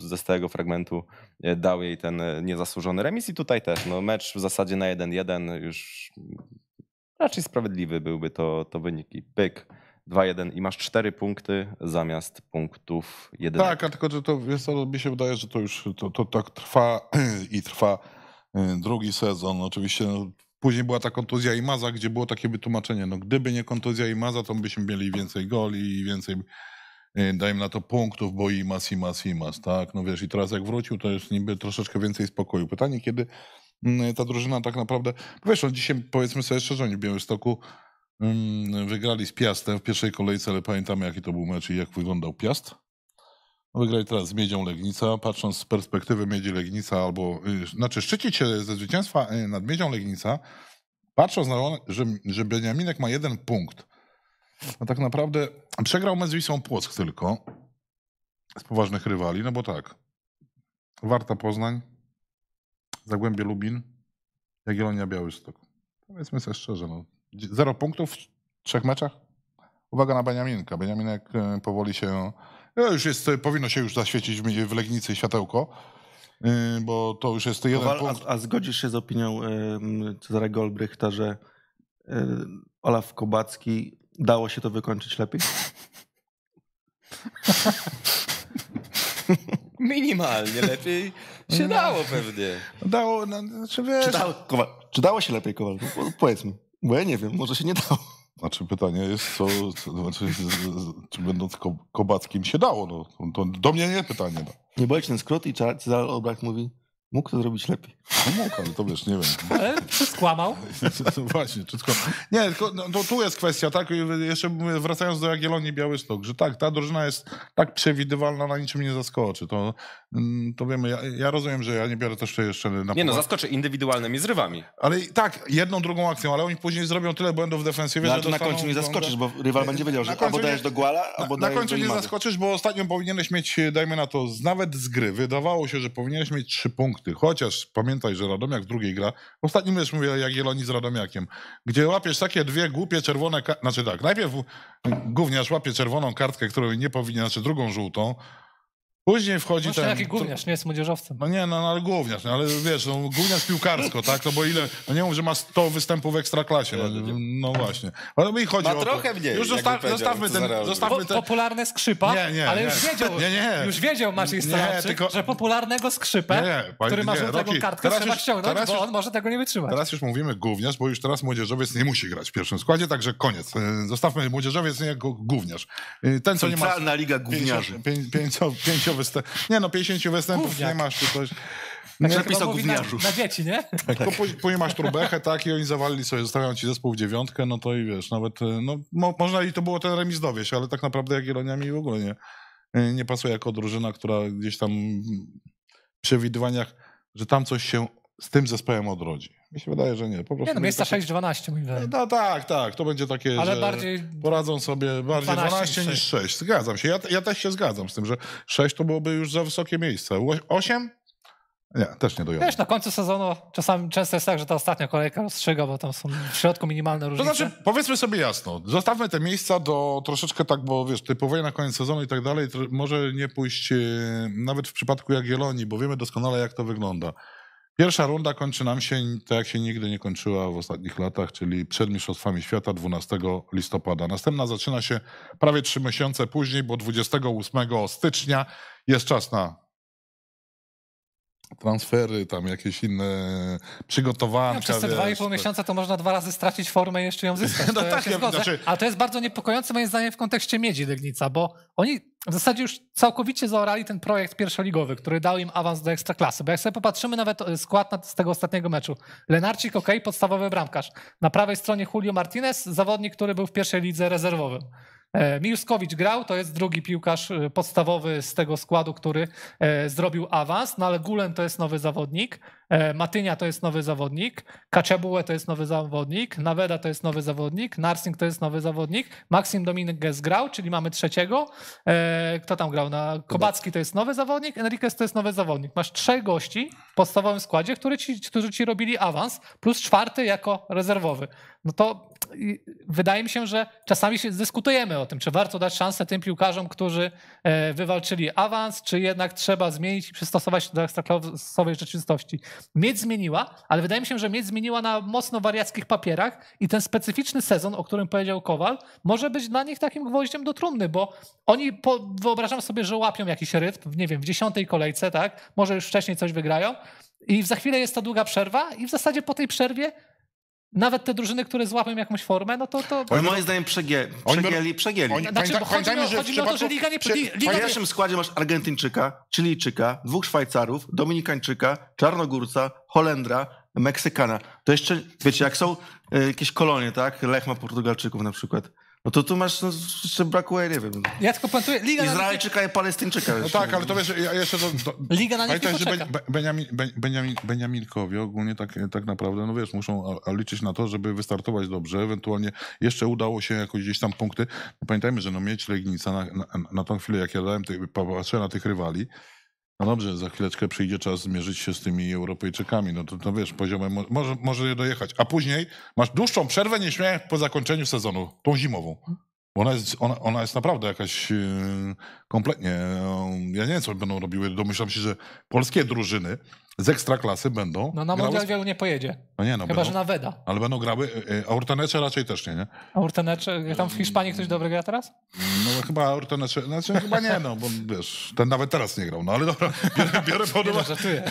ze stałego fragmentu y, dał jej ten niezasłużony remis i tutaj też, no mecz w zasadzie na 1-1 już raczej sprawiedliwy byłby to, to wynik i pyk 2-1 i masz 4 punkty zamiast punktów 1. Tak, a tylko że to wiesz, co, mi się wydaje, że to już to, to tak trwa i trwa y, drugi sezon. Oczywiście no, później była ta kontuzja i maza, gdzie było takie wytłumaczenie, no gdyby nie kontuzja i maza, to byśmy mieli więcej goli i więcej y, dajmy na to punktów, bo i mas, i mas, i mas, tak? No wiesz, i teraz jak wrócił, to jest niby troszeczkę więcej spokoju. Pytanie, kiedy y, ta drużyna tak naprawdę, wiesz, on dzisiaj powiedzmy sobie szczerze, oni w Białymstoku stoku Mm, wygrali z Piastem w pierwszej kolejce, ale pamiętamy jaki to był mecz i jak wyglądał Piast. Wygrali teraz z Miedzią Legnica. Patrząc z perspektywy Miedzi Legnica albo, y, znaczy szczycić się ze zwycięstwa y, nad Miedzią Legnica, patrząc na to, że, że Beniaminek ma jeden punkt, no tak naprawdę przegrał mecz z Wisłą Płock tylko z poważnych rywali, no bo tak, Warta Poznań, Zagłębie Lubin, Jagiellonia Białystok. Powiedzmy sobie szczerze, no Zero punktów w trzech meczach? Uwaga na Beniaminka. Beniaminek e, powoli się... E, już jest, e, powinno się już zaświecić w Legnicy światełko, bo to już jest jeden Kowal, punkt. A, a, zgodzisz się z opinią Cezarego Olbrychta, że Olaf Kobacki dało się to wykończyć lepiej? Minimalnie lepiej się no. dało pewnie. Dało, no, znaczy wiesz... Czy dało, Kowal, czy dało się lepiej, Kowal? Powiedzmy. Bo ja nie wiem, może się nie dało. Znaczy pytanie jest, co, co znaczy, z, z, czy będąc ko, Kobackim się dało. No, to do mnie nie pytanie. No. Nie boisz ten skrót i Cezar Obrak mówi, Mógł to zrobić lepiej. No mógł, ale to wiesz, nie wiem. Ale czy skłamał? No właśnie, czy skłamał. Nie, tylko no, to, no tu jest kwestia, tak? Jeszcze wracając do Jagiellonii Białystok, że tak, ta drużyna jest tak przewidywalna, na niczym nie zaskoczy. To, mm, to wiemy, ja, ja rozumiem, że ja nie biorę też jeszcze na Nie no, zaskoczy indywidualnymi zrywami. Ale tak, jedną, drugą akcją, ale oni później zrobią tyle błędów w defensywie, no, że to na końcu nie zaskoczysz, bo rywal będzie wiedział, że albo dajesz do Guala, albo Na, na końcu nie zaskoczysz, bo ostatnio powinieneś mieć, e, dajmy na to, nawet z gry wydawało się, że powinieneś mieć trzy punkty punkty. Chociaż pamiętaj, że Radomiak w drugiej gra. Ostatni mecz mówię jak Jeloni z Radomiakiem, gdzie łapiesz takie dwie głupie czerwone... Znaczy tak, najpierw gówniarz łapie czerwoną kartkę, którą nie powinien, znaczy drugą żółtą, Później wchodzi Właśnie ten... taki gówniarz, nie jest młodzieżowcem. No nie, no, no ale gówniarz, no, ale wiesz, no, gówniarz piłkarsko, tak? No bo ile, no nie mów, że ma 100 występów w Ekstraklasie, no, no właśnie. No mi chodzi ma o trochę to. mniej, Już zosta zostawmy ten, zostawmy ten... Popularne skrzypa, nie, nie, ale nie. już wiedział, nie, nie. już wiedział Maciej Stanowczyk, tylko... że popularnego skrzypę, nie, panie, który ma żółtego kartkę, teraz trzeba już, ściągnąć, teraz bo już, on może tego nie wytrzymać. Teraz już mówimy gówniarz, bo już teraz młodzieżowiec nie musi grać w pierwszym składzie, także koniec. E, zostawmy młodzieżowiec jako gówniarz. E, ten, co Centralna nie ma... Liga Gówniarzy. No, występów. Nie no, 50 występów Gówniak. nie masz tu coś. Tak napisał Na, na dzieci, nie? Tak. To później masz trubechę, tak, i oni zawalili sobie, zostawiają ci zespół w dziewiątkę, no to i wiesz, nawet, e, no, mo, można i to było ten remis dowieść, ale tak naprawdę Jagiellonia mi w ogóle nie, e, nie pasuje jako drużyna, która gdzieś tam w przewidywaniach, że tam coś się z tym zespołem odrodzi. Mi się wydaje, że nie. Po prostu nie, no miejsca 6-12 mi No tak, tak, to będzie takie, Ale że bardziej... poradzą sobie bardziej 12, 12 niż 6. 6. Zgadzam się, ja, ja też się zgadzam z tym, że 6 to byłoby już za wysokie miejsce. 8? Nie, też nie dojadę. Wiesz, na końcu sezonu czasami często jest tak, że ta ostatnia kolejka rozstrzyga, bo tam są w środku minimalne różnice. To znaczy, powiedzmy sobie jasno, zostawmy te miejsca do troszeczkę tak, bo wiesz, typowej na koniec sezonu i tak dalej, może nie pójść e, nawet w przypadku Jagiellonii, bo wiemy doskonale, jak to wygląda. Pierwsza runda kończy nam się tak, jak się nigdy nie kończyła w ostatnich latach, czyli przed Mistrzostwami Świata 12 listopada. Następna zaczyna się prawie trzy miesiące później, bo 28 stycznia jest czas na transfery, tam jakieś inne przygotowania. No, przez te dwa i pół miesiąca to można dwa razy stracić formę i jeszcze ją zyskać. No to tak, ja znaczy... Ale to jest bardzo niepokojące moim zdaniem w kontekście Miedzi Legnica, bo oni w zasadzie już całkowicie zaorali ten projekt pierwszoligowy, który dał im awans do Ekstraklasy. Bo jak sobie popatrzymy nawet e, skład z tego ostatniego meczu. Lenarcik, ok, podstawowy bramkarz. Na prawej stronie Julio Martinez, zawodnik, który był w pierwszej lidze rezerwowym. E, Miuskowicz grał, to jest drugi piłkarz e, podstawowy z tego składu, który e, zrobił awans, no ale Gulen to jest nowy zawodnik, Matynia to jest nowy zawodnik, Kaciabue to jest nowy zawodnik, Naweda to jest nowy zawodnik, Narsing to jest nowy zawodnik, Maksim Dominguez grał, czyli mamy trzeciego. Kto tam grał? Na Kobacki to jest nowy zawodnik, Enriquez to jest nowy zawodnik. Masz trzech gości w podstawowym składzie, którzy ci, którzy ci robili awans, plus czwarty jako rezerwowy no to wydaje mi się, że czasami się dyskutujemy o tym, czy warto dać szansę tym piłkarzom, którzy e, wywalczyli awans, czy jednak trzeba zmienić i przystosować się do ekstraklasowej rzeczywistości. Mieć zmieniła, ale wydaje mi się, że miedź zmieniła na mocno wariackich papierach i ten specyficzny sezon, o którym powiedział Kowal, może być dla nich takim gwoździem do trumny, bo oni, po, wyobrażam sobie, że łapią jakiś rytm, nie wiem, w dziesiątej kolejce, tak? Może już wcześniej coś wygrają, i za chwilę jest ta długa przerwa, i w zasadzie po tej przerwie nawet te drużyny, które złapią jakąś formę, no to... to, oni moim zdaniem przegięli. przegięli. Oni, znaczy, chodzi, mi, o, to, że Liga nie... Przy, Liga w pierwszym składzie masz Argentyńczyka, Chilijczyka, dwóch Szwajcarów, Dominikańczyka, Czarnogórca, Holendra, Meksykana. To jeszcze, wiecie, jak są e, jakieś kolonie, tak? Lech ma Portugalczyków na przykład. No to tu masz, no, jeszcze brakuje, nie wiem. Ja tylko Liga Izraelczyka na... i Palestyńczyka. No tak, ale to wiesz, ja jeszcze do Liga na nich Pamiętaj, że Beniamin, Beniamin, Beniaminkowie ogólnie tak, tak naprawdę, no wiesz, muszą liczyć na to, żeby wystartować dobrze, ewentualnie jeszcze udało się jakoś gdzieś tam punkty. Pamiętajmy, że no mieć Legnica na, na, na tą chwilę, jak ja dałem, patrzę na tych rywali, no dobrze, za chwileczkę przyjdzie czas zmierzyć się z tymi Europejczykami. No to, to wiesz, poziomem może, może je dojechać. A później masz dłuższą przerwę niż miałeś po zakończeniu sezonu, tą zimową. Ona jest, ona, ona jest naprawdę jakaś yy, kompletnie. Yy, ja nie wiem, co będą robiły. Domyślam się, że polskie drużyny z ekstraklasy będą. No na Mundial z... wielu nie pojedzie. No nie, no Chyba, będą, że na Weda. Ale będą grały. E, e, Aurtenecze raczej też nie, nie? Aurtenecze. Tam w Hiszpanii ktoś dobry gra teraz? No, no chyba Aurtenecze. Znaczy chyba nie, no bo wiesz, ten nawet teraz nie grał. No ale dobra, biorę, biorę pod no, uwagę.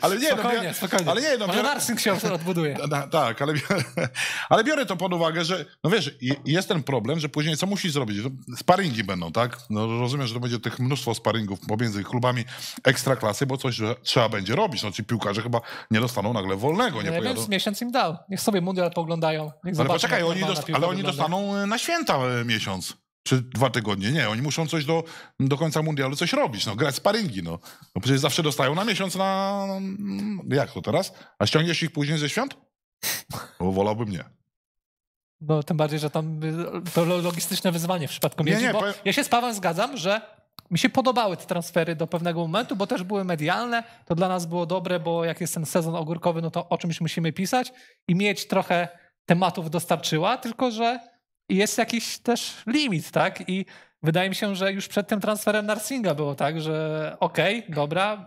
ale nie, spokojnie, no, biorę, spokojnie. Ale nie, no, biorę... Narsing się odbuduje. tak, ale biorę, ale biorę to pod uwagę, że no wiesz, jest ten problem, że później co musisz zrobić? No, sparingi będą, tak? No rozumiem, że to będzie tych mnóstwo sparingów pomiędzy klubami ekstraklasy, bo coś trzeba będzie robić robić. No ci piłkarze chyba nie dostaną nagle wolnego, nie, nie pojadą. miesiąc im dał. Niech sobie mundial poglądają. Niech ale poczekaj, oni ale oni dostaną y, na święta y, miesiąc. Czy dwa tygodnie? Nie, oni muszą coś do, do końca mundialu coś robić, no, grać sparingi, no. no. Przecież zawsze dostają na miesiąc na... No, jak to teraz? A ściągniesz ich później ze świąt? Bo wolałbym nie. No, tym bardziej, że tam y, to logistyczne wyzwanie w przypadku miedzi, nie, nie, bo powiem... ja się z Pawem zgadzam, że mi się podobały te transfery do pewnego momentu, bo też były medialne. To dla nas było dobre, bo jak jest ten sezon ogórkowy, no to o czymś musimy pisać i mieć trochę tematów dostarczyła, tylko że jest jakiś też limit, tak? I wydaje mi się, że już przed tym transferem Narsinga było tak, że okej, okay, dobra,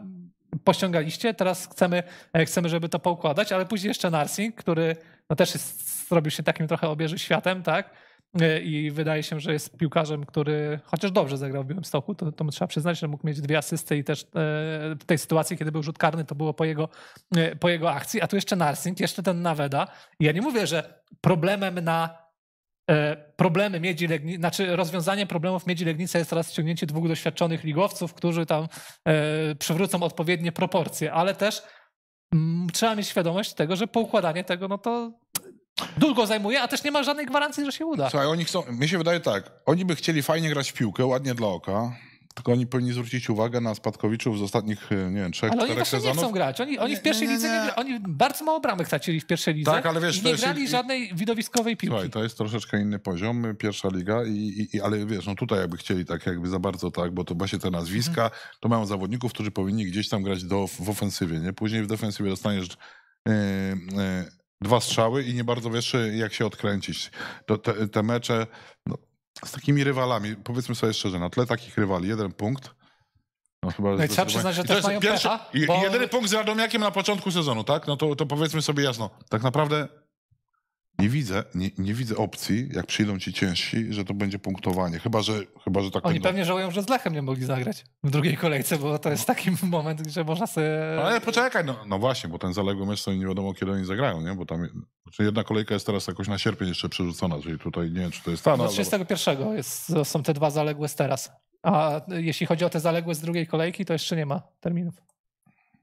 pościągaliście, teraz chcemy, e, chcemy, żeby to poukładać, ale później jeszcze Narsing, który no też jest, zrobił się takim trochę obieży światem, tak? E, i wydaje się, że jest piłkarzem, który chociaż dobrze zagrał w Białymstoku, to, to trzeba przyznać, że mógł mieć dwie asysty i też e, w tej sytuacji, kiedy był rzut karny, to było po jego, e, po jego akcji, a tu jeszcze Narsing, jeszcze ten Naweda. I ja nie mówię, że problemem na problemy Miedzi Legnicy, znaczy rozwiązanie problemów Miedzi Legnica jest teraz ściągnięcie dwóch doświadczonych ligowców, którzy tam przywrócą odpowiednie proporcje, ale też mm, trzeba mieć świadomość tego, że poukładanie tego, no to długo zajmuje, a też nie ma żadnej gwarancji, że się uda. Słuchaj, oni chcą, mi się wydaje tak, oni by chcieli fajnie grać w piłkę, ładnie dla oka, tylko oni powinni zwrócić uwagę na spadkowiczów z ostatnich, y, nie wiem, trzech, ale oni sezonów. nie chcą grać. Oni, oni nie, w pierwszej nie, nie, lidze, nie, oni bardzo mało bramek tracili w pierwszej lidze tak, ale wiesz, i nie grali jest... żadnej widowiskowej piłki. Słuchaj, to jest troszeczkę inny poziom, y, pierwsza liga, i, i, i, ale wiesz, no tutaj jakby chcieli tak jakby za bardzo tak, bo to właśnie te nazwiska, mhm. to mają zawodników, którzy powinni gdzieś tam grać do, w ofensywie, nie? Później w defensywie dostaniesz... Yy, yy, dwa strzały i nie bardzo wiesz, jak się odkręcić. To te, te mecze no, z takimi rywalami, powiedzmy sobie szczerze, na tle takich rywali jeden punkt. No, chyba no i trzeba przyznać, że też mają pierwszy, pecha, bo... Jedyny punkt z Radomiakiem na początku sezonu, tak? No to, to powiedzmy sobie jasno, tak naprawdę nie widzę, nie, nie, widzę opcji, jak przyjdą ci ciężsi, że to będzie punktowanie. Chyba, że, chyba, że tak. Oni pewnie żałują, że z Lechem nie mogli zagrać w drugiej kolejce, bo to jest no. taki moment, gdzie można sobie. Ale poczekaj, no, no właśnie, bo ten zaległy mecz to nie wiadomo, kiedy oni zagrają, nie? Bo tam znaczy jedna kolejka jest teraz jakoś na sierpień jeszcze przerzucona, czyli tutaj nie wiem, czy to jest ta. No, 31 jest, są te dwa zaległe z teraz. A jeśli chodzi o te zaległe z drugiej kolejki, to jeszcze nie ma terminów.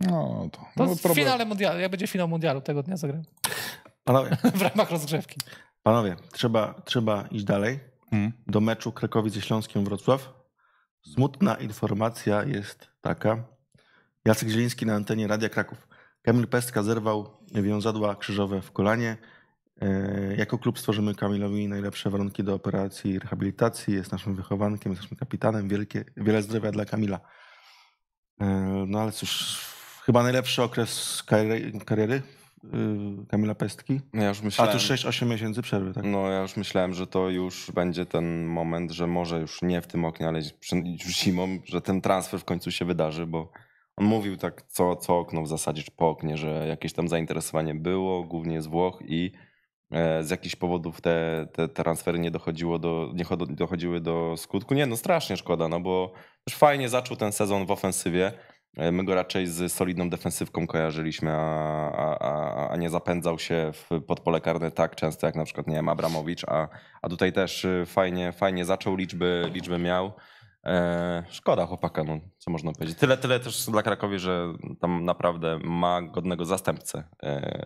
No to. to w no, finale mundialu, jak będzie finał mundialu tego dnia zagrałem. Panowie. w ramach rozgrzewki. Panowie, trzeba, trzeba iść dalej. Hmm. Do meczu Krakowic ze Śląskiem Wrocław. Smutna informacja jest taka. Jacek Zieliński na antenie Radia Kraków. Kamil Pestka zerwał wiązadła krzyżowe w kolanie. E, jako klub stworzymy Kamilowi najlepsze warunki do operacji i rehabilitacji. Jest naszym wychowankiem, jest naszym kapitanem. Wielkie, wiele zdrowia dla Kamila. E, no ale cóż, chyba najlepszy okres kariery Kamila Pestki. No, ja już myślałem, A to 6-8 miesięcy przerwy, tak? No ja już myślałem, że to już będzie ten moment, że może już nie w tym oknie, ale już zimą, że ten transfer w końcu się wydarzy, bo on mówił tak co, co okno w zasadzie, czy po oknie, że jakieś tam zainteresowanie było, głównie z Włoch i e, z jakichś powodów te, te, te transfery nie, dochodziło do, nie dochodziły do skutku. Nie, no strasznie szkoda, no bo też fajnie zaczął ten sezon w ofensywie. E, my go raczej z solidną defensywką kojarzyliśmy, a, a, a nie zapędzał się w podpole karne tak często jak na przykład nie wiem, Abramowicz, a, a tutaj też y, fajnie, fajnie zaczął, liczby, liczby miał. E, szkoda chłopaka, no, co można powiedzieć. Tyle, tyle też dla Krakowi, że tam naprawdę ma godnego zastępcę, e,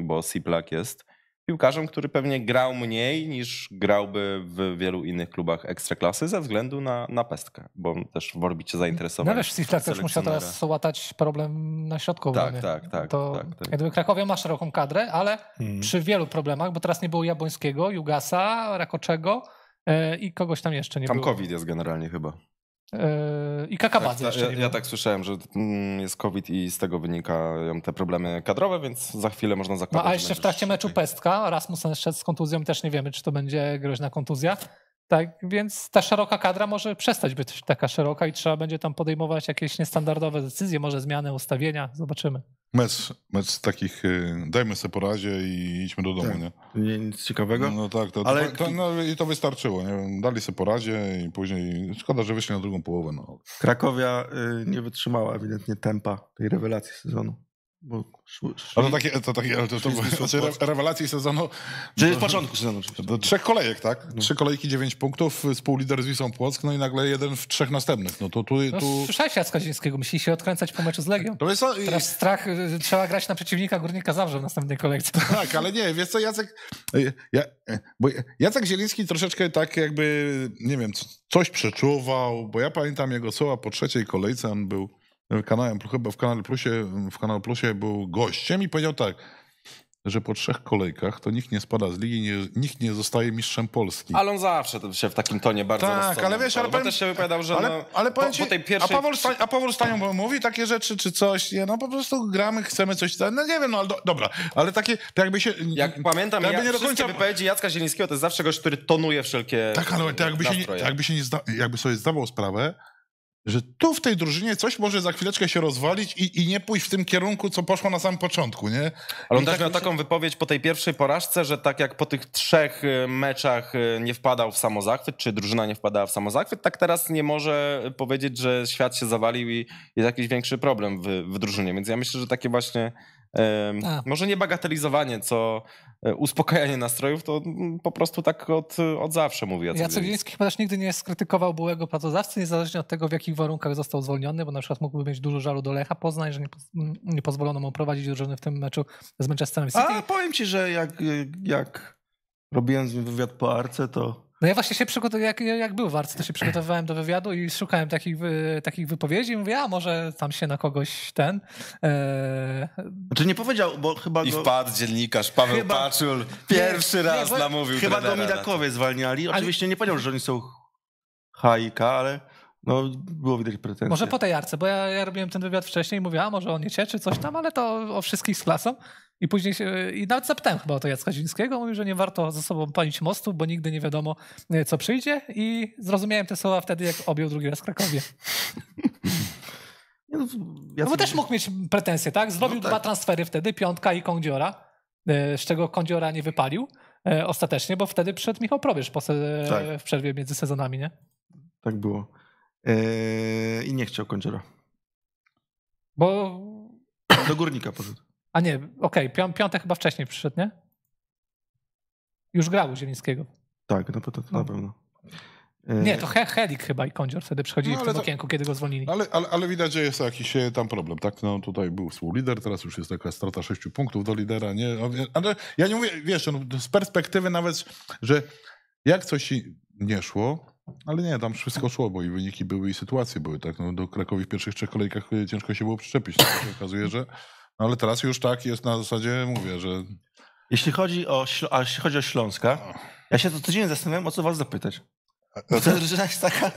bo Siplak jest piłkarzem, który pewnie grał mniej niż grałby w wielu innych klubach ekstraklasy ze względu na, na pestkę, bo też w orbicie zainteresowań. No wiesz, Sislak też musiał teraz łatać problem na środku. Tak, tak, tak, to tak, tak. Jakby Krakowie ma szeroką kadrę, ale hmm. przy wielu problemach, bo teraz nie było Jabłońskiego, Jugasa, Rakoczego, e, i kogoś tam jeszcze nie Tam było. COVID jest generalnie chyba. Yy, i Kakabadze tak, jeszcze. Ja, ja, tak słyszałem, że mm, jest COVID i z tego wynikają te problemy kadrowe, więc za chwilę można zakładać. No, a jeszcze w trakcie meczu Pestka Rasmussen szedł z kontuzją, też nie wiemy, czy to będzie groźna kontuzja. Tak, więc ta szeroka kadra może przestać być taka szeroka i trzeba będzie tam podejmować jakieś niestandardowe decyzje, może zmiany ustawienia, zobaczymy. Mecz, mecz takich, y, dajmy sobie porazie i idźmy do domu, tak. nie? Nic ciekawego? No, no tak, to, Ale... To, to, no, i to wystarczyło, nie? Dali sobie porazie i później, szkoda, że wyszli na drugą połowę. No. Krakowia y, nie wytrzymała ewidentnie tempa tej rewelacji sezonu. Bo to takie, to takie ale to, to, to, to rewelacji sezonu. Czyli w początku sezonu. Do trzech kolejek, tak? No. Trzy kolejki, dziewięć punktów, współlider z Wisą Płock, no i nagle jeden w trzech następnych. No to tu... No, tu... No, słyszałeś Jacka Zińskiego, musi się odkręcać po meczu z Legią. To jest... Teraz strach, y, trzeba grać na przeciwnika Górnika Zawrze w następnej kolejce. Tak, ale nie, wiesz co, Jacek... Ja, bo Jacek Zieliński troszeczkę tak jakby, nie wiem, coś przeczuwał, bo ja pamiętam jego słowa po trzeciej kolejce, on był kanałem, chyba w kanale Plusie, w kanale Plusie był gościem i powiedział tak, że po trzech kolejkach to nikt nie spada z ligi, nie, nikt nie zostaje mistrzem Polski. Ale on zawsze się w takim tonie bardzo Tak, ale wiesz, ale powiem, też się wypowiadał, że ale, no, ale powiem po, ci, po tej pierwszej... A Paweł, Stań, a Paweł Stanią no. mówi takie rzeczy czy coś, nie, no po prostu gramy, chcemy coś, no nie wiem, no ale do, dobra, ale takie to jakby się... Jak pamiętam, jakby ja, nie do końca... wypowiedzi Jacka Zielińskiego to jest zawsze gość, który tonuje wszelkie Tak, ale to jakby, się, jakby, się nie zda, jakby sobie zdawał sprawę, że tu w tej drużynie coś może za chwileczkę się rozwalić i, i nie pójść w tym kierunku, co poszło na samym początku, nie? Ale on I też tak miał się... taką wypowiedź po tej pierwszej porażce, że tak jak po tych trzech y, meczach y, nie wpadał w samozachwyt, czy drużyna nie wpadała w samozachwyt, tak teraz nie może powiedzieć, że świat się zawalił i jest jakiś większy problem w, w drużynie. Więc ja myślę, że takie właśnie może nie bagatelizowanie, co e, uspokajanie nastrojów, to mm, po prostu tak od, od zawsze mówię. Jacek, co Zieliński chyba też nigdy nie skrytykował byłego pracodawcy, niezależnie od tego, w jakich warunkach został zwolniony, bo na przykład mógłby mieć dużo żalu do Lecha Poznań, że nie, nie pozwolono mu prowadzić drużyny w tym meczu z Manchesterem City. A powiem ci, że jak, jak robiłem wywiad po Arce, to no ja właśnie się przygotowałem, jak, jak był w Arce, to się przygotowywałem do wywiadu i szukałem takich, wy, takich wypowiedzi. Mówię, a może tam się na kogoś ten... E... Znaczy nie powiedział, bo chyba I go... wpadł dziennikarz Paweł chyba... Paczul, pierwszy nie, raz nie, bo... namówił Chyba Dominikowie zwalniali. Oczywiście ale... nie powiedział, że oni są hajka, ale... No, było widać pretensje. Może po tej arce, bo ja, ja robiłem ten wywiad wcześniej i mówię, a może on nie cieczy, coś tam, ale to o wszystkich z klasą. I później się, i nawet zapytałem chyba o to Jacka Zińskiego, mówił, że nie warto ze sobą palić mostu, bo nigdy nie wiadomo, e, co przyjdzie. I zrozumiałem te słowa wtedy, jak objął drugi raz w Krakowie. No, no bo też mógł mieć pretensje, tak? Zrobił no tak. dwa transfery wtedy, Piątka i Kądziora, e, z czego Kądziora nie wypalił e, ostatecznie, bo wtedy przyszedł Michał Probierz po se- tak. w przerwie między sezonami, nie? Tak było. Eee, I nie chciał Kądziora. Bo... Do Górnika poszedł. A nie, okej, okay, piąte chyba wcześniej przyszedł, nie? Już grał Zielińskiego. Tak, no to, no. na pewno. E, nie, to He Helik chyba i Kondzior wtedy przychodzili no, w tym to, okienku, kiedy go zwolnili. Ale, ale, ale, widać, że jest jakiś e, tam problem, tak? No tutaj był współlider, teraz już jest taka strata sześciu punktów do lidera, nie? Ale ja nie mówię, wiesz, no, z perspektywy nawet, że jak coś nie szło, ale nie, tam wszystko szło, bo i wyniki były, i sytuacje były, tak? No, do Krakowi w pierwszych trzech kolejkach e, ciężko się było przyczepić. Tak? Się że no ale teraz już tak jest na zasadzie, mówię, że... Jeśli chodzi o, a jeśli chodzi o Śląska, ja się to codziennie zastanawiam, o co was zapytać. To, jest taka,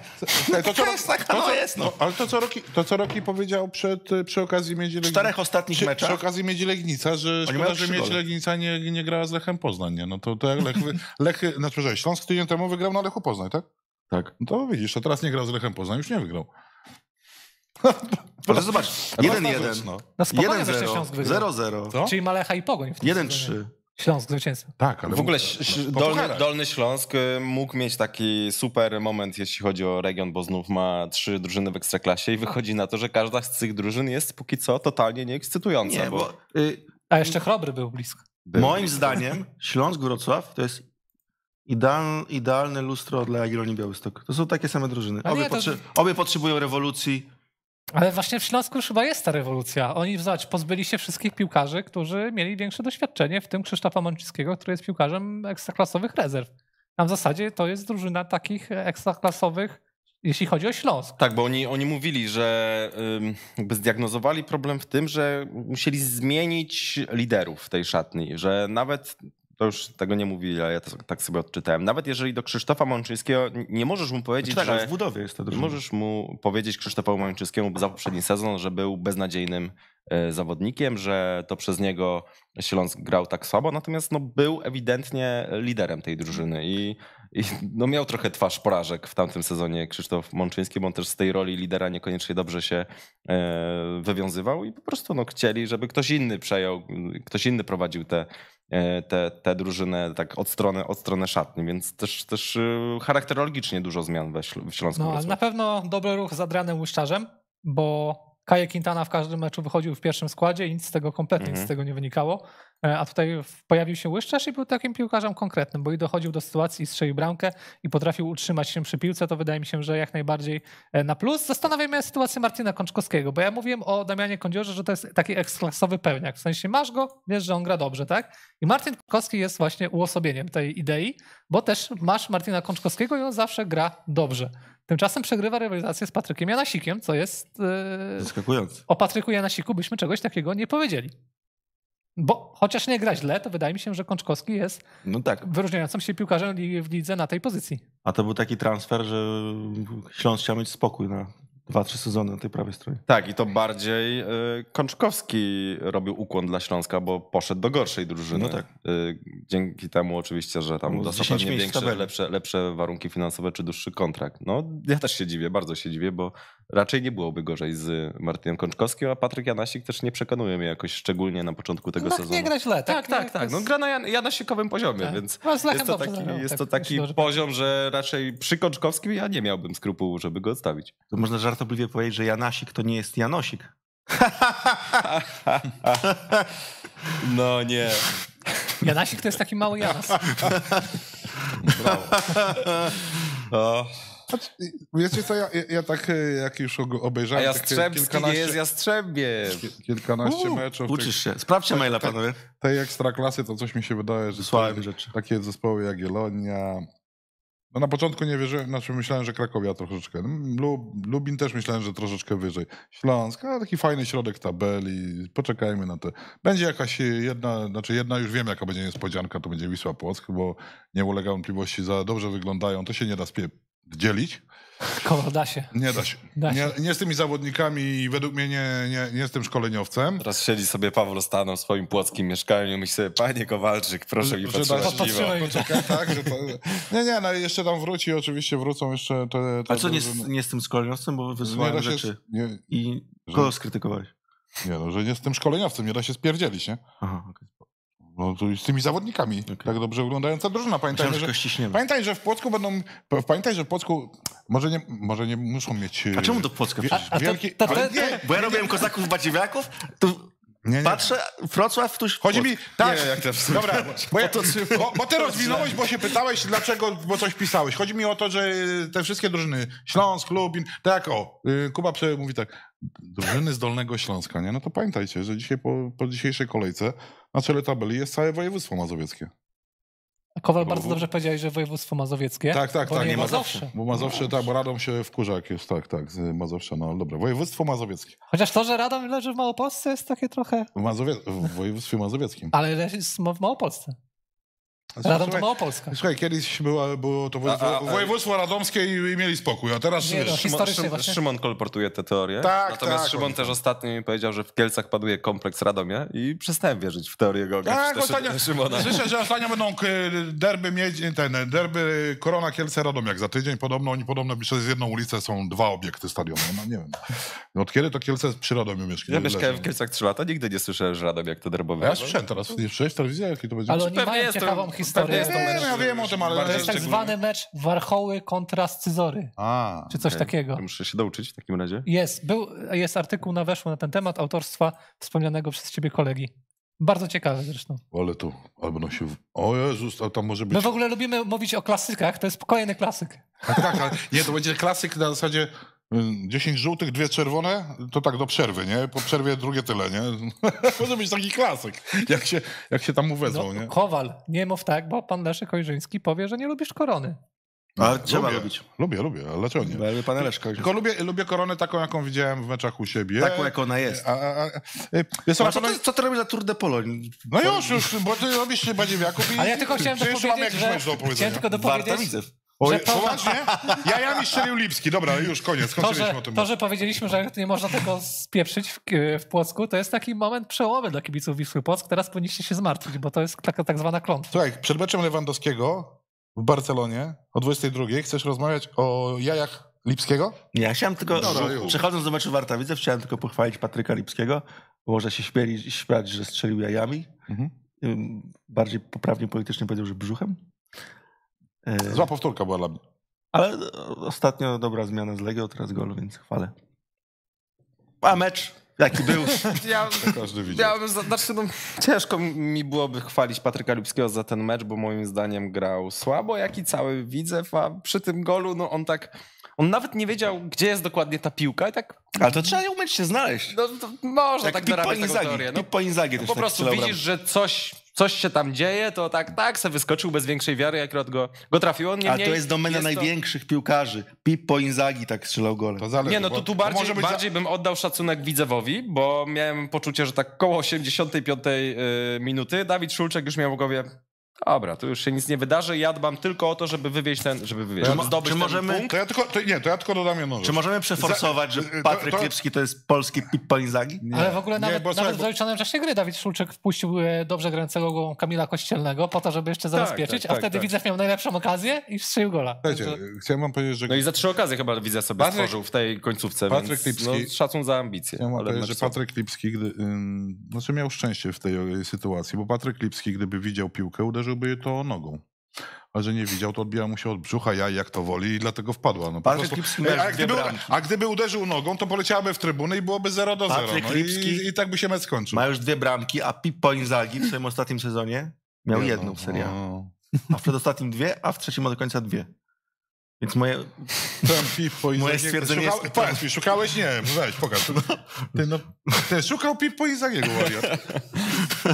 to, co, jest taka, to, no jest. No, ale to co, Roki, to, co Roki powiedział przed, przy okazji Miedzi Legnica. czterech ostatnich meczach. Przy okazji Miedzi Legnica, że szkoda, że Miedzi Legnica nie, nie grała z Lechem Poznań. Nie? No to, to jak Lech, Lech, znaczy, Śląsk tydzień temu wygrał na Lechu Poznań, tak? Tak. No to widzisz, to teraz nie grał z Lechem Poznań, już nie wygrał. Proszę zobacz, 1-1. No, no, no. Na spokojnie zresztą Śląsk wygrał. 0-0. Czyli Malecha i Pogoń. 1-3. Śląsk zwycięzca. Tak, ale w ogóle dolny, dolny, Śląsk y, mógł mieć taki super moment, jeśli chodzi o region, bo znów ma trzy drużyny w ekstraklasie i wychodzi na to, że każda z tych drużyn jest póki co totalnie nieekscytująca. Nie, bo... Bo, y, A jeszcze Chrobry był blisko. Był Moim blisko. zdaniem Śląsk-Wrocław to jest idealne lustro dla Jagiellonii Białystok. To są takie same drużyny. Obie, nie, to... obie potrzebują rewolucji. Ale właśnie w Śląsku już chyba jest ta rewolucja. Oni, zobacz, pozbyli się wszystkich piłkarzy, którzy mieli większe doświadczenie, w tym Krzysztofa Mączyńskiego, który jest piłkarzem ekstraklasowych rezerw. Tam w zasadzie to jest drużyna takich ekstraklasowych, jeśli chodzi o Śląsk. Tak, bo oni, oni mówili, że jakby zdiagnozowali problem w tym, że musieli zmienić liderów tej szatni, że nawet to już tego nie mówili, ale ja to tak sobie odczytałem. Nawet jeżeli do Krzysztofa Mączyńskiego nie możesz mu powiedzieć, znaczy tak, że... w budowie jest to drużyna. Nie możesz mu powiedzieć Krzysztofowi Mączyńskiemu za poprzedni sezon, że był beznadziejnym e, zawodnikiem, że to przez niego Śląsk grał tak słabo, natomiast no, był ewidentnie liderem tej drużyny i, i no, miał trochę twarz porażek w tamtym sezonie Krzysztof Mączyński, bo on też z tej roli lidera niekoniecznie dobrze się e, wywiązywał i po prostu no, chcieli, żeby ktoś inny przejął, ktoś inny prowadził te E, te, te drużyny tak od strony, od strony szatni, więc też, też e, charakterologicznie dużo zmian we, w Śląsku. No, na pewno dobry ruch z Adrianem Łyszczarzem, bo Kaje Quintana w każdym meczu wychodził w pierwszym składzie i nic z tego kompletnie mm -hmm. nic z mhm. tego nie wynikało. E, a tutaj pojawił się Łyszczarz i był takim piłkarzem konkretnym, bo i dochodził do sytuacji i strzelił bramkę i potrafił utrzymać się przy piłce, to wydaje mi się, że jak najbardziej e, na plus. Zastanawiam się sytuację Martina Kączkowskiego, bo ja mówiłem o Damianie Kądziorze, że to jest taki eksklasowy pełniak. W sensie masz go, wiesz, że on gra dobrze, tak? I Martin Kączkowski jest właśnie uosobieniem tej idei, bo też masz Martina Kączkowskiego i on zawsze gra dobrze. Tymczasem przegrywa rywalizację z Patrykiem Janasikiem, co jest. Yy, Zaskakujące. O Patryku Janasiku byśmy czegoś takiego nie powiedzieli. Bo chociaż nie gra źle, to wydaje mi się, że Kączkowski jest no tak. wyróżniającym się piłkarzem w lidze na tej pozycji. A to był taki transfer, że Śląsk chciał mieć spokój na Dwa, trzy sezony na tej prawej stronie. Tak, i to bardziej y, Kączkowski robił ukłon dla Śląska, bo poszedł do gorszej drużyny. No tak. Y, dzięki temu oczywiście, że tam no, dostał pewnie większe, lepsze, lepsze warunki finansowe czy dłuższy kontrakt. No ja też się dziwię, bardzo się dziwię, bo raczej nie byłoby gorzej z Martynem Kączkowskim, a Patryk Janasik też nie przekonuje mnie jakoś szczególnie na początku tego sezonu. nie gra źle. Tak, tak, tak. tak. No, gra na Jan Janasikowym poziomie, tak. więc no, jest to taki, jest to tak, taki poziom, że raczej przy Kączkowskim ja nie miałbym skrupułu, żeby go odstawić. To można żartobliwie powiedzieć, że Janasik to nie jest Janosik. no nie. Janasik to jest taki mały Janas. Brawo. Wiecie co, ja, ja tak e, jak już obejrzałem... A Jastrzębski tak nie jest Jastrzębie. Kilkanaście Uuu, meczów. Uczysz się. Sprawdźcie maila, panowie. Tej, tej ekstraklasy to coś mi się wydaje, że Słałem rzeczy. takie zespoły jak Jelonia... No na początku nie wierzyłem, znaczy myślałem, że Krakowia troszeczkę. Lub, Lubin też myślałem, że troszeczkę wyżej. Śląsk, a taki fajny środek tabeli. Poczekajmy na to. Będzie jakaś jedna, znaczy jedna już wiem, jaka będzie niespodzianka, to będzie Wisła Płock, bo nie ulega wątpliwości, za dobrze wyglądają. To się nie da spie dzielić. Kolor da się. Nie da się. Da się. Nie, nie, z tymi zawodnikami i według mnie nie, nie, nie z tym szkoleniowcem. Teraz siedzi sobie Paweł Staną w swoim płockim mieszkaniu i myśli sobie, panie Kowalczyk, proszę mi potrzymać tak, że to... Nie, nie, no jeszcze tam wróci, oczywiście wrócą jeszcze te... te A co nie z, nie tym szkoleniowcem, bo wysłałem rzeczy nie, i kogo skrytykowałeś? Nie no, że nie z tym szkoleniowcem, nie da się spierdzielić, nie? Aha, Okay. No z tymi zawodnikami, okay. tak dobrze wyglądająca drużyna. Pamiętaj, Myślałem, że, pamiętaj, że w Płocku będą, pamiętaj, że w Płocku może nie, może nie muszą mieć... A e, czemu do Płocka wie, a, a Bo ja robiłem kozaków badziwiaków, to nie, nie. Patrzę, Wrocław tuż... Chodzi mi... Tak, nie, jak dobra, bo, ja, bo, bo ty rozwinąłeś, bo się pytałeś, dlaczego, bo coś pisałeś. Chodzi mi o to, że te wszystkie drużyny, Śląsk, Lubin, tak o, y, Kuba mówi tak, drużyny z Dolnego Śląska, nie? No to pamiętajcie, że dzisiaj po, po dzisiejszej kolejce na czele tabeli jest całe województwo mazowieckie. A Kowal bardzo dobrze powiedziałeś, że województwo mazowieckie. Tak, tak, tak. Nie, nie Mazowsze. Mazowsze. Bo Mazowsze, no. tak, bo Radom się wkurza jak jest, tak, tak, z Mazowsza, no dobra. Województwo mazowieckie. Chociaż to, że Radom leży w Małopolsce jest takie trochę... Mazowie... W województwie mazowieckim. Ale leży w Małopolsce. Radom to słuchaj, Małopolska. Słuchaj, kiedyś była, było to a, a, a, województwo radomskie i, i, mieli spokój, a teraz nie, wiesz, no, Szymon, Szymon, kolportuje te teorie. Tak, Natomiast tak, Szymon też ostatnio mi powiedział, że w Kielcach paduje kompleks Radomia i przestałem wierzyć w teorię geograficzną tak, ostatnio, Szymona. Słyszę, że ostatnio będą e, derby, miedź, ten, derby Korona Kielce Radom jak za tydzień. Podobno oni podobno przez jedną ulicę są dwa obiekty stadionu. No, nie wiem. No od kiedy to Kielce przy Radomiu mieszkają? Ja mieszkałem w Kielcach trzy lata, nigdy nie słyszałem, że Radom jak to derbowe. Ja słyszałem teraz, nie słyszałeś telewizję, jaki to będzie? Ale oni mają ciekawą historię to ja wiem o tym, ale... To jest tak zwany mecz Warchoły kontra Scyzory. A, czy coś okay. takiego. Muszę się douczyć w takim razie. Jest, był, jest artykuł na Weszło na ten temat autorstwa wspomnianego przez ciebie kolegi. Bardzo ciekawe zresztą. Ale tu, albo no się. W... O Jezus, a tam może być. My w ogóle lubimy mówić o klasykach, to jest kolejny klasyk. Tak, tak, ale nie, to będzie klasyk na zasadzie 10 y, żółtych, dwie czerwone, to tak do przerwy, nie? Po przerwie drugie tyle, nie? Może być taki klasyk, jak się, jak się tam uwezmą, no, nie? Kowal, nie mów tak, bo pan Leszek Ojrzyński powie, że nie lubisz korony. No, ale trzeba lubię, lubić. Lubię, lubię, ale dlaczego nie? Lubię Tylko lubię, lubię koronę taką, jaką widziałem w meczach u siebie. Taką, jak ona jest. A, a, a, y, no, jest co, ty, co ty robisz za Tour de Polo? No już, już, bo ty robisz się Badziewiaków i... Ale ja tylko chciałem dopowiedzieć, że... Chciałem tylko dopowiedzieć... Warta o, że to... Poważnie? Jajami strzelił Lipski. Dobra, już koniec. To że, o tym. to, że powiedzieliśmy, że nie można tego spieprzyć w, w Płocku, to jest taki moment przełomowy dla kibiców Wisły Płock. Teraz powinniście się zmartwić, bo to jest taka tak zwana klątwa. Słuchaj, przed meczem Lewandowskiego w Barcelonie o 22 chcesz rozmawiać o jajach Lipskiego? Ja chciałem tylko, Dobra, przechodząc do meczu Warta Widzę, chciałem tylko pochwalić Patryka Lipskiego. Może się śmieli, śmiać, że strzelił jajami. Mhm. Bardziej poprawnie politycznie powiedział, że brzuchem. E, Zła powtórka była dla mnie. Ale e, ostatnio dobra zmiana z Legio, teraz gol, więc chwalę. A mecz jaki był. ja, każdy widział. Ja, znaczy, no, ciężko mi byłoby chwalić Patryka Lipskiego za ten mecz, bo moim zdaniem grał słabo, jak i cały Widzew, a przy tym golu no on tak... On nawet nie wiedział, gdzie jest dokładnie ta piłka tak... Ale to trzeba ją umieć się znaleźć. No, to można tak, tak dorabiać taką teorię. No, Pipo no, Po tak prostu tak widzisz, że coś coś się tam dzieje, to tak, tak, se wyskoczył bez większej wiary, akurat go, go nie Niemniej, Ale to jest domena jest to... największych piłkarzy. Pippo Inzaghi tak strzelał gole. To zależy, nie, no to tu bardziej, to bardziej bym oddał szacunek Widzewowi, bo miałem poczucie, że tak koło 85 y, minuty Dawid Szulczek już miał w głowie Dobra, to już się nic nie wydarzy. Ja dbam tylko o to, żeby wywieźć ten, żeby wywieźć, zdobyć czy ten możemy... punkt. To ja tylko, to, nie, to ja tylko dodam jedną Czy możemy przeforsować, Za- że y, Patryk to, to- Lipski to jest polski Pippo Inzaghi? Ale w ogóle Nie, nawet, słuchaj, w bo- czasie gry Dawid Szulczyk wpuścił e, dobrze grającego go Kamila Kościelnego po to, żeby jeszcze tak, zabezpieczyć, tak, a tak, wtedy tak. miał najlepszą okazję i strzelił gola. Słuchajcie, no chciałem wam powiedzieć, że... No i za trzy okazje chyba widzę sobie Patryk- stworzył w tej końcówce. Patryk więc, no, Lipski- No, szacun za ambicje. ale powiedzieć, że Patryk Lipski, gdy, ym, znaczy miał szczęście w tej sytuacji, bo Patryk Lipski, gdyby widział piłkę, uderzył uderzyłby to nogą. A że nie widział, to odbija mu się od brzucha, ja jak to woli i dlatego wpadła. No, po prostu... a, gdyby, a, gdyby, uderzył nogą, to poleciałaby w trybuny i byłoby 0 do 0. No, i, i, tak by się mecz skończył. Ma już dwie bramki, a Pippo Inzaghi w swoim ostatnim sezonie miał jedną, no, jedną w serii, no. A w przedostatnim dwie, a w trzecim do końca dwie. Więc moje... Tam po Izakiego. Moje stwierdzenie Szuka... jest... Patrz, tak. szukałeś? Nie, no weź, pokaż. No. Ty, no, ty szukał Pipo Izagiego, wariat.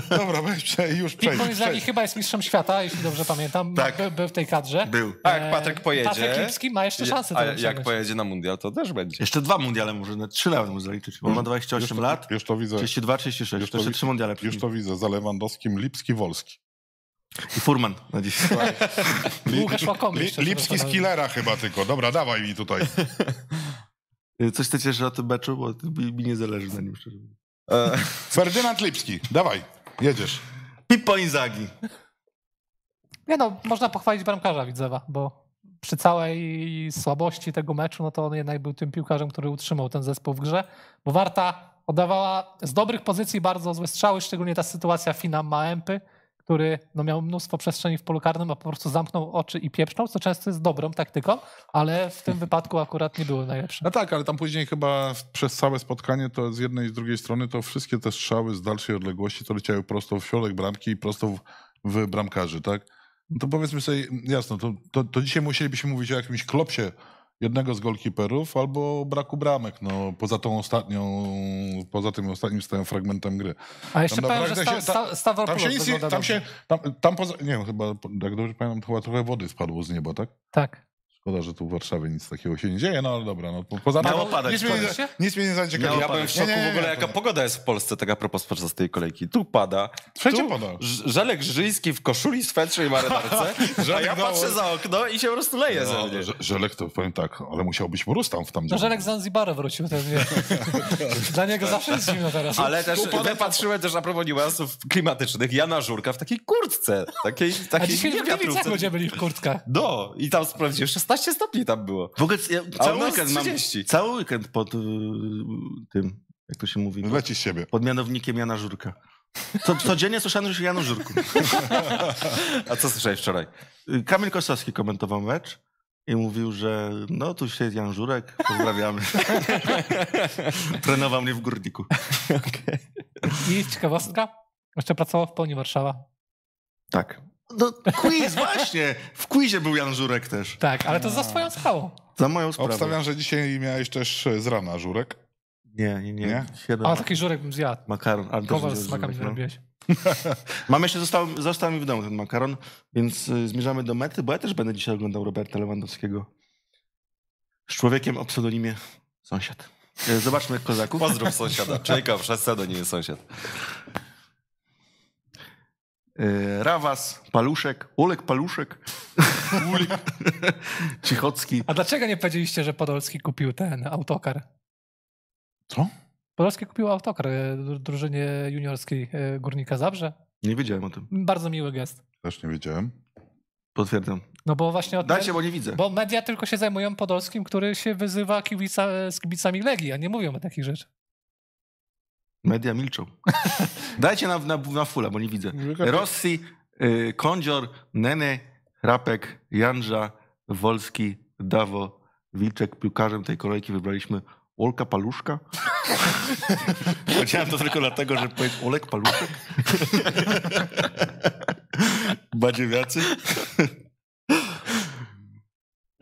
Dobra, weź, przej, już przejdź. Pipo Izagi chyba jest mistrzem świata, jeśli dobrze pamiętam. Tak. By, był w tej kadrze. Był. A e, jak Patryk pojedzie... Patryk Lipski ma jeszcze szansę. A jak pojedzie na mundial, to też będzie. Jeszcze dwa mundiale może, na trzy lata może zaliczyć. Bo ma 28 już to, lat. Już to widzę. 32, 36, już to, jeszcze trzy mundiale. Już to widzę, za Lewandowskim Lipski-Wolski. I Furman na dziś. Łukasz Łakomie. Lipski z Killera chyba tylko. Dobra, dawaj mi tutaj. Coś chcecie jeszcze o tym meczu? Bo mi nie zależy na nim szczerze. E, Ferdynand Lipski, dawaj, jedziesz. Pippo Inzaghi. Nie no, można pochwalić bramkarza Widzewa, bo przy całej słabości tego meczu, no to on jednak był tym piłkarzem, który utrzymał ten zespół w grze, bo Warta oddawała z dobrych pozycji bardzo złe strzały, szczególnie ta sytuacja Fina Maempy, który no, miał mnóstwo przestrzeni w polu karnym, a po prostu zamknął oczy i pieprznął, co często jest dobrą taktyką, ale w tym wypadku akurat nie były najlepsze. No tak, ale tam później chyba przez całe spotkanie to z jednej i z drugiej strony to wszystkie te strzały z dalszej odległości to leciały prosto w środek bramki i prosto w, w bramkarzy, tak? No to powiedzmy sobie, jasno, to, to, to dzisiaj musielibyśmy mówić o jakimś klopsie jednego z golkiperów albo braku bramek, no, poza tą ostatnią, poza tym ostatnim stałym fragmentem gry. A jeszcze tam powiem, że stawał. sta, tam się, nic, tam, się tam, tam, poza, nie wiem, chyba, jak dobrze pamiętam, chyba trochę wody spadło z nieba, tak? Tak. Szkoda, że tu w Warszawie nic takiego się nie dzieje, no ale dobra, no po, poza Miało Padać, nic, mnie, nie, nic mnie nie zaciekawiło. Ja byłem w szoku nie, nie, w ogóle, jaka pogoda jest w Polsce, taka propos z tej kolejki. Tu pada. Wszędzie pada. Żelek Żyński w koszuli, swetrze i marynarce, a ja no. patrzę za okno i się po prostu leje no, ze mnie. Żelek to powiem tak, ale musiał być mróz tam w tamtym. No Żelek z Zanzibara wrócił ten wie. Dla niego zawsze jest zimno teraz. Ale też wypatrzyłem też na propos niuansów klimatycznych Jana Żurka w takiej kurtce. Takiej, takiej a dzisiaj nie w Gliwicach ludzie byli w kurtkach. No i tam sprawdziłem 16 16 stopni tam było. W ogóle ja cały weekend mam, cały weekend pod y, tym, jak to się mówi. Pod, siebie. Pod mianownikiem Jana Żurka. Co, codziennie słyszałem już Janu Żurku. A co słyszałeś wczoraj? Y, Kamil Kosowski komentował mecz. I mówił, że no tu się jest Jan Żurek, pozdrawiamy. Trenował mnie w górniku. okay. I ciekawostka, jeszcze pracował w pełni Warszawa. Tak. No, quiz, właśnie! W quizie był Jan Żurek też. Tak, ale to za swoją sprawą. Za moją sprawą. Obstawiam, że dzisiaj miałeś też e, z rana Żurek. Nie, nie, nie. nie? A taki Żurek bym zjadł. Makaron. Ale Kowal z makami no. zrobiłeś. Mam jeszcze, został, został mi w domu ten makaron, więc e, zmierzamy do mety, bo ja też będę dzisiaj oglądał Roberta Lewandowskiego. Z człowiekiem o pseudonimie sąsiad. Y, Zobaczmy kozaków. Pozdrów sąsiada. Czekam, przez nie sąsiad. E, Rawas, Paluszek, Olek Paluszek, Cichocki. A dlaczego nie powiedzieliście, że Podolski kupił ten autokar? Co? Podolski kupił autokar e, drużynie juniorskiej e, Górnika Zabrze. Nie wiedziałem o tym. Bardzo miły gest. Też nie wiedziałem. Potwierdzam. No bo właśnie od. Dajcie, bo nie widzę. Bo media tylko się zajmują Podolskim, który się wyzywa kibica, z kibicami Legii, a nie mówią o takich rzeczach. Media milczą. Dajcie nam na, na fula, bo nie widzę. Rossi, y, Kondzior, Nene, Rapek, Janża, Wolski, Dawo, Wilczek. Piłkarzem tej kolejki wybraliśmy Olka Paluszka. Powiedziałem to tylko dlatego, że powiedz Olek Paluszek. Badziewiacy.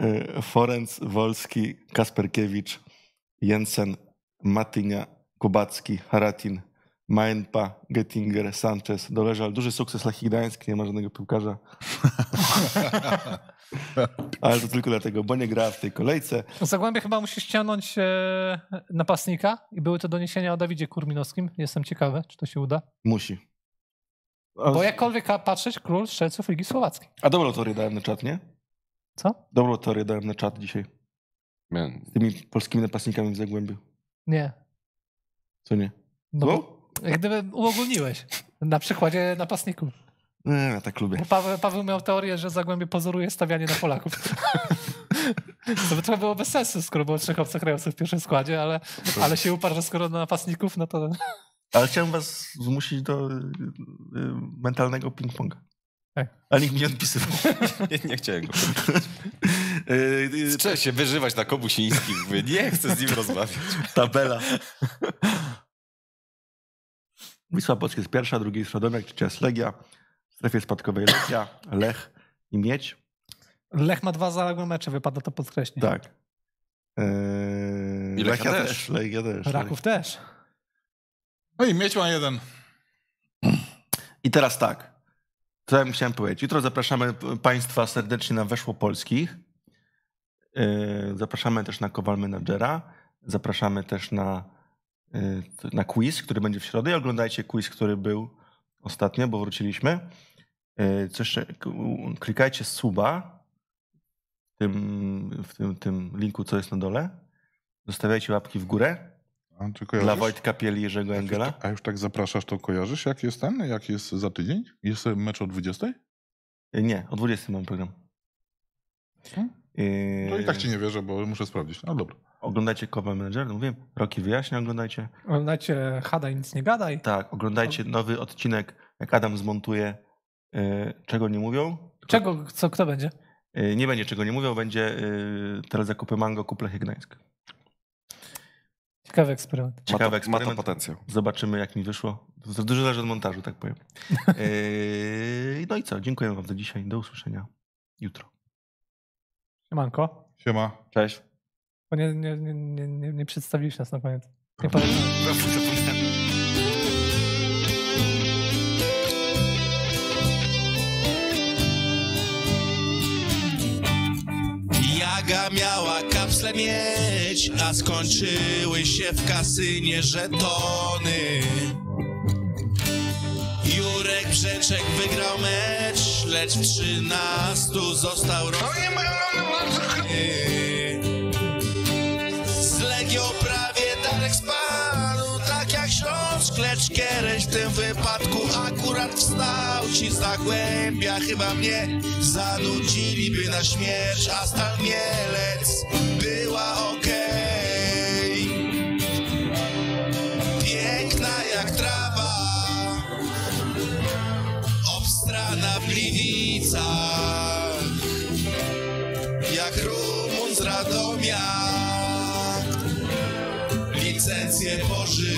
Y, Forenc, Wolski, Kasperkiewicz, Jensen, Matynia, Kubacki, Haratin, Maenpa, Gettinger, Sanchez, Doleżal. Duży sukces Lechii Gdańsk, nie ma żadnego piłkarza. Ale to tylko dlatego, bo nie gra w tej kolejce. No, Zagłębie chyba musi ściągnąć e, napastnika i były to doniesienia o Dawidzie Kurminowskim. Jestem ciekawy, czy to się uda. Musi. A... Bo jakkolwiek patrzeć, król strzelców Ligi Słowackiej. A dobrą teorię dałem na czat, nie? Co? Dobrą teorię dałem na czat dzisiaj. Man. Z tymi polskimi napastnikami w Zagłębiu. Nie, co nie? No, Jak gdyby uogólniłeś na przykładzie napastników. Ja tak lubię. Paweł, Paweł, miał teorię, że Zagłębie pozoruje stawianie na Polaków. to by trochę było bez sensu, skoro było trzech obcokrajowców w pierwszym składzie, ale, ale się uparł, że skoro na napastników, no to... Ale chciałem was zmusić do y, y, mentalnego ping-ponga. Tak. Ale nikt mi nie odpisywał. nie, nie chciałem go y, Trzeba się wyżywać na Kobusińskim. nie chcę z nim rozmawiać. Tabela. Wisła Płock jest pierwsza, drugi jest Radomiak, trzecia jest Legia, w strefie spadkowej Legia, Lech i Miedź. Lech ma dwa zaległe mecze, wypada to podkreślić. Tak. Eee, I Lechia, Lechia też. Legia Lechia też. Tak. Raków Lechia. też. No i Miedź ma jeden. I teraz tak. To ja chciałem powiedzieć? Jutro zapraszamy Państwa serdecznie na Weszło Polskich. E, zapraszamy też na Kowal Menadżera. Zapraszamy też na Y, na quiz, który będzie w środę. I oglądajcie quiz, który był ostatnio, bo wróciliśmy. Y, Coś Klikajcie suba w tym, w tym, tym linku, co jest na dole. Zostawiajcie łapki w górę. Dla Wojtka Pieli Jerzego Engela. A już, a już tak zapraszasz, to kojarzysz, jak jest ten, jak jest za tydzień? Jest mecz o 20? Y, nie, o 20 mam program. Hmm? No i tak yy, ci nie wierzę, bo muszę sprawdzić. No dobra. Oglądajcie Cover Manager, no wiem. Roki wyjaśnia, oglądajcie. Oglądajcie Hada i nic nie gadaj. Tak, oglądajcie nowy odcinek, jak Adam zmontuje, yy, czego nie mówią. Czego, co, kto będzie? Yy, nie będzie czego nie mówią, będzie teraz zakupy mango, kuple Gdańsk. Ciekawy eksperyment. Ciekawy ma to, eksperyment. Ma to potencjał. Zobaczymy, jak mi wyszło. To dużo zależy od montażu, tak powiem. no i co? Dziękuję Wam za dzisiaj. Do usłyszenia jutro. Manko. Siema. Cześć. Bo nie, nie, nie, nie, nie przedstawiliście nas na koniec. Nie Jaga miała kapsle mieć, a skończyły się w kasynie żetony. Brzeczek wygrał mecz, lecz w trzynastu został roz... No z Legią prawie Darek spadł, tak jak Śląsk, lecz Kiereś w tym wypadku akurat wstał ci zagłębia, chyba mnie zanudziliby na śmierć, a stal Mielec była okej. Okay. Jak Rumun z Radomia Licencję pożyczył